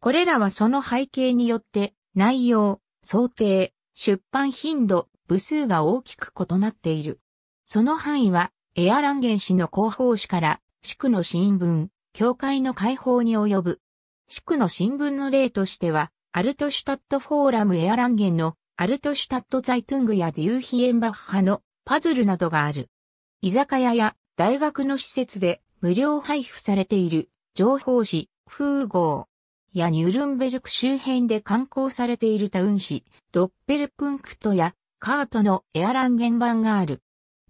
これらはその背景によって、内容、想定、出版頻度、部数が大きく異なっている。その範囲は、エアランゲン氏の広報誌から、地区の新聞、教会の解放に及ぶ。地区の新聞の例としては、アルトシュタットフォーラムエアランゲンのアルトシュタットザイトゥングやビューヒエンバッハのパズルなどがある。居酒屋や大学の施設で無料配布されている情報誌風号やニュルンベルク周辺で刊行されているタウン誌ドッペルプンクトやカートのエアランゲン版がある。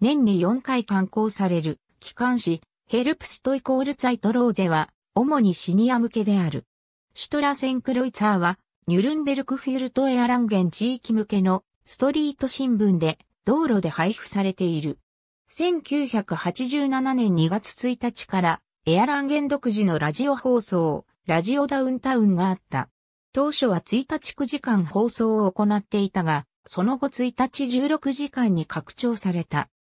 年に4回刊行される機関誌ヘルプストイコールザイトローゼは主にシニア向けである。シュトラセンクロイツァーはニュルンベルクフィルトエアランゲン地域向けのストリート新聞で道路で配布されている。1987年2月1日からエアランゲン独自のラジオ放送、ラジオダウンタウンがあった。当初は1日9時間放送を行っていたが、その後1日16時間に拡張された。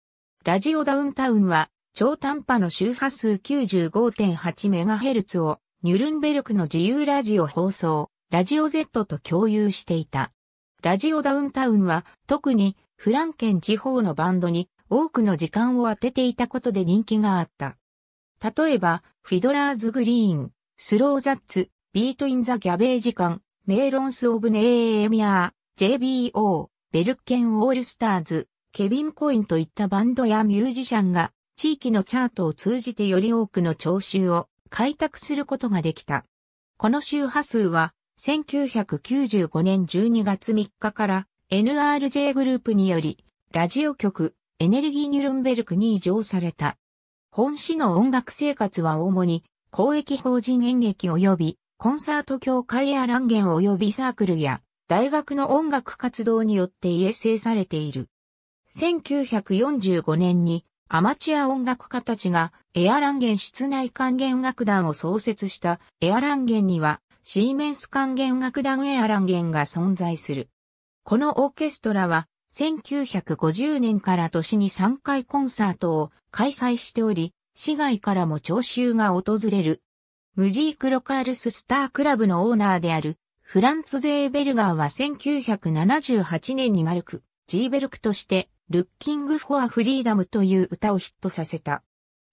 ラジオダウンタウンは超短波の周波数 95.8MHz をニュルンベルクの自由ラジオ放送、ラジオ Z と共有していた。ラジオダウンタウンは特にフランケン地方のバンドに多くの時間を当てていたことで人気があった。例えば、フィドラーズ・グリーン、スロー・ザッツ、ビート・イン・ザ・ギャベージ・カン、メーロンス・オブ・ネーミアー、JBO、ベルッケン・オールスターズ、ケビン・コインといったバンドやミュージシャンが地域のチャートを通じてより多くの聴衆を開拓することができた。この周波数は1995年12月3日から NRJ グループにより、ラジオ局、エネルギーニュルンベルクに移譲された。本市の音楽生活は主に、公益法人演劇及び、コンサート協会やランゲン及びサークルや、大学の音楽活動によって衛生されている。1945年に、アマチュア音楽家たちがエアランゲン室内管弦楽団を創設したエアランゲンにはシーメンス管弦楽団エアランゲンが存在する。このオーケストラは1950年から年に3回コンサートを開催しており、市外からも聴衆が訪れる。ムジークロカールススタークラブのオーナーであるフランツ・ゼーベルガーは1978年にマルク、ジーベルクとしてルッキング・フォア・フリーダムという歌をヒットさせた。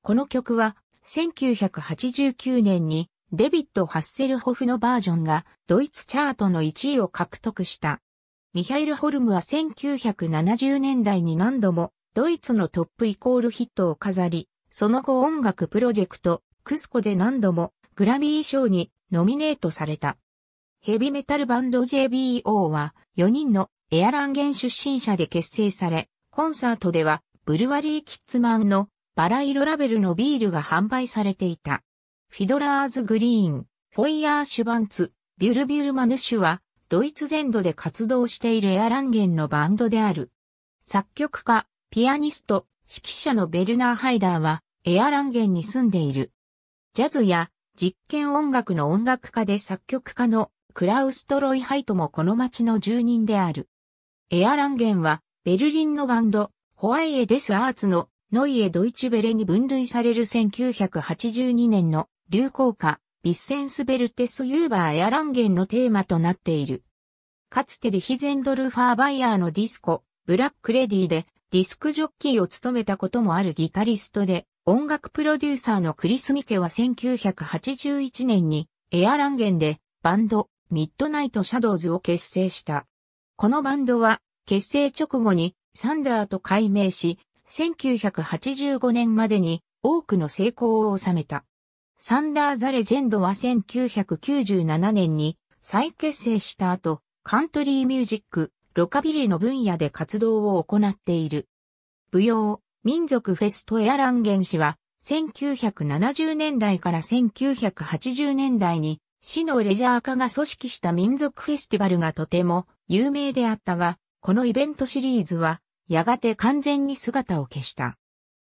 この曲は1989年にデビッド・ハッセルホフのバージョンがドイツチャートの1位を獲得した。ミハイル・ホルムは1970年代に何度もドイツのトップイコールヒットを飾り、その後音楽プロジェクト、クスコで何度もグラミー賞にノミネートされた。ヘビメタルバンド JBO は4人のエアランゲン出身者で結成され、コンサートではブルワリー・キッズマンのバラ色ラベルのビールが販売されていた。フィドラーズグリーン、フォイヤーシュバンツ、ビュルビュルマヌシュは、ドイツ全土で活動しているエアランゲンのバンドである。作曲家、ピアニスト、指揮者のベルナー・ハイダーは、エアランゲンに住んでいる。ジャズや実験音楽の音楽家で作曲家のクラウス・トロイ・ハイトもこの町の住人である。エアランゲンは、ベルリンのバンド、ホワイエ・デス・アーツのノイエ・ドイチュベレに分類される1982年の流行歌、ビッセンス・ベルテス・ユーバーエアランゲンのテーマとなっている。かつてデヒゼンドルファー・バイヤーのディスコ、ブラック・レディでディスクジョッキーを務めたこともあるギタリストで、音楽プロデューサーのクリス・ミケは1981年にエアランゲンでバンドミッドナイト・シャドウズを結成した。このバンドは結成直後にサンダーと改名し、1985年までに多くの成功を収めた。サンダー・ザ・レジェンドは1997年に再結成した後、カントリーミュージック、ロカビリーの分野で活動を行っている。舞踊、民族フェストエアランゲン氏は、1970年代から1980年代に、市のレジャー化が組織した民族フェスティバルがとても有名であったが、このイベントシリーズは、やがて完全に姿を消した。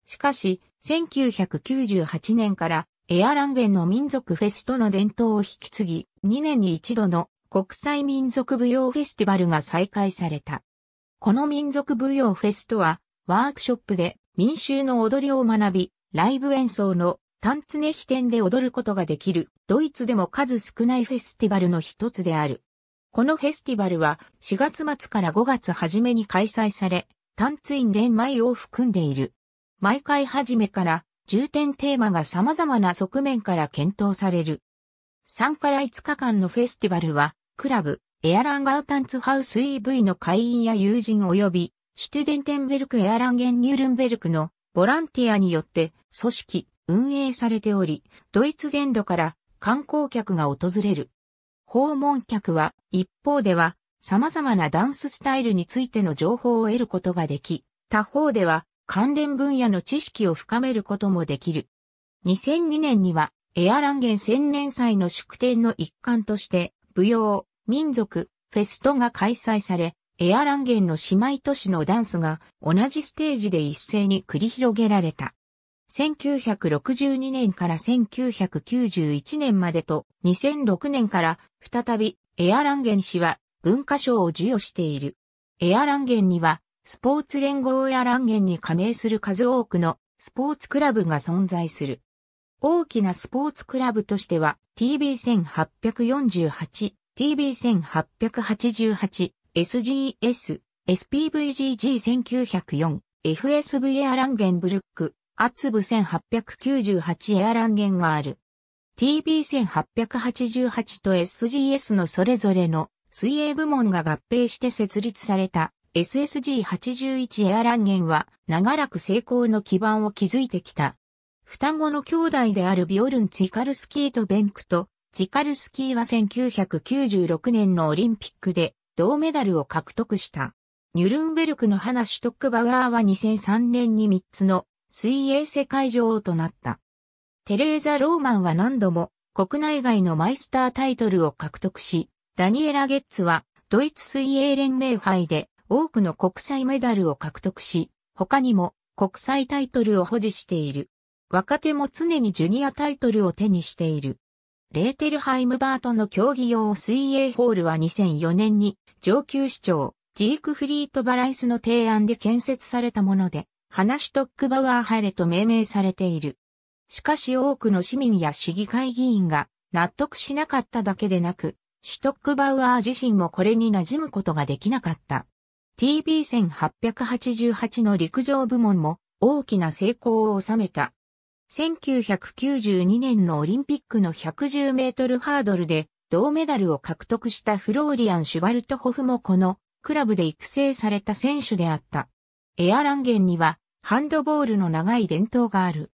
しかし、1998年からエアランゲンの民族フェストの伝統を引き継ぎ、2年に一度の国際民族舞踊フェスティバルが再開された。この民族舞踊フェストは、ワークショップで民衆の踊りを学び、ライブ演奏のタンツネヒテンで踊ることができる、ドイツでも数少ないフェスティバルの一つである。このフェスティバルは4月末から5月初めに開催され、タンツインマイを含んでいる。毎回初めから重点テーマが様々な側面から検討される。3から5日間のフェスティバルは、クラブ、エアランガータンツハウス EV の会員や友人及び、シュテュデンテンベルクエアランゲンニュールンベルクのボランティアによって組織、運営されており、ドイツ全土から観光客が訪れる。訪問客は一方では様々なダンススタイルについての情報を得ることができ、他方では関連分野の知識を深めることもできる。2002年には、エアランゲン千年祭の祝典の一環として、舞踊、民族、フェストが開催され、エアランゲンの姉妹都市のダンスが同じステージで一斉に繰り広げられた。1962年から1991年までと2006年から再びエアランゲン氏は文化賞を授与している。エアランゲンにはスポーツ連合やランゲンに加盟する数多くのスポーツクラブが存在する。大きなスポーツクラブとしては TB1848、TB1888、SGS、SPVGG1904、FSV エアランゲンブルック、アツブ1898エアランゲンがある。TB1888 と SGS のそれぞれの水泳部門が合併して設立された SSG81 エアランゲンは長らく成功の基盤を築いてきた。双子の兄弟であるビオルン・ツィカルスキーとベンクと、ツィカルスキーは1996年のオリンピックで銅メダルを獲得した。ニュルンベルクのハナ・シュトックバガーは2003年に3つの水泳世界女王となった。テレーザ・ローマンは何度も国内外のマイスタータイトルを獲得し、ダニエラ・ゲッツはドイツ水泳連盟杯で多くの国際メダルを獲得し、他にも国際タイトルを保持している。若手も常にジュニアタイトルを手にしている。レーテルハイムバートの競技用水泳ホールは2004年に上級市長、ジークフリート・バライスの提案で建設されたもので、ハナシュトックバワーハレと命名されている。しかし多くの市民や市議会議員が納得しなかっただけでなく、シュトックバウアー自身もこれに馴染むことができなかった。TB1888 の陸上部門も大きな成功を収めた。1992年のオリンピックの110メートルハードルで銅メダルを獲得したフローリアン・シュバルトホフもこのクラブで育成された選手であった。エアランゲンにはハンドボールの長い伝統がある。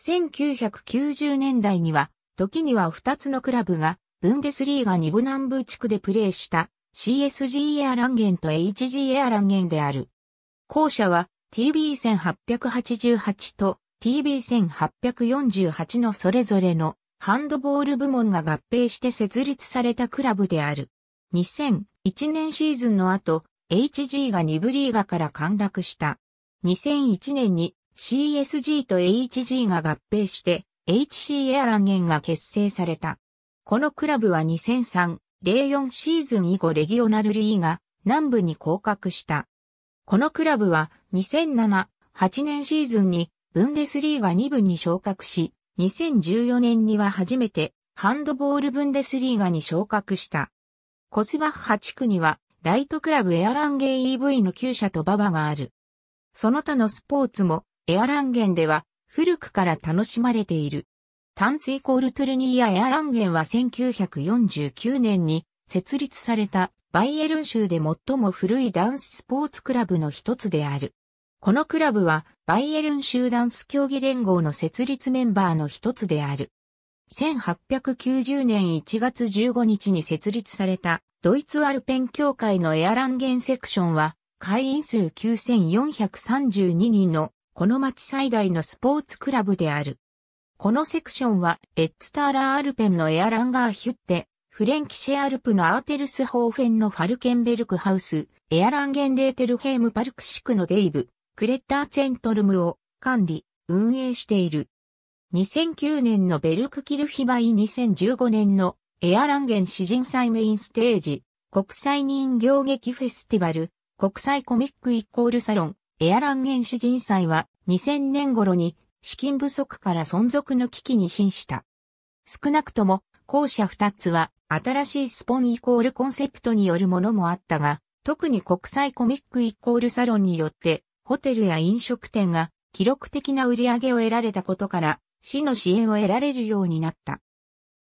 1990年代には時には2つのクラブがブンデスリーガ2部南部地区でプレーした CSG エアランゲンと HG エアランゲンである。後者は TB1888 と TB1848 のそれぞれのハンドボール部門が合併して設立されたクラブである。2001年シーズンの後、HG が2部リーガから陥落した。2001年に CSG と HG が合併して HC エアランゲンが結成された。このクラブは2003、04シーズン以後レギオナルリーガ南部に降格した。このクラブは2007、8年シーズンにブンデスリーガ2部に昇格し、2014年には初めてハンドボールブンデスリーガに昇格した。コスバッハ地区にはライトクラブエアランゲン EV の旧車と馬場がある。その他のスポーツもエアランゲンでは古くから楽しまれている。タンツイコールトゥルニーやエアランゲンは1949年に設立されたバイエルン州で最も古いダンススポーツクラブの一つである。このクラブはバイエルン州ダンス競技連合の設立メンバーの一つである。1890年1月15日に設立されたドイツアルペン協会のエアランゲンセクションは会員数9432人のこの町最大のスポーツクラブである。このセクションは、エッツターラーアルペンのエアランガーヒュッテ、フレンキシェアルプのアーテルスホーフェンのファルケンベルクハウス、エアランゲンレーテルヘームパルクシクのデイブ、クレッターツェントルムを管理、運営している。2009年のベルクキルヒバイ2015年のエアランゲン詩人祭メインステージ、国際人形劇フェスティバル、国際コミックイコールサロン、エアランゲン詩人祭は2000年頃に資金不足から存続の危機に瀕した。少なくとも、後者二つは、新しいスポンイコールコンセプトによるものもあったが、特に国際コミックイコールサロンによって、ホテルや飲食店が記録的な売り上げを得られたことから、市の支援を得られるようになった。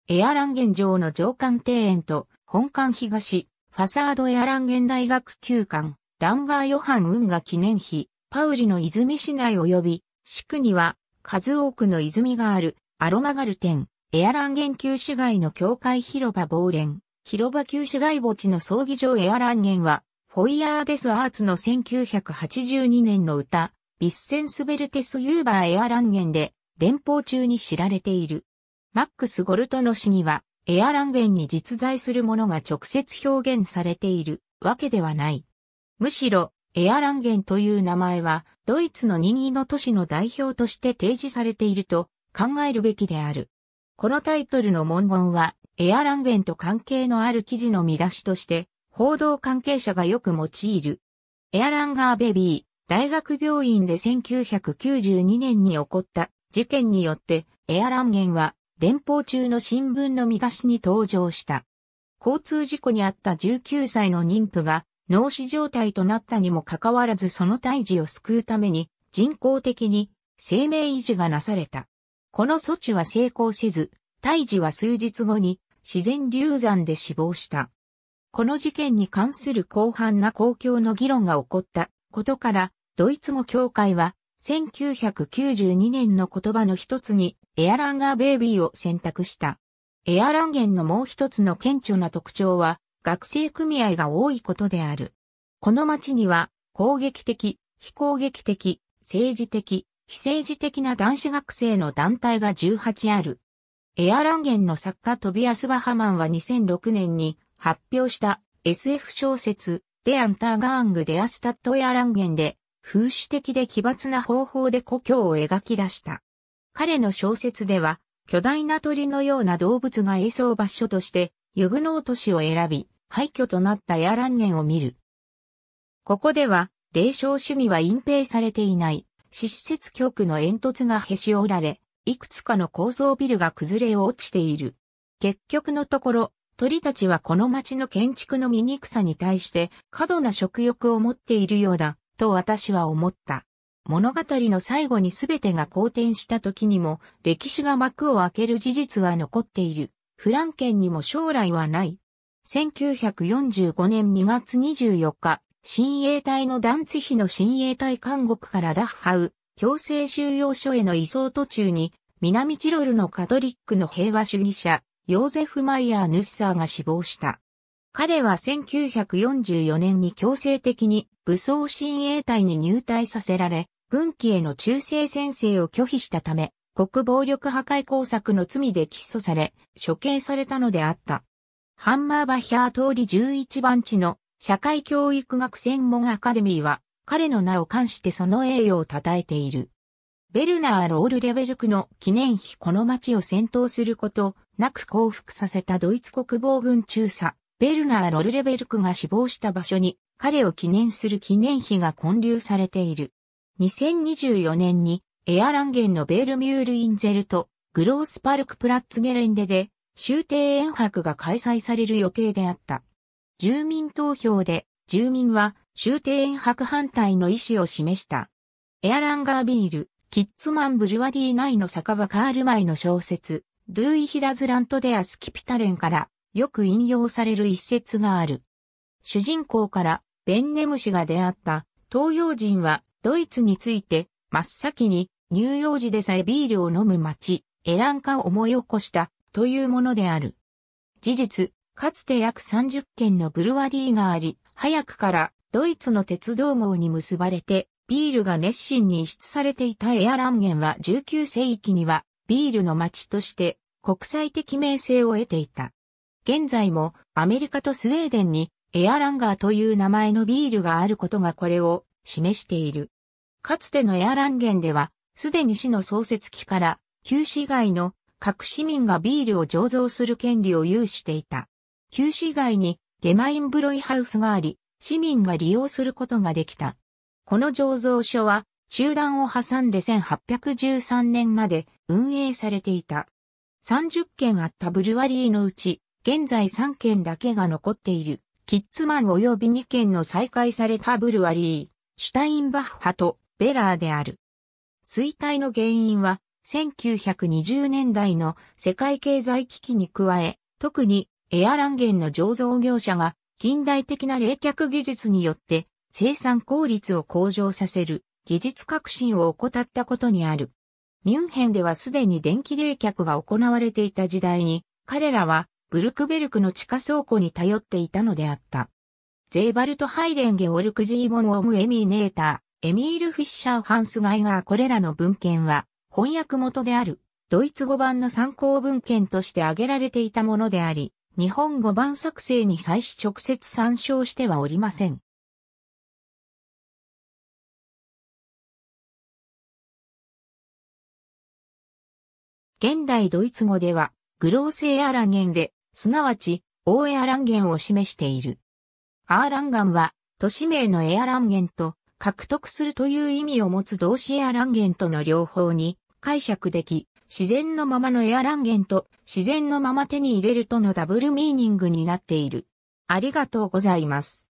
エアランゲン城の上官庭園と本館東、ファサードエアランゲン大学旧館、ランガーヨハン運河記念碑、パウリの泉市内及び、地区には数多くの泉がある、アロマガルテン、エアランゲン旧市街の境界広場防連、広場旧市街墓地の葬儀場エアランゲンは、フォイヤーデスアーツの1982年の歌、ビッセンスベルテス・ユーバーエアランゲンで、連邦中に知られている。マックス・ゴルトの詩には、エアランゲンに実在するものが直接表現されているわけではない。むしろ、エアランゲンという名前は、ドイツの任意の都市の代表として提示されていると考えるべきである。このタイトルの文言は、エアランゲンと関係のある記事の見出しとして、報道関係者がよく用いる。エアランガーベビー、大学病院で1992年に起こった事件によって、エアランゲンは連邦中の新聞の見出しに登場した。交通事故にあった19歳の妊婦が脳死状態となったにもかかわらずその胎児を救うために人工的に生命維持がなされた。この措置は成功せず、胎児は数日後に自然流産で死亡した。この事件に関する広範な公共の議論が起こったことから、ドイツ語協会は1992年の言葉の一つにエアランガーベイビーを選択した。エアランゲンのもう一つの顕著な特徴は、学生組合が多いことである。この町には攻撃的、非攻撃的、政治的、非政治的な男子学生の団体が18ある。エアランゲンの作家トビアス・バハマンは2006年に発表した SF 小説デアンターガーング・デアスタッド・エアランゲンで風刺的で奇抜な方法で故郷を描き出した。彼の小説では巨大な鳥のような動物が映像場所としてユグノート氏を選び、廃墟となったエアラン年を見る。ここでは、霊障主義は隠蔽されていない、施設局の煙突がへし折られ、いくつかの高層ビルが崩れ落ちている。結局のところ、鳥たちはこの町の建築の醜さに対して過度な食欲を持っているようだ、と私は思った。物語の最後に全てが好転した時にも歴史が幕を開ける事実は残っている。フランケンにも将来はない。1945年2月24日、親衛隊の団地ヒの親衛隊監獄からダッハウ、強制収容所への移送途中に、南チロルのカトリックの平和主義者、ヨーゼフ・マイヤー・ヌッサーが死亡した。彼は1944年に強制的に武装親衛隊に入隊させられ、軍機への忠誠宣誓を拒否したため、国暴力破壊工作の罪で起訴され、処刑されたのであった。ハンマーバヒャー通り11番地の社会教育学専門アカデミーは、彼の名を冠してその栄誉を称えている。ベルナー・ロール・レベルクの記念碑この町を戦闘することなく降伏させたドイツ国防軍中佐、ベルナー・ロール・レベルクが死亡した場所に彼を記念する記念碑が建立されている。2024年にエアランゲンのベールミュールインゼルとグロースパルクプラッツゲレンデで終庭園博が開催される予定であった。住民投票で住民は終庭園博反対の意思を示した。エアランガービール、キッツマン・ブジュワィー内の酒場カールマイの小説、ドゥーイ・ヒダズラント・デア・スキピタレンからよく引用される一節がある。主人公からベンネムシが出会った東洋人はドイツについて真っ先に乳幼児でさえビールを飲む町、エランカを思い起こした、というものである。事実、かつて約30軒のブルワリーがあり、早くからドイツの鉄道網に結ばれて、ビールが熱心に輸出されていたエアランゲンは19世紀にはビールの街として国際的名声を得ていた。現在もアメリカとスウェーデンにエアランガーという名前のビールがあることがこれを示している。かつてのエアランゲンではすでに市の創設期から、旧市街の各市民がビールを醸造する権利を有していた。旧市街にゲマインブロイハウスがあり、市民が利用することができた。この醸造所は、中断を挟んで1813年まで運営されていた。30軒あったブルワリーのうち、現在3軒だけが残っている、キッツマン及び2軒の再開されたブルワリー、シュタインバッハとベラーである。衰退の原因は、1920年代の世界経済危機に加え、特にエアランゲンの醸造業者が近代的な冷却技術によって生産効率を向上させる技術革新を怠ったことにある。ミュンヘンではすでに電気冷却が行われていた時代に、彼らはブルクベルクの地下倉庫に頼っていたのであった。ゼーバルト・ハイデンゲ・オルクジーボン・オム・エミーネーター。エミール・フィッシャー・ハンス・ガイガーこれらの文献は翻訳元であるドイツ語版の参考文献として挙げられていたものであり、日本語版作成に際し直接参照してはおりません。現代ドイツ語では、グローセーアランゲンで、すなわち、オーエアランゲンを示している。アーランガンは、都市名のエアランゲンと、獲得するという意味を持つ動詞エアランゲンとの両方に解釈でき、自然のままのエアランゲンと自然のまま手に入れるとのダブルミーニングになっている。ありがとうございます。